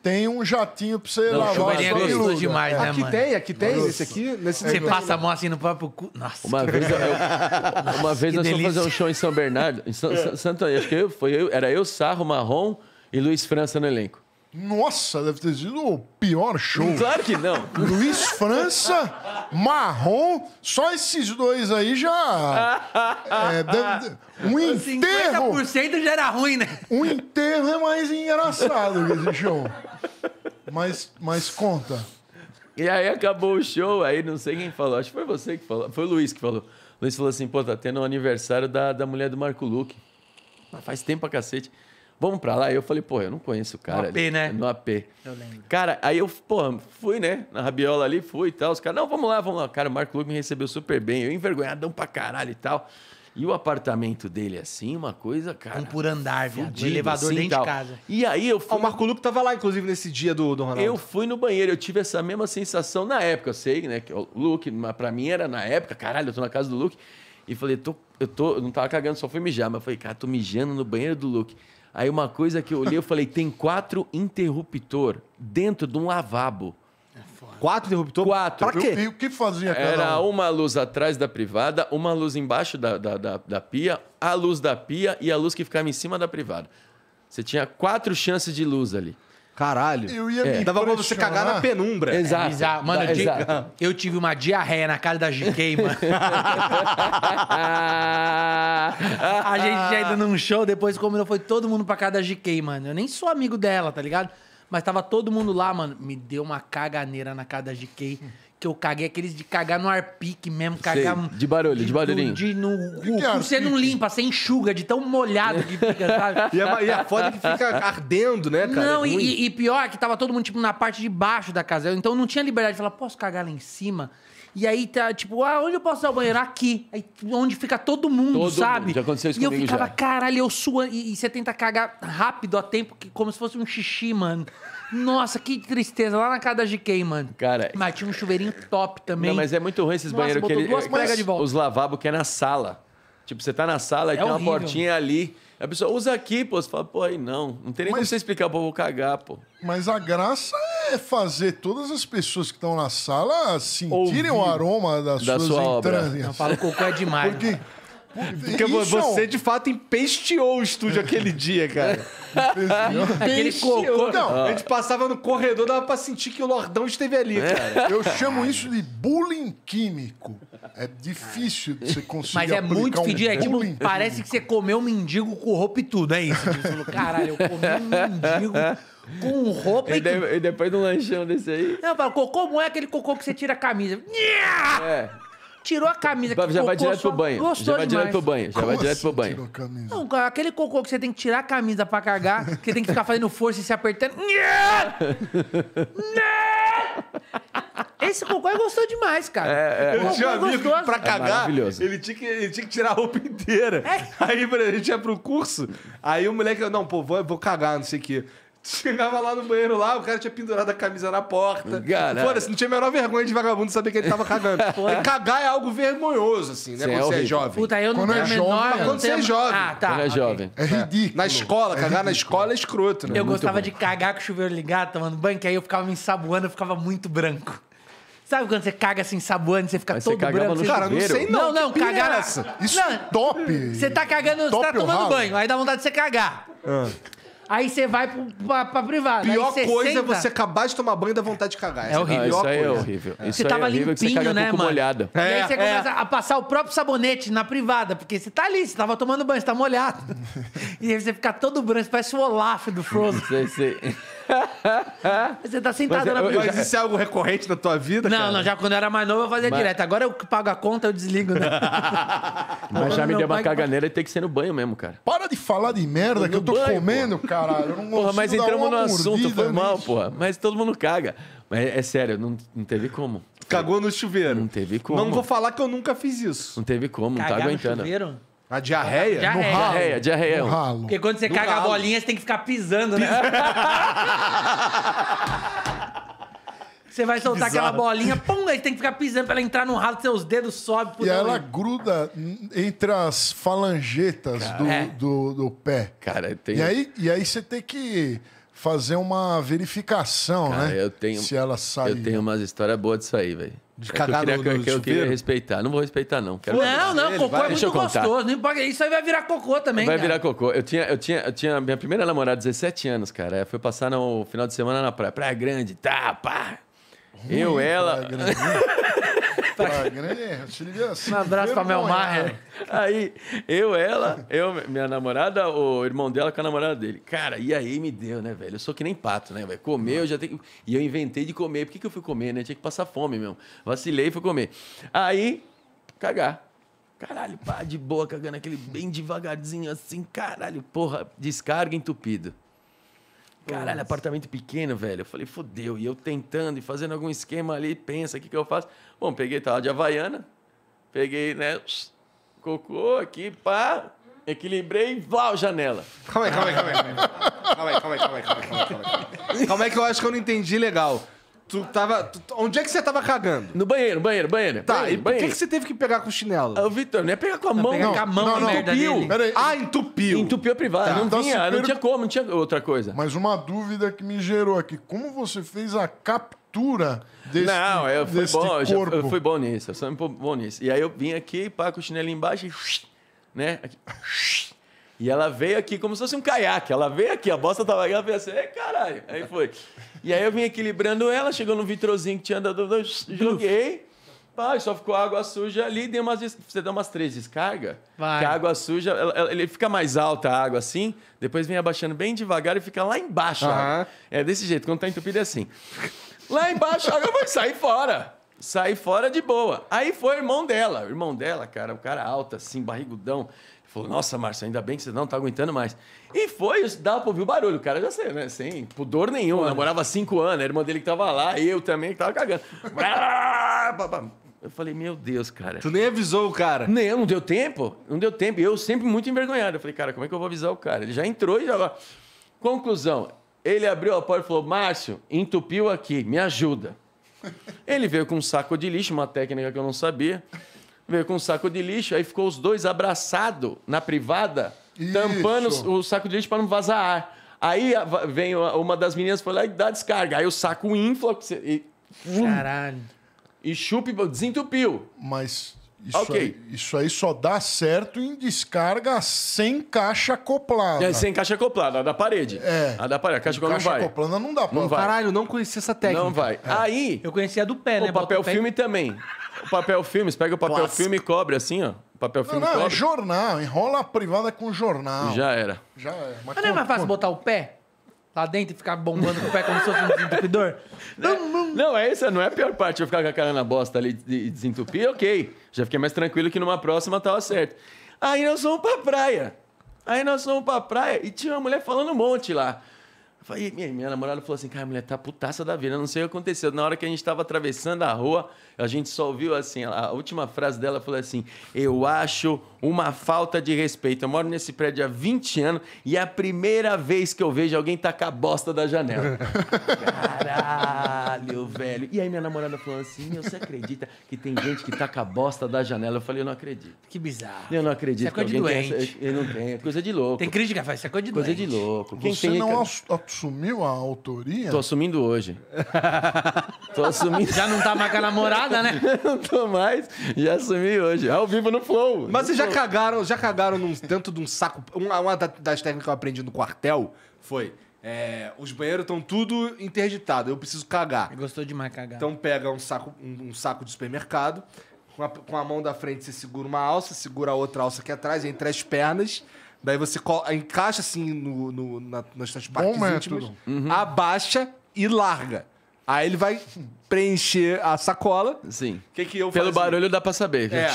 Tem um jatinho pra você lavar. Chuveirinho é gostoso demais, é. né, aqui mano? Tem, aqui tem, Nossa. Esse aqui. Nesse você passa a mão assim no próprio cu. Nossa. Uma vez eu, eu uma vez nós fomos fazer um show em São Bernardo, em São, é. Santo, acho que eu, foi eu, era eu, Sarro, Marrom e Luiz França no elenco. Nossa, deve ter sido o pior show. Claro que não. Luiz França, Marrom, só esses dois aí já. é, deve, um enterro. 50% já era ruim, né? Um enterro é mais engraçado que esse show. Mas, mas conta. E aí acabou o show, aí não sei quem falou, acho que foi você que falou, foi o Luiz que falou. O Luiz falou assim: pô, tá tendo o um aniversário da, da mulher do Marco Luque. Mas faz tempo pra cacete vamos pra lá. e eu falei, pô, eu não conheço o cara. No AP, ali, né? No AP. Eu lembro. Cara, aí eu, pô, fui, né? Na rabiola ali, fui e tal. Os caras, não, vamos lá, vamos lá. Cara, o Marco Luke me recebeu super bem. Eu envergonhadão pra caralho e tal. E o apartamento dele, assim, uma coisa, cara. Um por andar, viu? De elevador assim, dentro de casa. E aí eu fui. Ó, ah, o Marco Luco tava lá, inclusive, nesse dia do, do Ronaldo. Eu fui no banheiro, eu tive essa mesma sensação na época, eu sei, né? Que o Luke, pra mim era na época, caralho, eu tô na casa do Luke. E falei, tô, eu tô, eu não tava cagando, só fui mijar. Mas eu falei, cara, tô mijando no banheiro do Luke. Aí uma coisa que eu olhei, eu falei, tem quatro interruptor dentro de um lavabo. Quatro interruptor, Quatro. Pra quê? E o que fazia cada Era um? uma luz atrás da privada, uma luz embaixo da, da, da, da, pia, a luz da pia e a luz que ficava em cima da privada. Você tinha quatro chances de luz ali. Caralho. Eu ia é. me Dava pra você cagar na penumbra. É é exato. É Mano, eu, Exato. Tive, eu tive uma diarreia na cara da GK, mano. a gente já indo num show, depois combinou, foi todo mundo pra casa da GK, mano. Eu nem sou amigo dela, tá ligado? Mas tava todo mundo lá, mano. Me deu uma caganeira na cara da GK que eu caguei, aqueles de cagar no arpique mesmo, cagar. Sei, de barulho, de, de barulhinho. De, é você não limpa, você enxuga de tão molhado que fica, sabe? e, é a, e a é foda que fica ardendo, né, cara? Não, é e, e, pior, é que tava todo mundo, tipo, na parte de baixo da casa. Então não tinha liberdade de falar, posso cagar lá em cima? E aí tá, tipo, ah, onde eu posso dar o banheiro? Aqui. Aí, onde fica todo mundo, todo sabe? Mundo. Já aconteceu isso e comigo E eu ficava, já. caralho, eu suando. E, e, você tenta cagar rápido, a tempo, que, como se fosse um xixi, mano. Nossa, que tristeza. Lá na casa da GK, mano. Cara. Mas tinha um chuveirinho top também. Não, mas é muito ruim esses Nossa, banheiros que ele. Duas é, de volta. Os lavabos que é na sala. Tipo, você tá na sala e é tem horrível. uma portinha ali. A pessoa usa aqui, pô. Você fala, pô, aí não. Não tem nem mas, como você explicar, pô, vou cagar, pô. Mas a graça é fazer todas as pessoas que estão na sala sentirem Ouvir o aroma das da suas sua entranhas. Obra. Eu falo, cocô é demais. Porque. Cara. Porque Isso. você, de fato, empesteou o estúdio aquele dia, cara. aquele cocô. Não, a gente passava no corredor, dava pra sentir que o Lordão esteve ali, é. cara. Eu chamo isso de bullying químico. É difícil de você conseguir Mas é muito um fedido. É tipo, parece químico. que você comeu um mendigo com roupa e tudo, é isso? Né? caralho, eu comi um mendigo com roupa e, e, e depois de um lanchão desse aí. Não, para cocô como é aquele cocô que você tira a camisa. É tirou a camisa. Já, vai direto pro banho. Gostou já vai demais. direto pro banho. Já vai direto pro assim banho. Não, aquele cocô que você tem que tirar a camisa pra cagar, que você tem que ficar fazendo força e se apertando. Esse cocô é gostou demais, cara. É, é. tinha um é amigo pra é cagar, é ele, tinha que, ele tinha que tirar a roupa inteira. É. Aí a gente ia pro curso, aí o moleque, não, pô, vou, vou cagar, não sei o quê. Chegava lá no banheiro lá, o cara tinha pendurado a camisa na porta. Caralho. Foda-se, não tinha a menor vergonha de vagabundo saber que ele tava cagando. Cagar é algo vergonhoso, assim, né? Cê quando é você é jovem. Puta, eu quando não é jovem, menor, Mas quando você é jovem. Ah, tá. Quando é jovem. É ridículo. Na escola, é cagar é na escola é escroto, né? Eu é gostava de cagar com o chuveiro ligado, tomando banho, que aí eu ficava me ensaboando, eu ficava muito branco. Sabe quando você caga assim, e você fica Mas todo você branco? cara, não sei não. Não, não, é cagar. Isso não, top. Você tá cagando, top você tá tomando banho, aí dá vontade de você cagar. Ah. Aí você vai pra, pra privada. Pior coisa é senta... é você acabar de tomar banho e dar vontade de cagar. É, é horrível. isso aí é horrível. É. Isso você é tava é horrível limpinho, que você né, Molhada. É, e aí você é. começa a passar o próprio sabonete na privada, porque você tá ali, você tava tomando banho, você tá molhado. e aí você fica todo branco, parece o Olaf do Frozen. Sei, sei. Você tá sentado mas, é, na eu, Mas isso é algo recorrente na tua vida? Não, cara? não, já quando eu era mais novo eu fazia mas... direto. Agora eu pago a conta, eu desligo, né? mas já me deu uma caganeira e tem que ser no banho mesmo, cara. Para de falar de merda que eu tô banho, comendo, porra. caralho. Eu não porra, mas entramos no assunto, foi mal, nisso. porra. Mas todo mundo caga. Mas é, é sério, não, não teve como. Cagou no chuveiro. Não teve como. Não vou falar que eu nunca fiz isso. Não teve como, Cagar não tá aguentando. No chuveiro? A diarreia? Diarreia. No ralo. Diarreia, diarreia. No ralo. Porque quando você caga ralo. a bolinha, você tem que ficar pisando, né? Você vai soltar aquela bolinha, pum, aí tem que ficar pisando pra ela entrar no ralo, seus dedos sobem. E ela gruda entre as falangetas Cara, do, é. do, do, pé. Cara, tem... E aí, e aí você tem que fazer uma verificação, Cara, né? Eu tenho, se ela sair. Eu tenho umas histórias boas disso aí, velho. De é cagar que eu queria, no, que, eu queria respeitar. Não vou respeitar, não. Quero não, não, cocô é vai. é muito gostoso. Não importa. Isso aí vai virar cocô também. Vai cara. Né? virar cocô. Eu tinha, eu tinha, eu tinha minha primeira namorada, 17 anos, cara. foi passar no final de semana na praia. Praia Grande, tá, pá. Ruim, eu, ela. pra... Ah, grande, se um abraço pra Mel Aí, eu, ela, eu, minha namorada, o irmão dela com a namorada dele. Cara, e aí me deu, né, velho? Eu sou que nem pato, né, velho? Comer, eu já tenho E eu inventei de comer. Por que, que eu fui comer, né? tinha que passar fome mesmo. Vacilei e fui comer. Aí, cagar. Caralho, pá, de boa, cagando aquele bem devagarzinho assim. Caralho, porra, descarga entupido. Caralho, apartamento pequeno, velho. Eu falei, fodeu. E eu tentando e fazendo algum esquema ali, pensa, o que, que eu faço? Bom, peguei, tava de Havaiana, peguei, né, cocô aqui, pá, equilibrei e janela. Calma aí, calma aí, calma aí. Calma aí, calma aí, calma aí, calma aí, calma aí. Calma aí que eu acho que eu não entendi legal. Tu tava. Tu, onde é que você tava cagando? No banheiro, banheiro, banheiro. Tá, banheiro, e por que, que você teve que pegar com chinelo? Ah, o Vitor, não é pegar com a não, mão, não, com a mão não, não, né, merda entupiu. Dele. Ah, entupiu. Entupiu a privada. Tá, não, tá vinha, super... não tinha como, não tinha outra coisa. Mas uma dúvida que me gerou aqui: como você fez a captura desse Não, eu fui bom, eu, já, eu fui bom nisso, eu sou bom nisso. E aí eu vim aqui, pá, com o chinelo embaixo e. né? Aqui, e ela veio aqui como se fosse um caiaque. Ela veio aqui, a bosta tava aqui, ela veio assim, ei, caralho. Aí foi. E aí eu vim equilibrando ela, chegou no vitrozinho que tinha andado. joguei. Pai, só ficou água suja ali, deu umas, você dá umas três descargas, Vai. que a água suja, ela, ela, ele fica mais alta a água assim, depois vem abaixando bem devagar e fica lá embaixo. É desse jeito, quando tá entupido é assim. Lá embaixo a água vai sair fora. Sair fora de boa. Aí foi o irmão dela. O irmão dela, cara, um cara alto assim, barrigudão. Falou, nossa, Márcio, ainda bem que você não tá aguentando mais. E foi, dava pra ouvir o barulho, o cara já sei, né? Sem pudor nenhum. Pô, namorava cinco anos, a irmã dele que tava lá, eu também que tava cagando. Eu falei, meu Deus, cara. Tu nem avisou o cara? Nem, não deu tempo. Não deu tempo. Eu sempre muito envergonhado. Eu falei, cara, como é que eu vou avisar o cara? Ele já entrou e já. Conclusão. Ele abriu a porta e falou: Márcio, entupiu aqui, me ajuda. Ele veio com um saco de lixo, uma técnica que eu não sabia veio com um saco de lixo, aí ficou os dois abraçados na privada, Isso. tampando o saco de lixo para não vazar ar. Aí vem uma das meninas e dá descarga. Aí o saco infla e, Caralho. e chupa e desentupiu. Mas isso, okay. aí, isso aí só dá certo em descarga sem caixa acoplada. É, sem caixa acoplada, a da parede. É. A da parede, a caixa acoplada não vai. acoplada não dá. Pra não vai. Caralho, não conhecia essa técnica. Não vai. É. Aí... Eu conhecia a do pé, o né? O papel filme pé. também. O papel filme, você pega o papel filme e cobre assim, ó. O papel filme não, não, é cobre. é jornal. Enrola a privada com jornal. Já era. Já era. É, mas, mas não é mais fácil botar o pé? lá dentro e ficar bombando com o pé como se fosse um desentupidor? Né? Não, não, é isso não é a pior parte. Eu ficar com a cara na bosta ali e desentupir, ok. Já fiquei mais tranquilo que numa próxima tava certo. Aí nós fomos pra praia. Aí nós fomos pra praia e tinha uma mulher falando um monte lá. Falei, minha, minha namorada falou assim, cara, a mulher tá putaça da vida, não sei o que aconteceu. Na hora que a gente tava atravessando a rua, a gente só ouviu assim, a última frase dela falou assim: Eu acho uma falta de respeito. Eu moro nesse prédio há 20 anos e é a primeira vez que eu vejo alguém tacar a bosta da janela. Caralho, velho. E aí minha namorada falou assim: Você acredita que tem gente que taca a bosta da janela? Eu falei: Eu não acredito. Que bizarro. Eu não acredito. Isso é coisa de doente. Tem, eu não tenho. É coisa de louco. Tem crítica, faz. Isso é coisa de coisa doente. Coisa de louco. Quem Você tem... não assumiu a autoria? Tô assumindo hoje. Tô assumindo. Já não tá mais com a namorada? cagada, né? não tô mais. Já assumi hoje. Ao vivo no Flow. Mas vocês já cagaram, já cagaram num, dentro de um saco. Uma, uma das técnicas que eu aprendi no quartel foi. É, os banheiros estão tudo interditado, eu preciso cagar. Gostou demais cagar. Então pega um saco, um, um saco de supermercado, com a, com a, mão da frente você segura uma alça, segura a outra alça aqui atrás, entre as pernas, daí você encaixa assim no, no, na, nas suas partes Bom íntimas, uhum. abaixa e larga. Aí ele vai preencher a sacola. Sim. Que que eu Pelo fazia? barulho dá pra saber. É.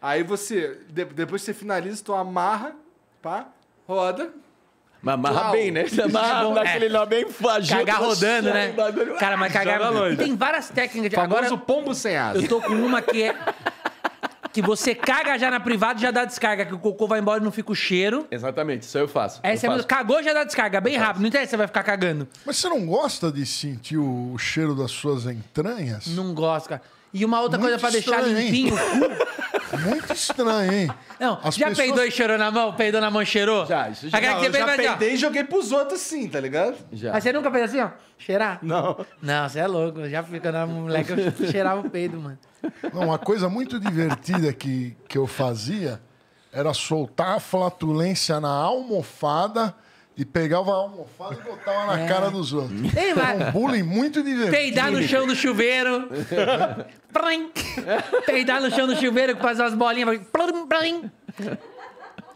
Aí você, de, depois que você finaliza, tu amarra, pá, roda. Mas amarra Uau. bem, né? Você amarra, não dá é. aquele nó bem fagido. Cagar rodando, né? Bagulho. Cara, mas cagar... Tem várias técnicas. De... Famoso Agora, o pombo sem asa. Eu tô com uma que é que você caga já na privada e já dá descarga, que o cocô vai embora e não fica o cheiro. Exatamente, isso aí eu faço. Essa é, eu é faço. Cagou, já dá descarga, bem eu rápido. Faço. Não interessa, você vai ficar cagando. Mas você não gosta de sentir o cheiro das suas entranhas? Não gosto, cara. E uma outra Muito coisa para deixar limpinho o cu Muito estranho, hein? Não, As já pessoas... peidou e cheirou na mão? Peidou na mão e cheirou? Já, isso já. Não, eu já assim, peidei assim, e joguei pros outros sim, tá ligado? Já. Mas você nunca fez assim, ó? Cheirar? Não. Não, você é louco. já ficando na moleque, eu cheirava o peido, mano. Não, uma coisa muito divertida que, que eu fazia era soltar a flatulência na almofada e pegava uma almofada e botava na é. cara dos outros. Ei, mas... Um bullying muito divertido. Peidar no chão do chuveiro. peidar no chão do chuveiro que faz umas bolinhas.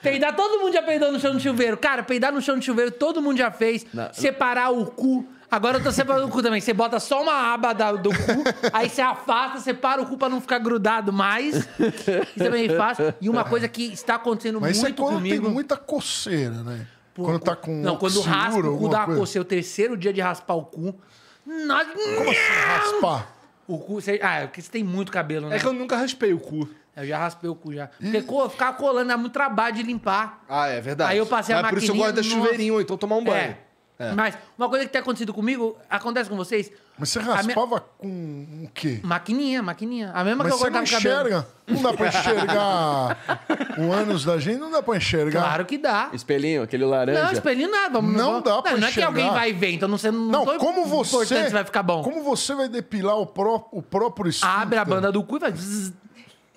peidar, todo mundo já peidou no chão do chuveiro. Cara, peidar no chão do chuveiro, todo mundo já fez. Não. Separar o cu. Agora eu tô separando o cu também. Você bota só uma aba da, do cu, aí você afasta, separa o cu pra não ficar grudado mais. Isso também é faz. fácil. E uma coisa que está acontecendo Mas muito isso é quando comigo. Tem muita coceira, né? quando tá com. Não, quando raspa o cu da coisa. é o terceiro dia de raspar o cu. Como assim raspar? O cu. Você, ah, é porque você tem muito cabelo, né? É que eu nunca raspei o cu. Eu já raspei o cu já. Porque co, ficar colando dá é muito trabalho de limpar. Ah, é verdade. Aí eu passei Mas a maquininha... por isso eu gosto da chuveirinho, então tomar um banho. É. É. Mas uma coisa que tem acontecido comigo, acontece com vocês, mas você raspava me... com o quê? Maquininha, maquininha. A mesma Mas que eu cortava você não enxerga. Cabelo. Não dá pra enxergar o ânus da gente, não dá pra enxergar. Claro que dá. Espelhinho, aquele laranja. Não, espelhinho nada. Não, não dá pra não, enxergar. Não é que alguém vai ver, então não sei... Não, não como você... vai ficar bom. Como você vai depilar o, pró o próprio espelho? Abre a banda do cu e vai...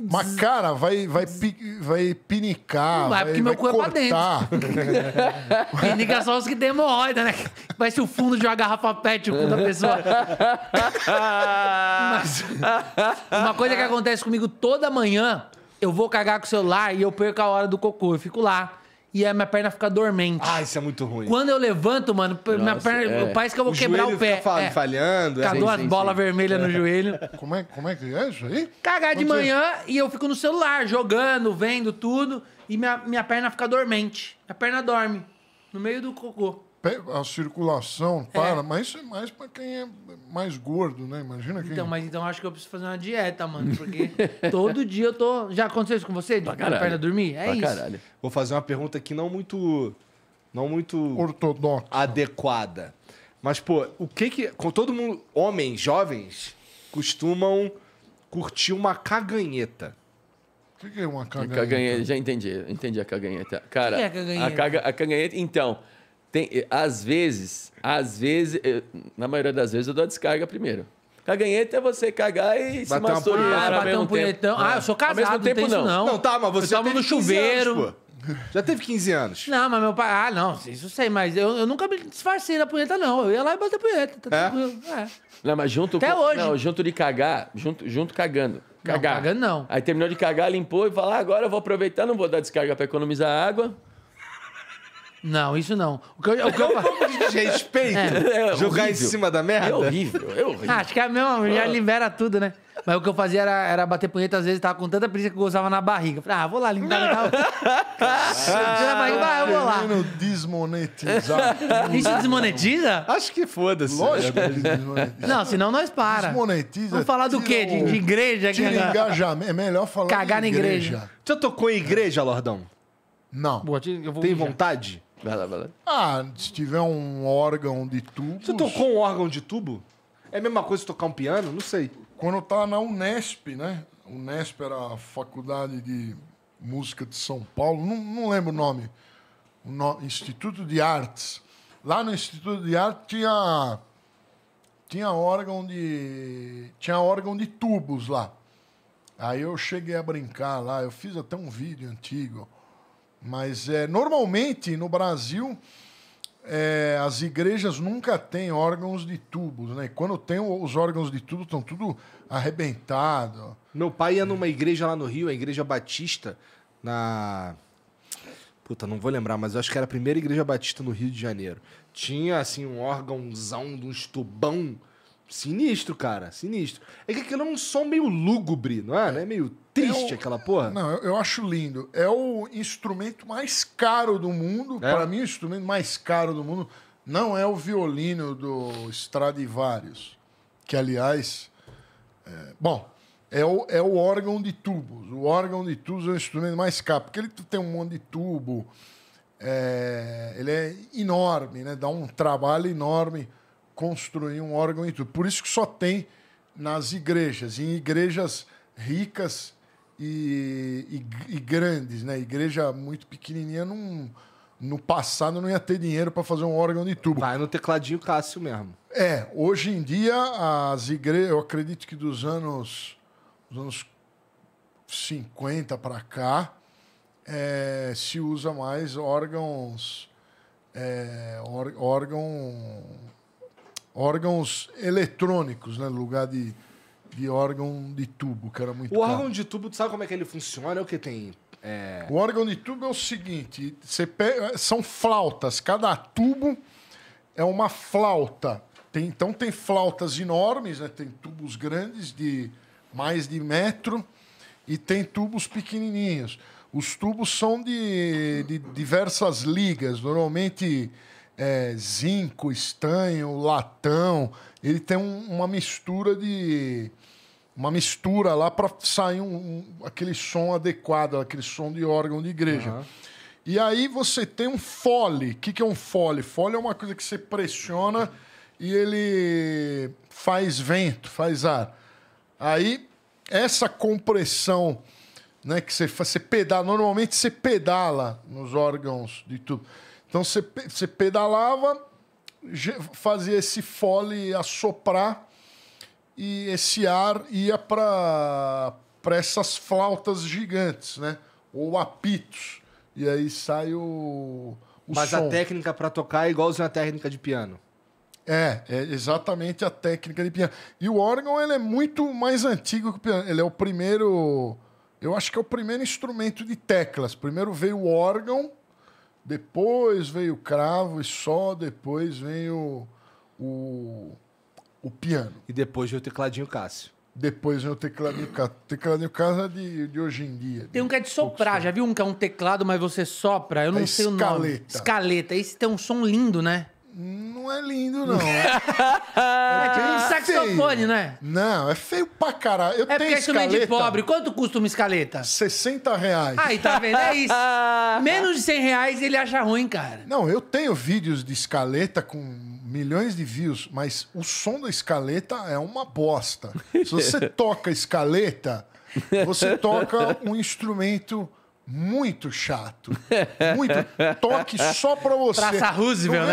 Mas, cara, vai, vai, vai pinicar. Não vai, porque vai meu cu cortar. é pra dentro. Pinica só os que tem hemorroida, né? ser o fundo de uma garrafa pet, o cu da pessoa. Mas, uma coisa que acontece comigo toda manhã, eu vou cagar com o celular e eu perco a hora do cocô. Eu fico lá e a minha perna fica dormente. Ah, isso é muito ruim. Quando eu levanto, mano, Nossa, minha perna, é. parece que eu vou o quebrar o pé. Fica é. falhando. É. Cadou as vermelha vermelhas no é. joelho. Como é, como é que é isso aí? Cagar de manhã e eu fico no celular, jogando, vendo tudo, e minha, minha perna fica dormente. A perna dorme, no meio do cocô. A circulação para, é. mas isso é mais para quem é mais gordo, né? Imagina quem... Então, é. mas então acho que eu preciso fazer uma dieta, mano. Porque todo dia eu tô... Já aconteceu isso com você? De pra perna dormir? É pra isso. Caralho. Vou fazer uma pergunta que não muito... Não muito... Ortodoxa. Adequada. Mas, pô, o que que... Com todo mundo... Homens, jovens, costumam curtir uma caganheta. O que, que é uma caganheta? caganheta? Já entendi. Entendi a caganheta. Cara, que é a caganheta? A, caga, a caganheta... Então... Tem, às vezes, às vezes, eu, na maioria das vezes eu dou a descarga primeiro. Caganheta é você cagar e bater se masturbar. Ah, bater um punhetão. Ah, eu sou casado, ao mesmo tempo, não, não. não. não. tá, mas você tava no chuveiro. Anos, já teve 15 anos. Não, mas meu pai. Ah, não, isso sei, mas eu, eu nunca me disfarcei da punheta, não. Eu ia lá e a punheta. Tá é? é? Não, mas junto. Até com, hoje. Não, junto de cagar, junto, junto cagando. Cagar. Não, cagando não. Aí terminou de cagar, limpou e falou: ah, agora eu vou aproveitar, não vou dar descarga pra economizar água. Não, isso não. O que eu, o que eu... de desrespeito é. é. jogar em cima da merda. É horrível, é horrível. Ah, acho que é mesmo, já ah. libera tudo, né? Mas o que eu fazia era, era bater punheta, às vezes tava com tanta preguiça que eu gozava na barriga. Falei, ah, vou lá limpar e tal. Ah, barriga, ah, eu vou lá. desmonetizar. Isso desmonetiza? Acho que foda-se. Lógico que desmonetiza. Não, senão nós para. Desmonetiza. Vamos falar do quê? De, de igreja? De que... É engajamento. É melhor falar Cagar na igreja. igreja. Você tocou em igreja, Lordão? Não. Boa, Tem mijar. vontade? Vai lá, vai lá. Ah, se tiver um órgão de tubo. Você tocou um órgão de tubo? É a mesma coisa tocar um piano? Não sei. Quando eu tava na Unesp, né? Unesp era a faculdade de música de São Paulo, não, não lembro o nome. O no... Instituto de Artes. Lá no Instituto de Artes tinha tinha órgão de tinha órgão de tubos lá. Aí eu cheguei a brincar lá, eu fiz até um vídeo antigo mas é, normalmente no Brasil é, as igrejas nunca têm órgãos de tubos, né? E quando tem os órgãos de tubo, estão tudo arrebentado. Meu pai ia numa igreja lá no Rio, a igreja batista, na. Puta, não vou lembrar, mas eu acho que era a primeira igreja batista no Rio de Janeiro. Tinha, assim, um órgãozão de um tubão Sinistro, cara, sinistro. É que aquilo é um som meio lúgubre, não é? é. meio triste é aquela porra. Não, eu, eu, acho lindo. É o instrumento mais caro do mundo. É? Para mim, o instrumento mais caro do mundo não é o violino do Stradivarius, que, aliás, é, bom, é o, é o órgão de tubos. O órgão de tubos é o instrumento mais caro, porque ele tem um monte de tubo, é, ele é enorme, né? dá um trabalho enorme construir um órgão e tudo. Por isso que só tem nas igrejas, em igrejas ricas e, e, e grandes, né? Igreja muito pequenininha não no passado não ia ter dinheiro para fazer um órgão de tubo. Vai no tecladinho Cássio mesmo. É, hoje em dia as igrejas, eu acredito que dos anos dos anos 50 para cá é, se usa mais órgãos é, órgão órgãos eletrônicos, né? No lugar de, de órgão de tubo, que era muito O caro. órgão de tubo, tu sabe como é que ele funciona? É o que tem. É... O órgão de tubo é o seguinte: você pega, são flautas. Cada tubo é uma flauta. Tem, então tem flautas enormes, né? Tem tubos grandes de mais de metro e tem tubos pequenininhos. Os tubos são de, de diversas ligas, normalmente é, zinco, estanho, latão. Ele tem um, uma mistura de. Uma mistura lá para sair um, um, aquele som adequado, aquele som de órgão de igreja. Uhum. E aí você tem um fole. O que, que é um fole? Fole é uma coisa que você pressiona e ele faz vento, faz ar. Aí essa compressão né, que você, você pedala, normalmente você pedala nos órgãos de tudo. Então você, pedalava, fazia esse fole assoprar e esse ar ia para essas flautas gigantes, né? Ou apitos. E aí sai o, o Mas som. a técnica para tocar é igualzinho a técnica de piano. É, é exatamente a técnica de piano. E o órgão ele é muito mais antigo que o piano. Ele é o primeiro, eu acho que é o primeiro instrumento de teclas. Primeiro veio o órgão, depois veio o cravo e só depois veio o, o, piano. E depois veio o tecladinho Cássio. Depois vem o tecladinho Cássio. Tecladinho Cássio é de, de hoje em dia. Tem um que é de soprar, já viu um que é um teclado, mas você sopra? Eu não é sei escaleta. o nome. Escaleta. Esse tem um som lindo, né? Não é lindo, não. é bem é tipo um saxofone, né? Não, é feio pra caralho. Eu é tenho porque é de pobre. Quanto custa uma escaleta? 60 reais. Aí, tá vendo? É isso. Menos de 100 reais ele acha ruim, cara. Não, eu tenho vídeos de escaleta com milhões de views, mas o som da escaleta é uma bosta. Se você toca escaleta, você toca um instrumento muito chato. Muito toque só pra você. Praça Roosevelt, é,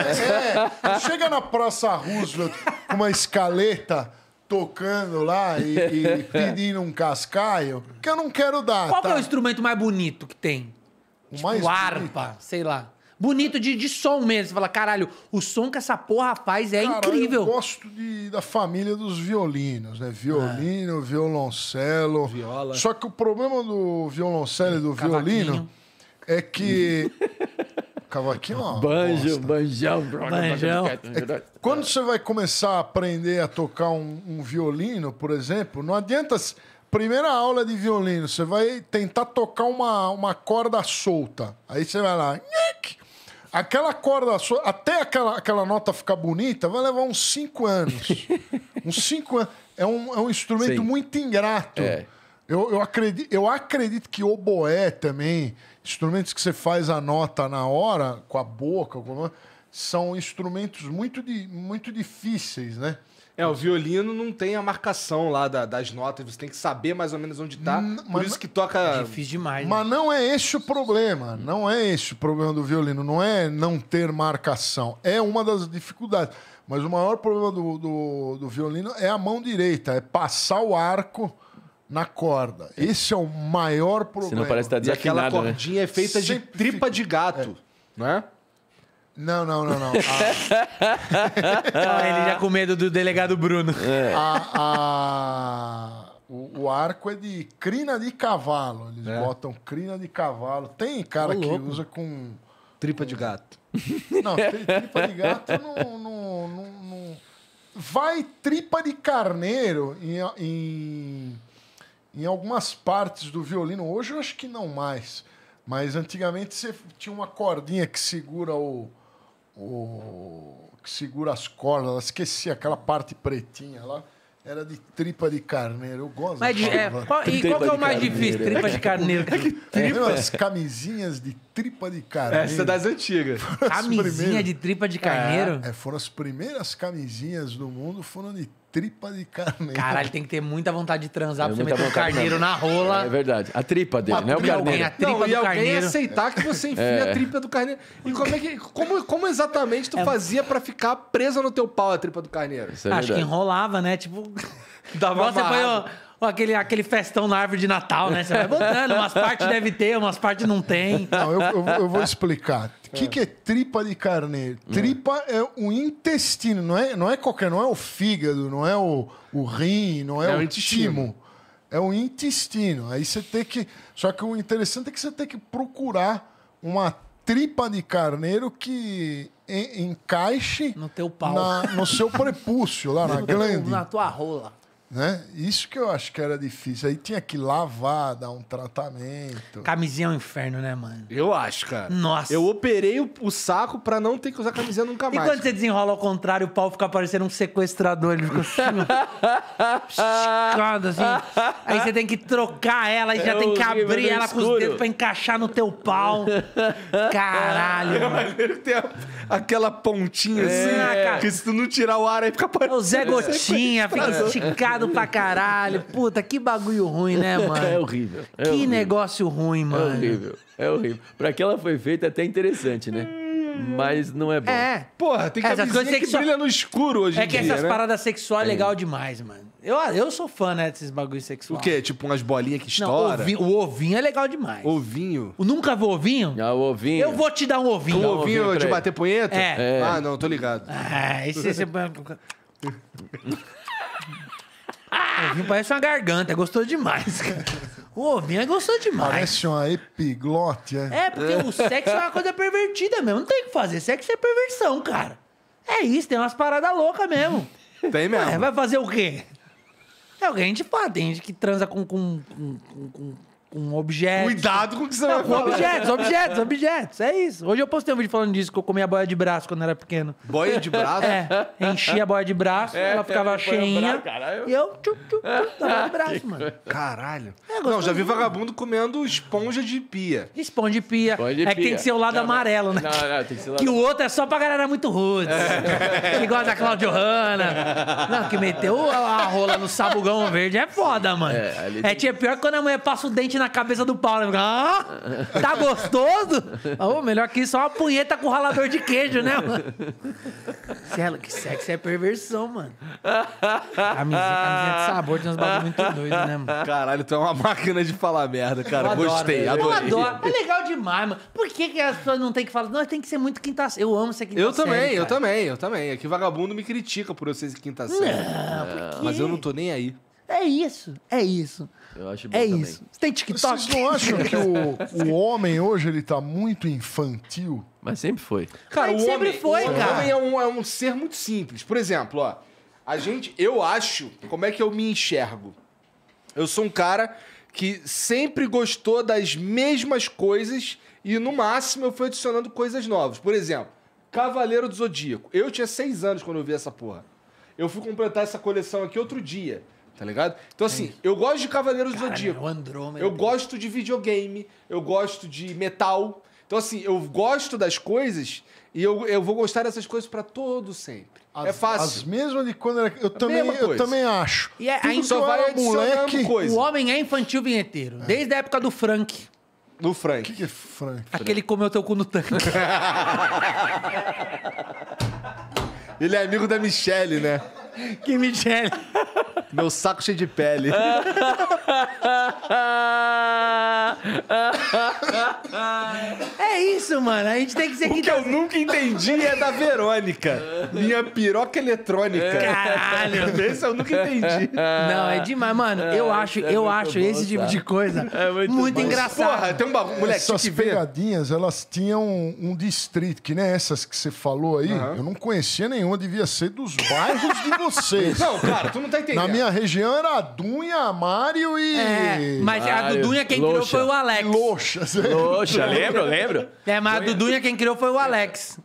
né? É, chega na Praça Roosevelt com uma escaleta tocando lá e, e, pedindo um cascaio, que eu não quero dar. Qual é tá? é o instrumento mais bonito que tem? O tipo, mais harpa, sei lá bonito de, de som mesmo. Você fala, caralho, o som que essa porra faz é Cara, incrível. Eu gosto de, da família dos violinos, né? Violino, é. violoncelo. Viola. Só que o problema do violoncelo e do Cavaquinho. violino é que. Cavaquinho, é mano Banjo, bosta. banjão, banjão. É, é, é quando você vai começar a aprender a tocar um, um violino, por exemplo, não adianta primeira aula de violino, você vai tentar tocar uma, uma corda solta. Aí você vai lá, Aquela corda, até aquela, aquela nota ficar bonita, vai levar uns cinco anos. uns cinco anos. É um, é um instrumento Sim. muito ingrato. É. Eu, eu, acredito, eu acredito que oboé também, instrumentos que você faz a nota na hora, com a boca, são instrumentos muito, de muito difíceis, né? É, o violino não tem a marcação lá da, das notas, você tem que saber mais ou menos onde tá. N por isso que toca. Difícil demais. Mas né? não é esse o problema. Não é esse o problema do violino. Não é não ter marcação. É uma das dificuldades. Mas o maior problema do, do, do violino é a mão direita é passar o arco na corda. É. Esse é o maior problema. Você não parece estar tá desafinado, E aquela né? cordinha né? é feita Sempre de tripa fica... de gato, é. né? Não, não, não, não. Ah. ele já com medo do delegado Bruno. É. A, a... O, o, arco é de crina de cavalo. Eles é. botam crina de cavalo. Tem cara Ô, que usa com. Tripa de gato. Não, tripa de gato não, não, não, Vai tripa de carneiro em, em, em algumas partes do violino. Hoje eu acho que não mais. Mas antigamente você tinha uma cordinha que segura o o que segura as cordas, esqueci aquela parte pretinha lá. Era de tripa de carneiro, eu gosto. Mas, de, é, qual, e qual que é o mais carneiro. difícil? Tripa de carneiro. É que tripa. É. as camisinhas de tripa de carneiro. Essa é das antigas. Camisinha primeiras... de tripa de carneiro? É, é, foram as primeiras camisinhas do mundo, foram de tripa de carneiro. Caralho, tem que ter muita vontade de transar é pra você meter o carneiro na rola. É verdade. A tripa dele, né? O carneiro. A tripa não, do e alguém carneiro. aceitar que você enfia é. a tripa do carneiro. E como, é que, como, como exatamente tu é. fazia pra ficar presa no teu pau a tripa do carneiro? É Acho que enrolava, né? Tipo... Dava mal. você põe, aquele, aquele festão na árvore de Natal, né? Você vai botando, umas partes deve ter, umas partes não tem. Não, eu, eu, eu vou explicar. O é. que, que é tripa de carneiro? Tripa é o é intestino, não é, não é qualquer, não é o fígado, não é o, o rim, não é, é o intestino. É o intestino. Aí você tem que. Só que o interessante é que você tem que procurar uma tripa de carneiro que en, encaixe no teu pau. Na, no seu prepúcio, lá na glande. Na tua rola. Né? Isso que eu acho que era difícil. Aí tinha que lavar, dar um tratamento. Camisinha é um inferno, né, mano? Eu acho, cara. Nossa. Eu operei o, o saco pra não ter que usar camisinha nunca mais. E quando você desenrola ao contrário, o pau fica parecendo um sequestrador. Ele fica esticado, assim, assim. Aí você tem que trocar ela e já é tem que abrir ela escuro. com os dedos pra encaixar no teu pau. Caralho, é, mano. Tem a, aquela pontinha é, assim, ah, que se tu não tirar o ar, aí fica parecendo... É o Zé Gotinha, fica esticado Pesado pra caralho. Puta, que bagulho ruim, né, é mano? É horrível. É que horrível. negócio ruim, é mano. É horrível. É horrível. Pra que ela foi feita, é até interessante, né? Mas não é bom. É. Porra, tem que é, essas coisas que sexual... brilha no escuro hoje em dia É que dia, essas né? paradas sexuais é legal demais, mano. Eu, eu sou fã, né, desses bagulhos O quê? Tipo umas bolinhas que Não, estoura? o ovinho é legal demais. Ovinho. O Nunca vou ovinho? Ah, o ovinho. Eu vou te dar um ovinho. Um ovinho ovinho de bater punheta? É. Ah, não, tô ligado. Ah, esse, esse... O ovinho parece uma garganta, é gostou demais. Cara. O ovinho é gostoso demais. Parece uma epiglote, é? É, porque o sexo é uma coisa pervertida mesmo. Não tem o que fazer. Sexo é perversão, cara. É isso, tem umas paradas loucas mesmo. Tem mesmo. É, vai fazer o quê? É o que a gente fala. Tem gente que transa com, com, com, com, com objetos. Cuidado com o que você não, vai falar. Objetos, objetos, objetos. É isso. Hoje eu postei um vídeo falando disso, que eu comia boia de braço quando era pequeno. Boia de braço? É. Enchia a boia de braço, é, ela ficava cheinha. e eu tchup, tchup, tava de braço, mano. Caralho. É, não, já vi vagabundo comendo esponja de pia. Esponja de pia. Esponja de é que tem que ser o lado não, amarelo, né? Não, não, tem que ser o lado... Que o outro é só pra galera muito rude. É. Que gosta da Claudio Hanna. Não, que meteu a rola no sabugão verde é foda, mano. É, ali é, tem... tipo, é pior que quando a mulher passa o dente na cabeça do Paulo. Né? Ah, tá gostoso? Oh, melhor que só uma punheta com ralador de queijo, né, mano? Celo, é que sexo é perversão, mano. Camisinha, camisinha de sabor de uns bagulho muito doido, né, mano? Caralho, tu é uma máquina de falar merda, cara. Adoro, Gostei, eu adorei. Eu adoro. É legal demais, mano. Por que, que as pessoas não tem que falar? Não, tem que ser muito quinta Eu amo ser quinta Eu também, eu também, eu também. aqui é vagabundo me critica por eu ser quinta série. Não, por quê? Mas eu não tô nem aí. É isso, é isso. Eu acho bom é também. isso. Você tem TikTok? Vocês não acham que o, o homem hoje ele tá muito infantil? Mas sempre foi. Cara, Mas o sempre homem, foi, o cara. homem é um, é um ser muito simples. Por exemplo, ó, a gente, eu acho, como é que eu me enxergo? Eu sou um cara que sempre gostou das mesmas coisas e no máximo eu fui adicionando coisas novas. Por exemplo, Cavaleiro do Zodíaco. Eu tinha seis anos quando eu vi essa porra. Eu fui completar essa coleção aqui outro dia. Tá ligado? Então, assim, eu gosto de Cavaleiros do Zodíaco. Eu gosto de videogame, eu gosto de metal. Então, assim, eu gosto das coisas e eu, eu vou gostar dessas coisas para todo sempre. É as, é fácil. As mesmas de quando era. Eu, também, eu também acho. E é, ainda só vai moleque. Coisa. O homem é infantil vinheteiro. É. Desde a época do Frank. Do Frank. O que, que, é Frank? Aquele Frank. comeu teu cu no tanque. Ele é amigo da Michelle, né? que me Meu saco cheio de pele. é isso, mano. A gente tem que ser O que eu tá- nunca entendi é da Verônica. Minha piroca eletrônica. Caralho. Esse eu nunca entendi. Não, é demais, mano. Eu é, acho, é eu acho bom, esse tipo de coisa é muito, muito engraçado. Porra, tem um bagulho, moleque, Essas que pegadinhas, elas tinham um, um distrito, que nem essas que você falou aí. Uhum. Eu não conhecia nenhuma, devia ser dos bairros de vocês. Não, cara, tu não tá entendendo. Na minha região era a Dunha, Mário e. É, mas a Dudunha quem criou foi o Alex. Loxa, você- Poxa, lembro, lembro. É, mas a Dudunha quem criou foi o Alex.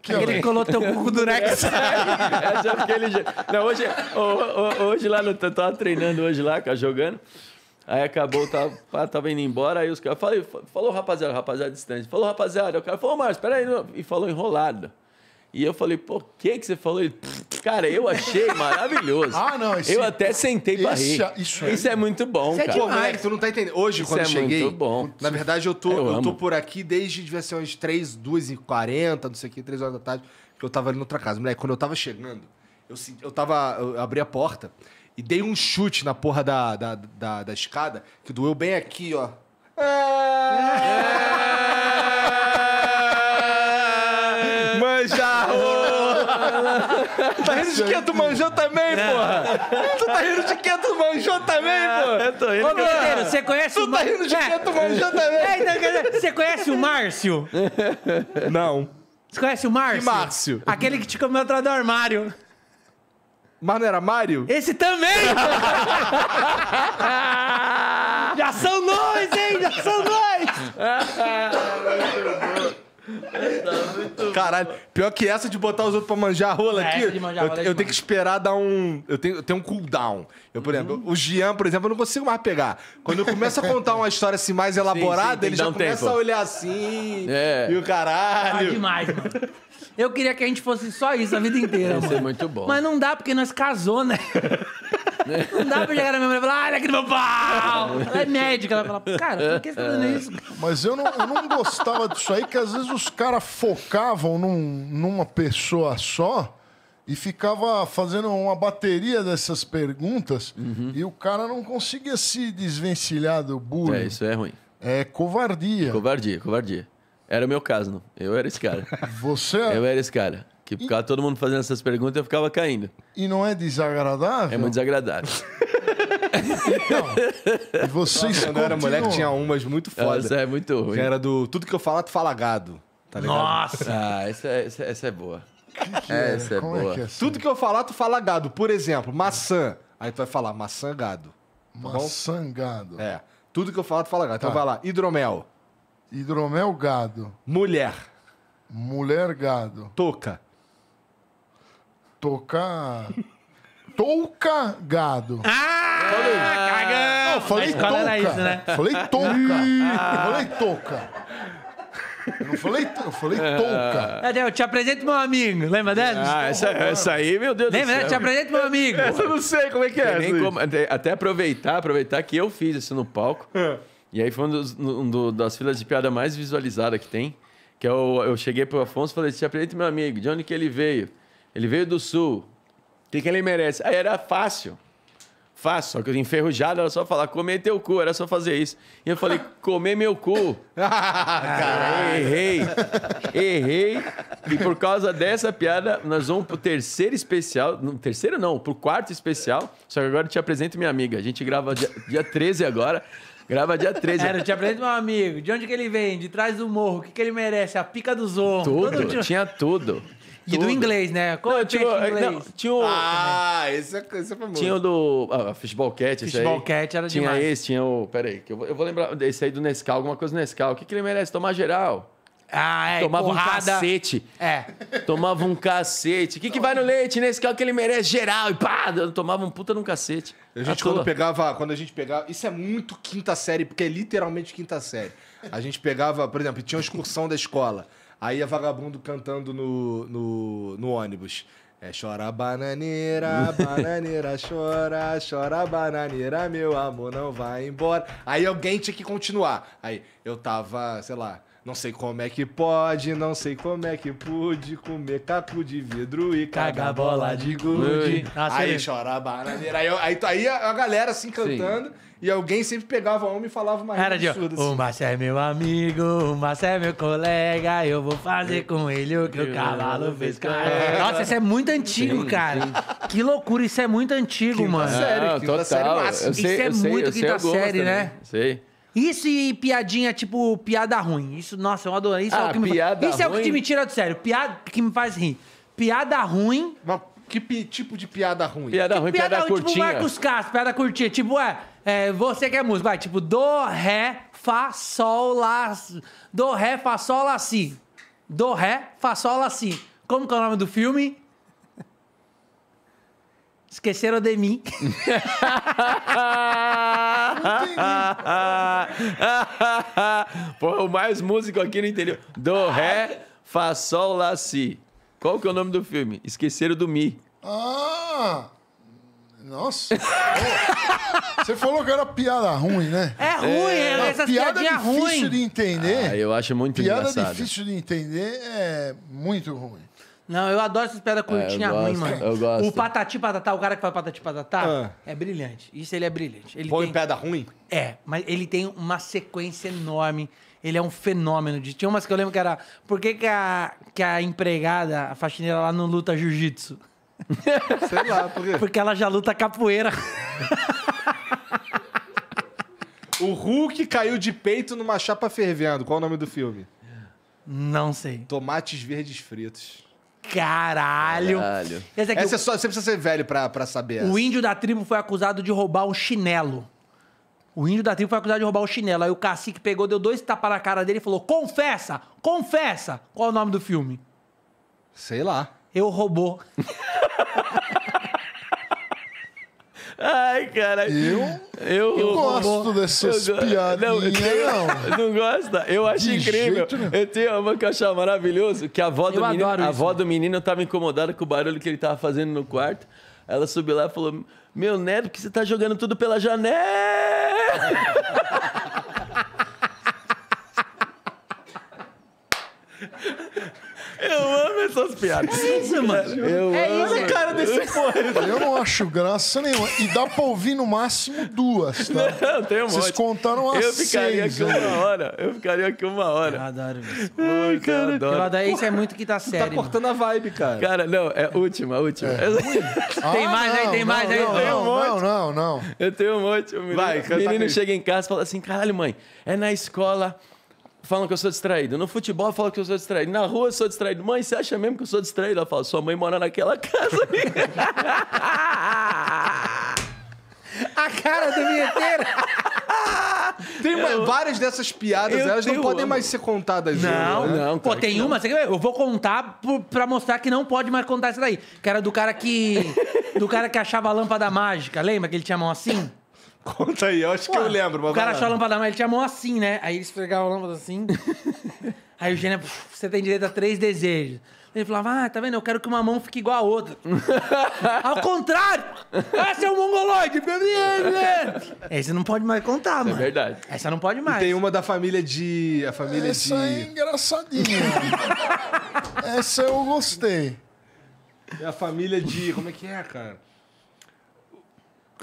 Que Aquele que colou teu cu do Rex. É, é, é, é Não, hoje, hoje lá no. Eu tava treinando hoje lá, cara, jogando. Aí acabou, tava, tava indo embora, aí os caras. falou rapaziada, rapaziada distante. Falou rapaziada, o cara falou, Ô, Márcio, peraí. E falou enrolado. E eu falei, pô, o que, que você falou? Ele, cara, eu achei maravilhoso. ah, não, isso Eu é até sentei pra isso, rir. É, isso, é, isso é muito bom, isso é cara. É pô, moleque, tu não tá entendendo. Hoje, isso quando é eu cheguei. Muito bom. Na verdade, eu tô, eu, eu tô por aqui desde devia ser umas 3, 2 h 40 não sei o que, 3 horas da tarde, que eu tava ali noutra casa. Moleque, quando eu tava chegando, eu, eu tava. Eu abri a porta e dei um chute na porra da, da, da, da escada que doeu bem aqui, ó. É... tá rindo de quê? Tu manjou também, é. porra? Tu tá rindo de quê? Tu manjou também, é, porra? Eu tô rindo. Ô, você conhece o Márcio? Tu tá rindo de quê? É. Tu manjou também. Então, você conhece o Márcio? Não. Você conhece o Márcio? Márcio? Aquele que te comeu atrás do armário. Mas não era Mário? Esse também! Já são dois, hein? Já são dois! Tá caralho, pior que essa de botar os outros pra manjar a rola é, aqui. eu, rola é eu tenho que esperar dar um. Eu tenho, eu tenho um cooldown. Eu, por uhum. exemplo, o Jean, por exemplo, eu não consigo mais pegar. Quando eu começo a contar uma história assim mais elaborada, sim, sim, ele já um começa tempo. a olhar assim. É. E o caralho. É demais, mano. Eu queria que a gente fosse só isso a vida inteira. Ia ser muito bom. Mas não dá, porque nós casou, né? Não dá pra chegar na minha mulher e falar, olha aqui no meu pau! Ela é médica. Ela fala, cara, por que você tá fazendo é. isso? Mas eu não, eu não gostava disso aí, que às vezes os caras focavam num, numa pessoa só e ficava fazendo uma bateria dessas perguntas uhum. e o cara não conseguia se desvencilhar do burro. É, isso é ruim. É covardia. Covardia, covardia. Era o meu caso, não. Eu era esse cara. Você? É? Eu era esse cara. Que ficava e... todo mundo fazendo essas perguntas e eu ficava caindo. E não é desagradável? É muito desagradável. Não. E vocês quando eu era moleque tinha umas muito fodas. é muito ruim. Que era do tudo que eu falo, é tu fala gado. Tá ligado? Nossa! Ah, essa, é, essa, é, essa é boa. Que que essa é boa. É que é assim? Tudo que eu falar, tu fala gado. Por exemplo, maçã. Aí tu vai falar maçã gado. Tá maçã gado. É. Tudo que eu falar, tu fala gado. Então tá. Então vai lá, hidromel. Hidromel gado. Mulher. Mulher gado. Toca. Toca. Touca gado. Ah! Falei, cagão! Não, falei touca. Isso, né? Falei touca. Ah. Falei touca. Eu não falei, eu falei touca. É, eu te apresento meu amigo. Lembra dessa? Ah, essa, essa, aí, meu Deus Lembra, do né? céu. Lembra? Te apresento meu amigo. Essa eu não sei como é que é. Como, até aproveitar, aproveitar que eu fiz isso no palco. É. E aí foi um, dos, um do, das filas de piada mais visualizada que tem. Que eu, é eu cheguei pro Afonso e falei, te apresento meu amigo. De onde que ele veio? Ele veio do sul. O que, que ele merece? Aí era fácil. Fácil, só que enferrujado era só falar comer teu cu, era só fazer isso. E eu falei, comer meu cu. Ah, caralho. errei. Errei. E por causa dessa piada, nós vamos pro terceiro especial. No terceiro não, pro quarto especial. Só que agora eu te apresento minha amiga. A gente grava dia, dia 13 agora. Grava dia 13. Era, te apresento meu amigo. De onde que ele vem? De trás do morro. O que, que ele merece? A pica do zorro. Tudo, Todo... tinha tudo. E do inglês, né? Qual não, é o tinha, é, inglês? Não, tinha o... Ah, esse é, esse é famoso. Tinha o do... Ah, ah Fishball Cat, esse Fishball aí. Cat era tinha demais. Tinha esse, tinha o... Pera aí, que eu vou, eu vou lembrar desse aí do Nescau, alguma coisa do Nescau. O que, que ele merece? Tomar geral. Ah, é, Tomava porrada. um cacete. É. Tomava um cacete. O que, que vai no leite nesse carro que ele merece geral? E pá, tomava um puta num cacete. A gente, quando pegava, quando a gente pegava. Isso é muito quinta série, porque é literalmente quinta série. A gente pegava, por exemplo, tinha uma excursão da escola. Aí é vagabundo cantando no, no, no ônibus. É chora bananeira, bananeira, chora, chora bananeira, meu amor, não vai embora. Aí alguém tinha que continuar. Aí eu tava, sei lá, não sei como é que pode, não sei como é que pude comer caco de vidro e cagar bola de gude. aí chora a bananeira. Aí, aí, aí, a galera assim cantando. Sim. E alguém sempre pegava a homem e falava uma Era de, absurda. Assim. O Márcio é meu amigo, o Márcio é meu colega, eu vou fazer com ele o que o cavalo fez com ele. Nossa, isso é muito antigo, sim, cara. Sim. Que loucura, isso é muito antigo, mano. Sério? ah, total. Série eu sei, isso é muito quinta série, né? Também. Sei. Isso e piadinha, tipo, piada ruim. Isso, nossa, eu adoro. Isso é o ah, que me Isso é o que me tira do sério. Piada que me faz rir. Piada ruim. Mas que pi- tipo de piada ruim? Piada ruim, piada, ruim, tipo curtinha. Marcos Castro, piada curtinha. Tipo, é, é, você que é músico, vai, tipo, do, ré, fá, sol, lá, do, ré, fá, sol, lá, si. Do, ré, fá, sol, lá, si. Como que é o nome do filme? Esqueceram de mim. Porra, o mais músico aqui não entendeu. Do Ré, Fá, Sol, Lá, Si. Qual que é o nome do filme? Esqueceram do Mi. Ah! Nossa! Você falou que era piada ruim, né? É ruim, é, é Não, essas piada difícil de entender. Ah, eu acho muito piada engraçado. difícil de entender é muito ruim. Não, eu adoro essas pedras curtinhas é, ruins, ruim, mano. Eu gosto. O patati patatá, o cara que faz patati patatá, é, é brilhante. Isso ele é brilhante. Ele Põe tem... pedra ruim? É, mas ele tem uma sequência enorme. Ele é um fenômeno. De... Tinha umas que eu lembro que era. Por que, que, a, que a empregada, a faxineira lá não luta jiu-jitsu? Sei lá, por quê? Porque ela já luta capoeira. o Hulk caiu de peito numa chapa fervendo. Qual o nome do filme? Não sei. Tomates verdes fritos. Caralho. Caralho. Esse aqui, Essa é só, você precisa ser velho pra, pra saber. o índio da tribo foi acusado de roubar um chinelo. O índio da tribo foi acusado de roubar um chinelo. Aí o cacique pegou, deu dois tapas na cara dele e falou: Confessa! Confessa! Qual é o nome do filme? Sei lá. Eu roubou. Ai, cara. Eu? Eu, eu gosto bom, dessas eu, não, não. Não gosta? Eu acho de incrível. Eu tenho uma que eu achava maravilhoso, que a avó, do eu menino, a avó do menino tava incomodada com o barulho que ele tava fazendo no quarto. Ela subiu lá e falou, meu neto, que você tá jogando tudo pela janela? Eu amo essas piadas. É isso, mano. Eu é amo. a cara desse porra. Eu não acho graça nenhuma. E dá pra ouvir no máximo duas, tá? Não, tem um Vocês contaram as Eu ficaria seis, aqui uma hora. Eu ficaria aqui uma hora. Eu adoro isso. Ai, cara. Eu adoro. Eu Isso é muito que tá sério. Tá cortando a vibe, cara. Cara, não. É última, última. É. é ah, tem mais não, aí, tem não, mais não, aí. Não, um monte. não, não, não. Eu tenho um monte. O menino, Vai, o menino chega em casa e fala assim, caralho, mãe, é na escola falam que eu sou distraído. No futebol falam que eu sou distraído. Na rua eu sou distraído. Mãe, você acha mesmo que eu sou distraído? Ela fala, sua mãe mora naquela casa ali. A cara do vinheteiro! Tem uma- várias dessas piadas, elas não podem amo. mais ser contadas. Não, hoje, né? não, Pô, tem não. uma, você quer ver? eu vou contar pra mostrar que não pode mais contar isso daí. Que era do cara que. Do cara que achava a lâmpada mágica, lembra que ele tinha a mão assim? Conta aí, eu acho Pô, que eu lembro. Mas o cara achou a lâmpada, mas ele tinha a mão assim, né? Aí ele esfregava a lâmpada assim. aí o gênio, você tem direito a três desejos. Ele falava, ah, tá vendo? Eu quero que uma mão fique igual a outra. Ao contrário! Essa é o mongoloide! Né? Esse não pode mais contar, é mano. É verdade. Essa não pode mais. E tem uma da família de. A família Essa de. Essa é engraçadinha. Essa eu gostei. É a família de. Como é que é, cara?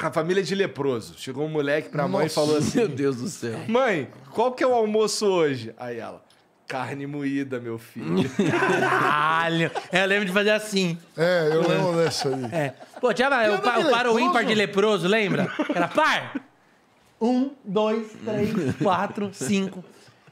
a família é de leproso. Chegou um moleque pra Nossa, mãe e falou assim: Meu Deus do céu. Mãe, qual que é o almoço hoje? Aí ela. Carne moída, meu filho. Caralho! É, eu lembro de fazer assim. É, eu lembro dessa aí. É. Pô, tinha o, pa, o par ou ímpar de leproso, lembra? Era par? Um, dois, três, quatro, cinco,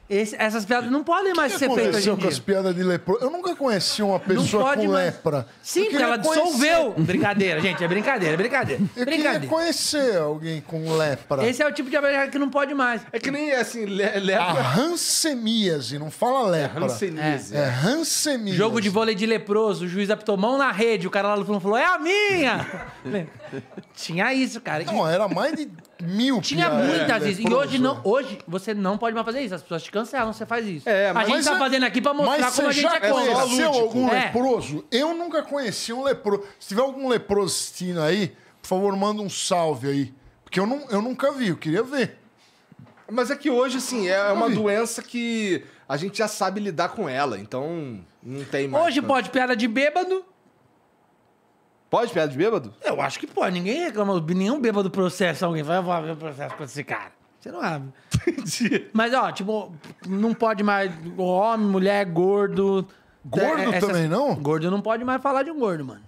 esse, essas piadas não podem mais que ser feitas hoje em dia. com as piadas de Eu nunca conheci uma pessoa com mais... lepra. Sim, porque ela conhecer. dissolveu. brincadeira, gente, é brincadeira, é brincadeira. Eu brincadeira. queria conhecer alguém com lepra. Esse é o tipo de abertura que não pode mais. É que nem, assim, le lepra... A ranceníase, não fala é, lepra. É ranceníase. É, é, é Jogo de vôlei de leproso, o juiz apitou mão na rede, o cara lá no fundo falou, é a minha! Tinha isso, cara. Não, era mais de mil Tinha muitas é, isso. E hoje não, hoje você não pode mais fazer isso. As pessoas te cancelam, você faz isso. É, a gente tá é- fazendo aqui pra mostrar como a gente é conhece. algum é. leproso? Eu nunca conheci um leproso. Se tiver algum leproso assistindo aí, por favor, manda um salve aí. Porque eu, não, eu nunca vi, eu queria ver. Mas é que hoje, assim, é uma doença que a gente já sabe lidar com ela, então não tem mais. Hoje pode piada de bêbado, Pode piada de bêbado? Eu acho que pode. Ninguém reclama, nenhum bêbado processa alguém. Vai abrir o processo com esse cara. Você não abre. Entendi. Mas, ó, tipo, não pode mais homem, mulher, gordo. Gordo é, é, também não? Gordo não pode mais falar de um gordo, mano.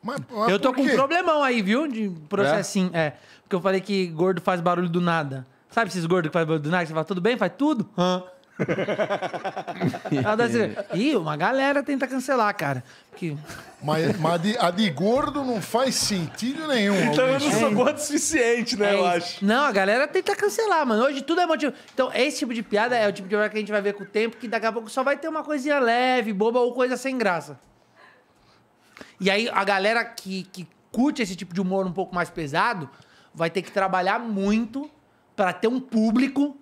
Mas, mas eu tô com um problemão aí, viu? De processinho. É? é? Porque eu falei que gordo faz barulho do nada. Sabe esses gordos que fazem barulho do nada? Que você fala, tudo bem? Faz tudo? Hã? Tá Ih, uma galera tenta cancelar, cara. Que... Mas, mas a, de, a, de, gordo não faz sentido nenhum. Então eu não sou gordo o suficiente, né, é eu acho. Não, a galera tenta cancelar, mano. Hoje tudo é motivo. Então, esse tipo de piada é o tipo de piada que a gente vai ver com o tempo, que daqui a pouco só vai ter uma coisinha leve, boba ou coisa sem graça. E aí, a galera que, que curte esse tipo de humor um pouco mais pesado vai ter que trabalhar muito para ter um público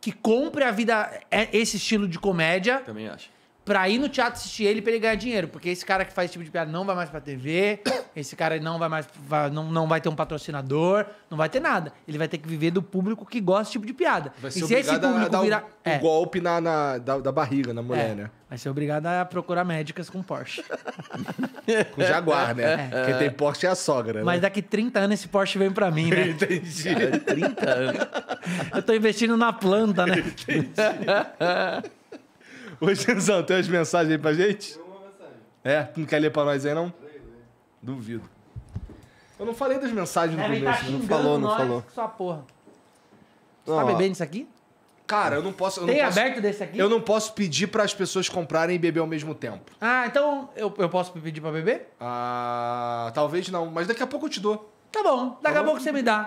que compre a vida, é, esse estilo de comédia. Também acho pra ir no teatro assistir ele pra ele ganhar dinheiro. Porque esse cara que faz esse tipo de piada não vai mais pra TV, esse cara não vai mais. Vai, não, não vai ter um patrocinador, não vai ter nada. Ele vai ter que viver do público que gosta desse tipo de piada. Vai ser e se esse público a virar. O, é. o golpe na, na da, da, barriga, na mulher, é. né? Vai ser obrigado a procurar médicas com Porsche. com Jaguar, né? É. Quem tem Porsche é a sogra, né? Mas daqui 30 anos esse Porsche vem pra mim, né? Entendi. Cara, 30 anos. Eu tô investindo na planta, né? Entendi. Ô, Genzão, tem umas mensagens aí pra gente? Tem uma mensagem. É? não quer ler pra nós aí, não? Duvido. Eu não falei das mensagens no Devem começo. Tá não falou, não falou. Sua porra. Você tá bebendo isso aqui? Cara, eu não posso. Eu Tem não posso, aberto desse aqui? Eu não posso pedir para as pessoas comprarem e beber ao mesmo tempo. Ah, então eu, eu posso pedir para beber? Ah, talvez não, mas daqui a pouco eu te dou. Tá bom, tá daqui a pouco você me dá.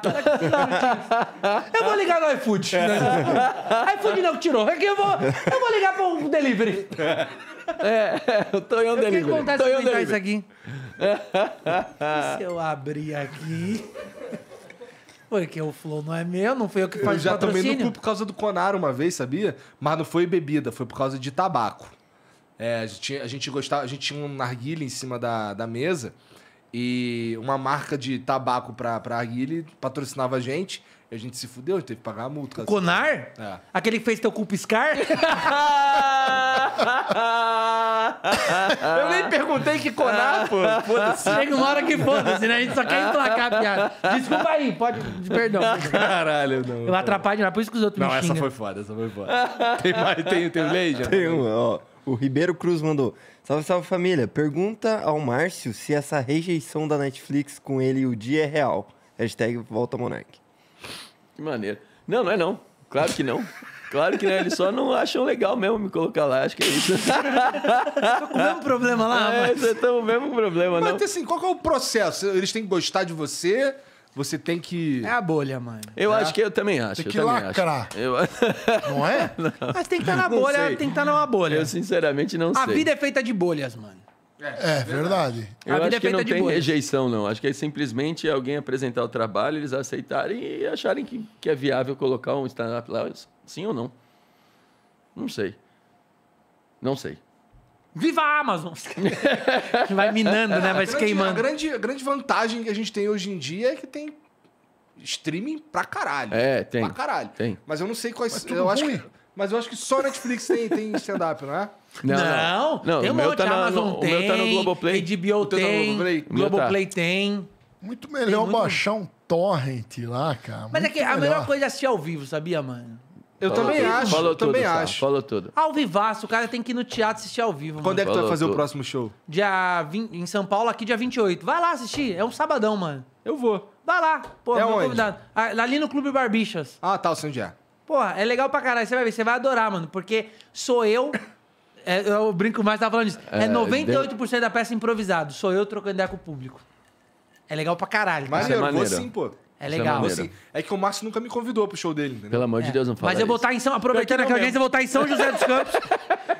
Eu vou ligar no iFood. Né? iFood não tirou. Aqui é eu vou, eu vou ligar para um delivery. É, eu tô em um delivery. Eu vontade de experimentar isso aqui. E se eu abrir aqui... Porque o flow não é meu, não foi eu que faz Eu já também tomei no cu por causa do Conar uma vez, sabia? Mas não foi bebida, foi por causa de tabaco. É, a gente, a gente gostava, a gente tinha um narguilha em cima da, da mesa... E uma marca de tabaco pra, pra Arguile patrocinava a gente. E a gente se fudeu, a gente teve que pagar a multa. O Conar? É. Aquele que fez teu cu piscar? Eu nem perguntei que Conar, pô. Foda-se. Chega uma hora que foda-se, né? A gente só quer emplacar a piada. Desculpa aí, pode. Perdão. Caralho, não. Eu atrapalho, não. por isso que os outros não, me Não, essa foi foda, essa foi foda. Tem mais, tem, tem um leite? Né? Tem um, ó. O Ribeiro Cruz mandou. Salve, salve família. Pergunta ao Márcio se essa rejeição da Netflix com ele o dia é real. Hashtag volta Monark. Que maneiro. Não, não é não. Claro que não. Claro que não, eles só não acham legal mesmo me colocar lá, acho que é isso. tô tá com o mesmo problema lá, É, mas... vocês tá com o mesmo problema, não. Mas assim, qual é o processo? Eles têm que gostar de você? Você tem que. É a bolha, mano. Eu é acho que eu também acho. Tem eu que também lacrar. Acho. Eu... Não é? Não. Mas tem que estar na bolha, tem que estar numa bolha. Eu sinceramente não a sei. A vida é feita de bolhas, mano. É, é verdade. Eu a acho vida é que não tem bolhas. rejeição, não. Acho que é simplesmente alguém apresentar o trabalho, eles aceitarem e acharem que, que é viável colocar um stand-up lá, sim ou não. Não sei. Não sei. Viva a Amazon! vai minando, né? Vai se queimando. A grande, a grande vantagem que a gente tem hoje em dia é que tem streaming pra caralho. É, tem. Pra caralho. Tem. Mas eu não sei quais. Mas eu acho que, mas eu acho que só Netflix tem, tem stand-up, não é? Não, não, não. tem um monte. Tá na, Amazon no, tem, o meu tá no Globoplay. HBO tem, tem Globoplay tá. tá. tem. Muito melhor tem muito... baixar um torrent lá, cara. Mas é muito é que melhor. a melhor coisa é assistir ao vivo, sabia, mano? Eu também tudo. acho, falou eu tudo, também acho. Falou tudo. Ao vivaço, o cara tem que ir no teatro assistir ao vivo. Quando mano. é que tu vai fazer tudo. o próximo show? Dia 20, em São Paulo, aqui dia 28. Vai lá assistir, é um sabadão, mano. Eu vou. Vai lá, pô, é onde? convidado. Ah, ali no Clube Barbichas. Ah, tá, o seu dia. é. Porra, é legal pra caralho, você vai ver, você vai adorar, mano, porque sou eu É, eu brinco mais, tava falando isso. É, é 98% deu... da peça é improvisado. Sou eu trocando ideia com o público. É legal pra caralho. Cara. Maneiro, é maneiro. vou sim, pô. É, é legal. Assim, é que o Márcio nunca me convidou pro show dele, entendeu? Pelo amor de é. Deus, não fala Mas eu vou estar em São... Aproveitando aquela audiência, eu vou estar em São José dos Campos.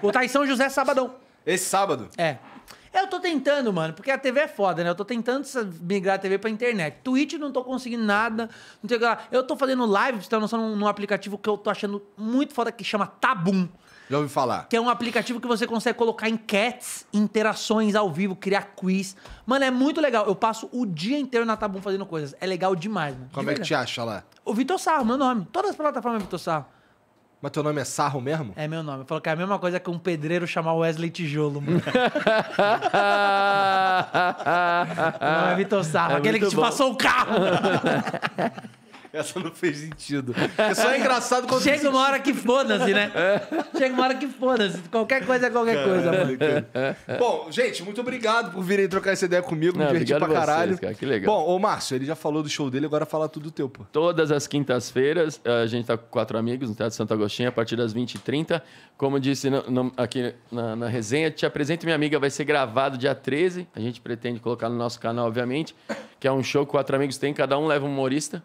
vou estar em São José sabadão. Esse sábado? É. Eu tô tentando, mano, porque a TV é foda, né? Eu tô tentando migrar a TV pra internet. Twitch não tô conseguindo nada. Não sei Eu tô fazendo live, você tá lançando num aplicativo que eu tô achando muito foda que chama Tabum. Já ouvi falar. Que é um aplicativo que você consegue colocar enquetes, interações ao vivo, criar quiz. Mano, é muito legal. Eu passo o dia inteiro na Tabum fazendo coisas. É legal demais, mano. Como De é que te acha lá? O Vitor Sarro, meu nome. Todas as plataformas é Vitor Sarro. Mas teu nome é Sarro mesmo? É meu nome. Falou que é a mesma coisa que um pedreiro chamar Wesley Tijolo, mano. Não é Vitor Sarro, é aquele que te bom. passou o carro. Essa não fez sentido. Porque é só é engraçado quando. Chega uma hora que foda-se, né? É. Chega uma hora que foda-se. Qualquer coisa é qualquer coisa, mano. Bom, gente, muito obrigado por virem trocar essa ideia comigo. Não, me diverti pra caralho. Vocês, cara, que legal. Bom, o Márcio, ele já falou do show dele, agora fala tudo teu, pô. Todas as quintas-feiras, eh, a gente tá com quatro amigos no Teatro Santo Agostinho, a partir das 20h30. Como disse no, no, aqui na, na resenha, te apresento minha amiga, vai ser gravado dia 13. A gente pretende colocar no nosso canal, obviamente, que é um show que quatro amigos têm, cada um leva um humorista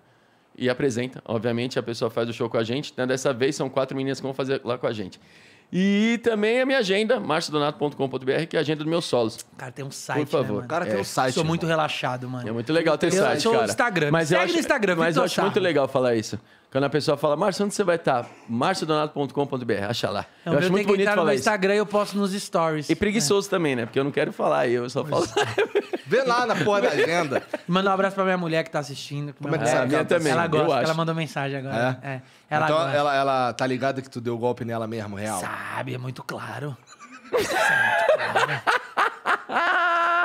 e apresenta. Obviamente, a pessoa faz o show com a gente. Né? Dessa vez, são quatro meninas que vão fazer lá com a gente. E também a minha agenda, marciodonato.com.br, que é a agenda dos meus solos. Cara, tem um site, Por favor. Né, cara, é. tem é. um site. Sou muito relaxado, mano. É muito legal ter eu, site, eu sou cara. Instagram. Mas Segue eu acho, no Instagram, mas eu acho Sarro. muito legal falar isso. Quando a pessoa fala, Márcio, onde você vai estar? Tá? marciodonato.com.br, acha lá. Não, é eu acho muito bonito falar no isso. Instagram eu posto nos stories. E preguiçoso é. também, né? Porque eu não quero falar, eu só pois. falo. Vê lá na porra da agenda. Manda um abraço pra minha mulher que tá assistindo. Como é, é que ela, ela também? Ela gosta, ela mandou mensagem agora. É? É. Ela então gosta. ela, ela tá ligada que tu deu golpe nela mesmo, real? Sabe, é muito claro. é muito claro.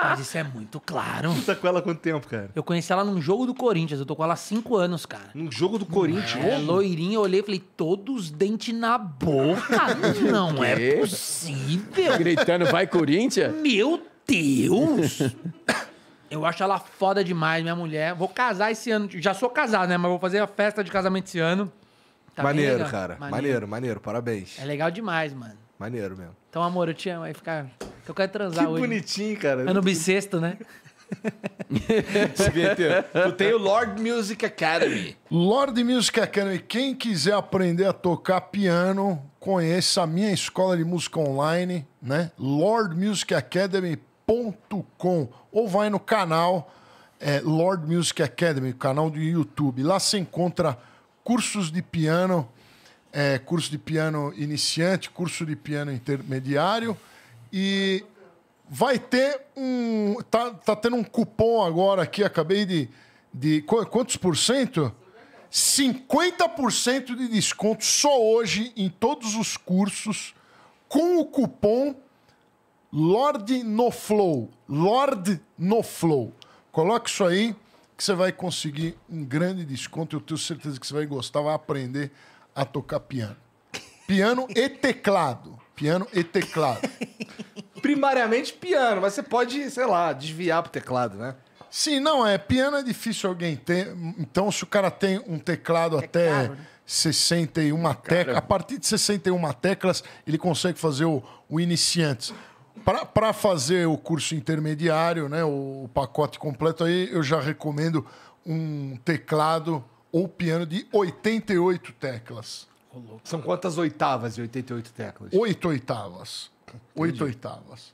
Mas isso é muito claro. Você tá com ela há quanto tempo, cara? Eu conheci ela num jogo do Corinthians. Eu tô com ela há cinco anos, cara. Num jogo do Corinthians? É, loirinha, eu olhei e falei, todos os dentes na boca? Não é possível. Gritando, vai Corinthians? Meu Deus! Eu acho ela foda demais, minha mulher. Vou casar esse ano. Já sou casado, né? Mas vou fazer a festa de casamento esse ano. Tá maneiro, cara. Maneiro. maneiro, maneiro. Parabéns. É legal demais, mano. Maneiro mesmo. Então, amor, eu te amo. Aí ficar. Eu quero transar que hoje. Que bonitinho, cara. Ano bissexto, né? tu tem o Lord Music Academy. Lord Music Academy. Quem quiser aprender a tocar piano, conheça a minha escola de música online, né? lordmusicacademy.com ou vai no canal é, Lord Music Academy, canal do YouTube. Lá se encontra cursos de piano é, curso de piano iniciante, curso de piano intermediário e vai ter um. Tá, tá tendo um cupom agora aqui, acabei de. de quantos por cento? 50% de desconto só hoje em todos os cursos com o cupom Lord no Flow. Lord no Flow. Coloque isso aí que você vai conseguir um grande desconto. Eu tenho certeza que você vai gostar, vai aprender a tocar piano. Piano e teclado. Piano e teclado. Primariamente piano, mas você pode, sei lá, desviar pro teclado, né? Sim, não, é. Piano é difícil alguém ter. Então, se o cara tem um teclado é até caro, né? 61 é teclas, é a partir de 61 teclas, ele consegue fazer o, o iniciantes. Para fazer o curso intermediário, né, o, o pacote completo, aí eu já recomendo um teclado ou um piano de 88 teclas. São quantas oitavas de 88 teclas? Oito oitavas. Entendi. Oito oitavas.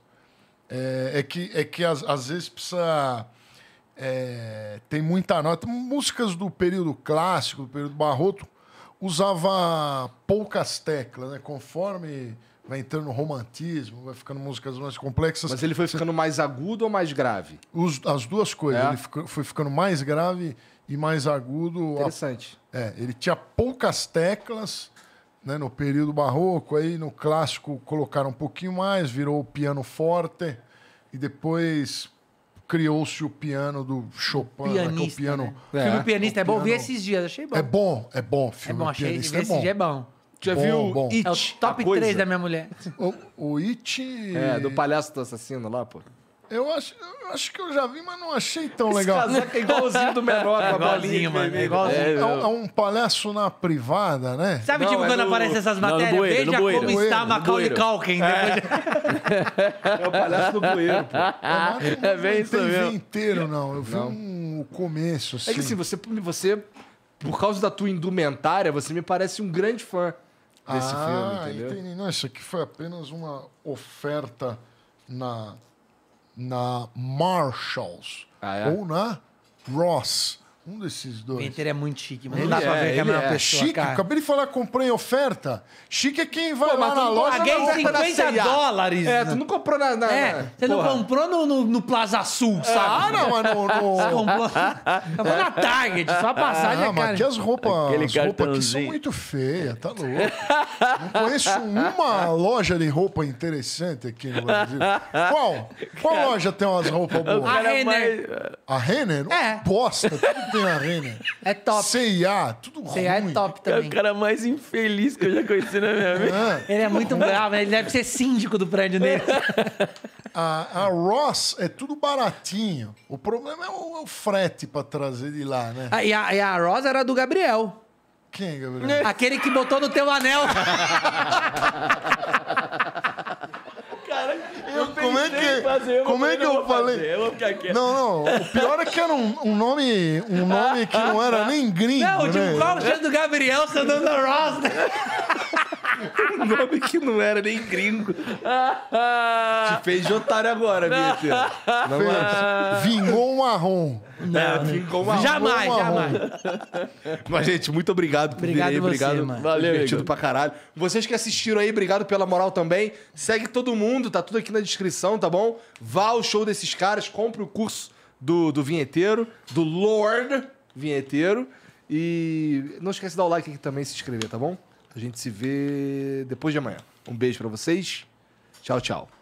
É, é, que, é que às, às vezes precisa. É, tem muita nota. Músicas do período clássico, do período barroco, usava poucas teclas, né? Conforme vai entrando no romantismo, vai ficando músicas mais complexas. Mas ele foi ficando mais agudo ou mais grave? Os, as duas coisas. É. Ele ficou, foi ficando mais grave e mais agudo. Interessante. A... É, ele tinha poucas teclas, né, no período barroco, aí no clássico colocaram um pouquinho mais, virou o piano forte e depois criou-se o piano do Chopin, pianista, né, é o piano. Né? É. O filme Pianista o é bom, piano... vi esses dias, achei bom. É bom, é bom, é filme é bom, achei, Pianista é bom. é bom. Já bom, viu bom. It, é o top 3 da minha mulher. O, o It. É, do palhaço do assassino lá, pô. Eu acho, eu acho que eu já vi, mas não achei tão Esse legal. Esse casaco é igualzinho do menor, é, com a bolinha, mano. É, igualzinho. É, é, é, é, um palhaço na privada, né? Sabe, tipo, é quando aparecem essas matérias? Não, bueiro, Veja como bueiro, está Macaulay Culkin. Né? É. é o palhaço do bueiro, pô. não, é, é bem isso mesmo. inteiro, não. Eu vi o um começo, assim. É que assim. assim, você, você, por causa da tua indumentária, você me parece um grande fã desse ah, filme, entendeu? entendi. Não, isso aqui foi apenas uma oferta na na Marshalls ah, é? ou na Ross. Um desses dois. Penter é muito chique, mas não dá é, pra ver que é a mesma é. pessoa. Chique, cara. acabei de falar, comprei oferta. Chique é quem vai Pô, lá na loja. Paguei 50 dólares. É, tu não comprou na. na é, você não comprou no, no, no, Plaza Sul, é. sabe? Ah, não, mas no. no... Você comprou. na Target, só a ah, passagem. Ah, mas aqui as roupas. As roupas aqui são muito feias, tá louco. não conheço uma loja de roupa interessante aqui no Brasil. Qual? Qual loja tem umas roupas boas? A Renner. A Renner? É. Bosta tem Arena. Né? É top. CIA, tudo é ruim. CIA é top também. É o cara mais infeliz que eu já conheci na minha vida. Ah, ele é muito bravo, né? ele deve ser síndico do prédio dele. a, a, Ross é tudo baratinho. O problema é o, o frete pra trazer de lá, né? Ah, e, a, e a Ross era do Gabriel. Quem, é Gabriel? Aquele que botou no teu anel. como é que, fazer, como é que eu falei? Fazer, não, não. O pior é que era um, um nome, um nome que não era nem gringo. Não, tipo, né? qual o jeito do Gabriel Santana Rosa? um nome que não era nem gringo. Te fez de otário agora, Bitter. Vingou um marrom. Não, é, vingou marrom. Jamais, marrom. jamais. Mas, gente, muito obrigado por obrigado vir aí. Você, obrigado. Mano. Valeu, Divertido pra caralho. Vocês que assistiram aí, obrigado pela moral também. Segue todo mundo, tá tudo aqui na descrição, tá bom? Vá ao show desses caras, compre o curso do, do vinheteiro, do Lord Vinheteiro. E não esquece de dar o like aqui também e se inscrever, tá bom? A gente se vê depois de amanhã. Um beijo para vocês. Tchau, tchau.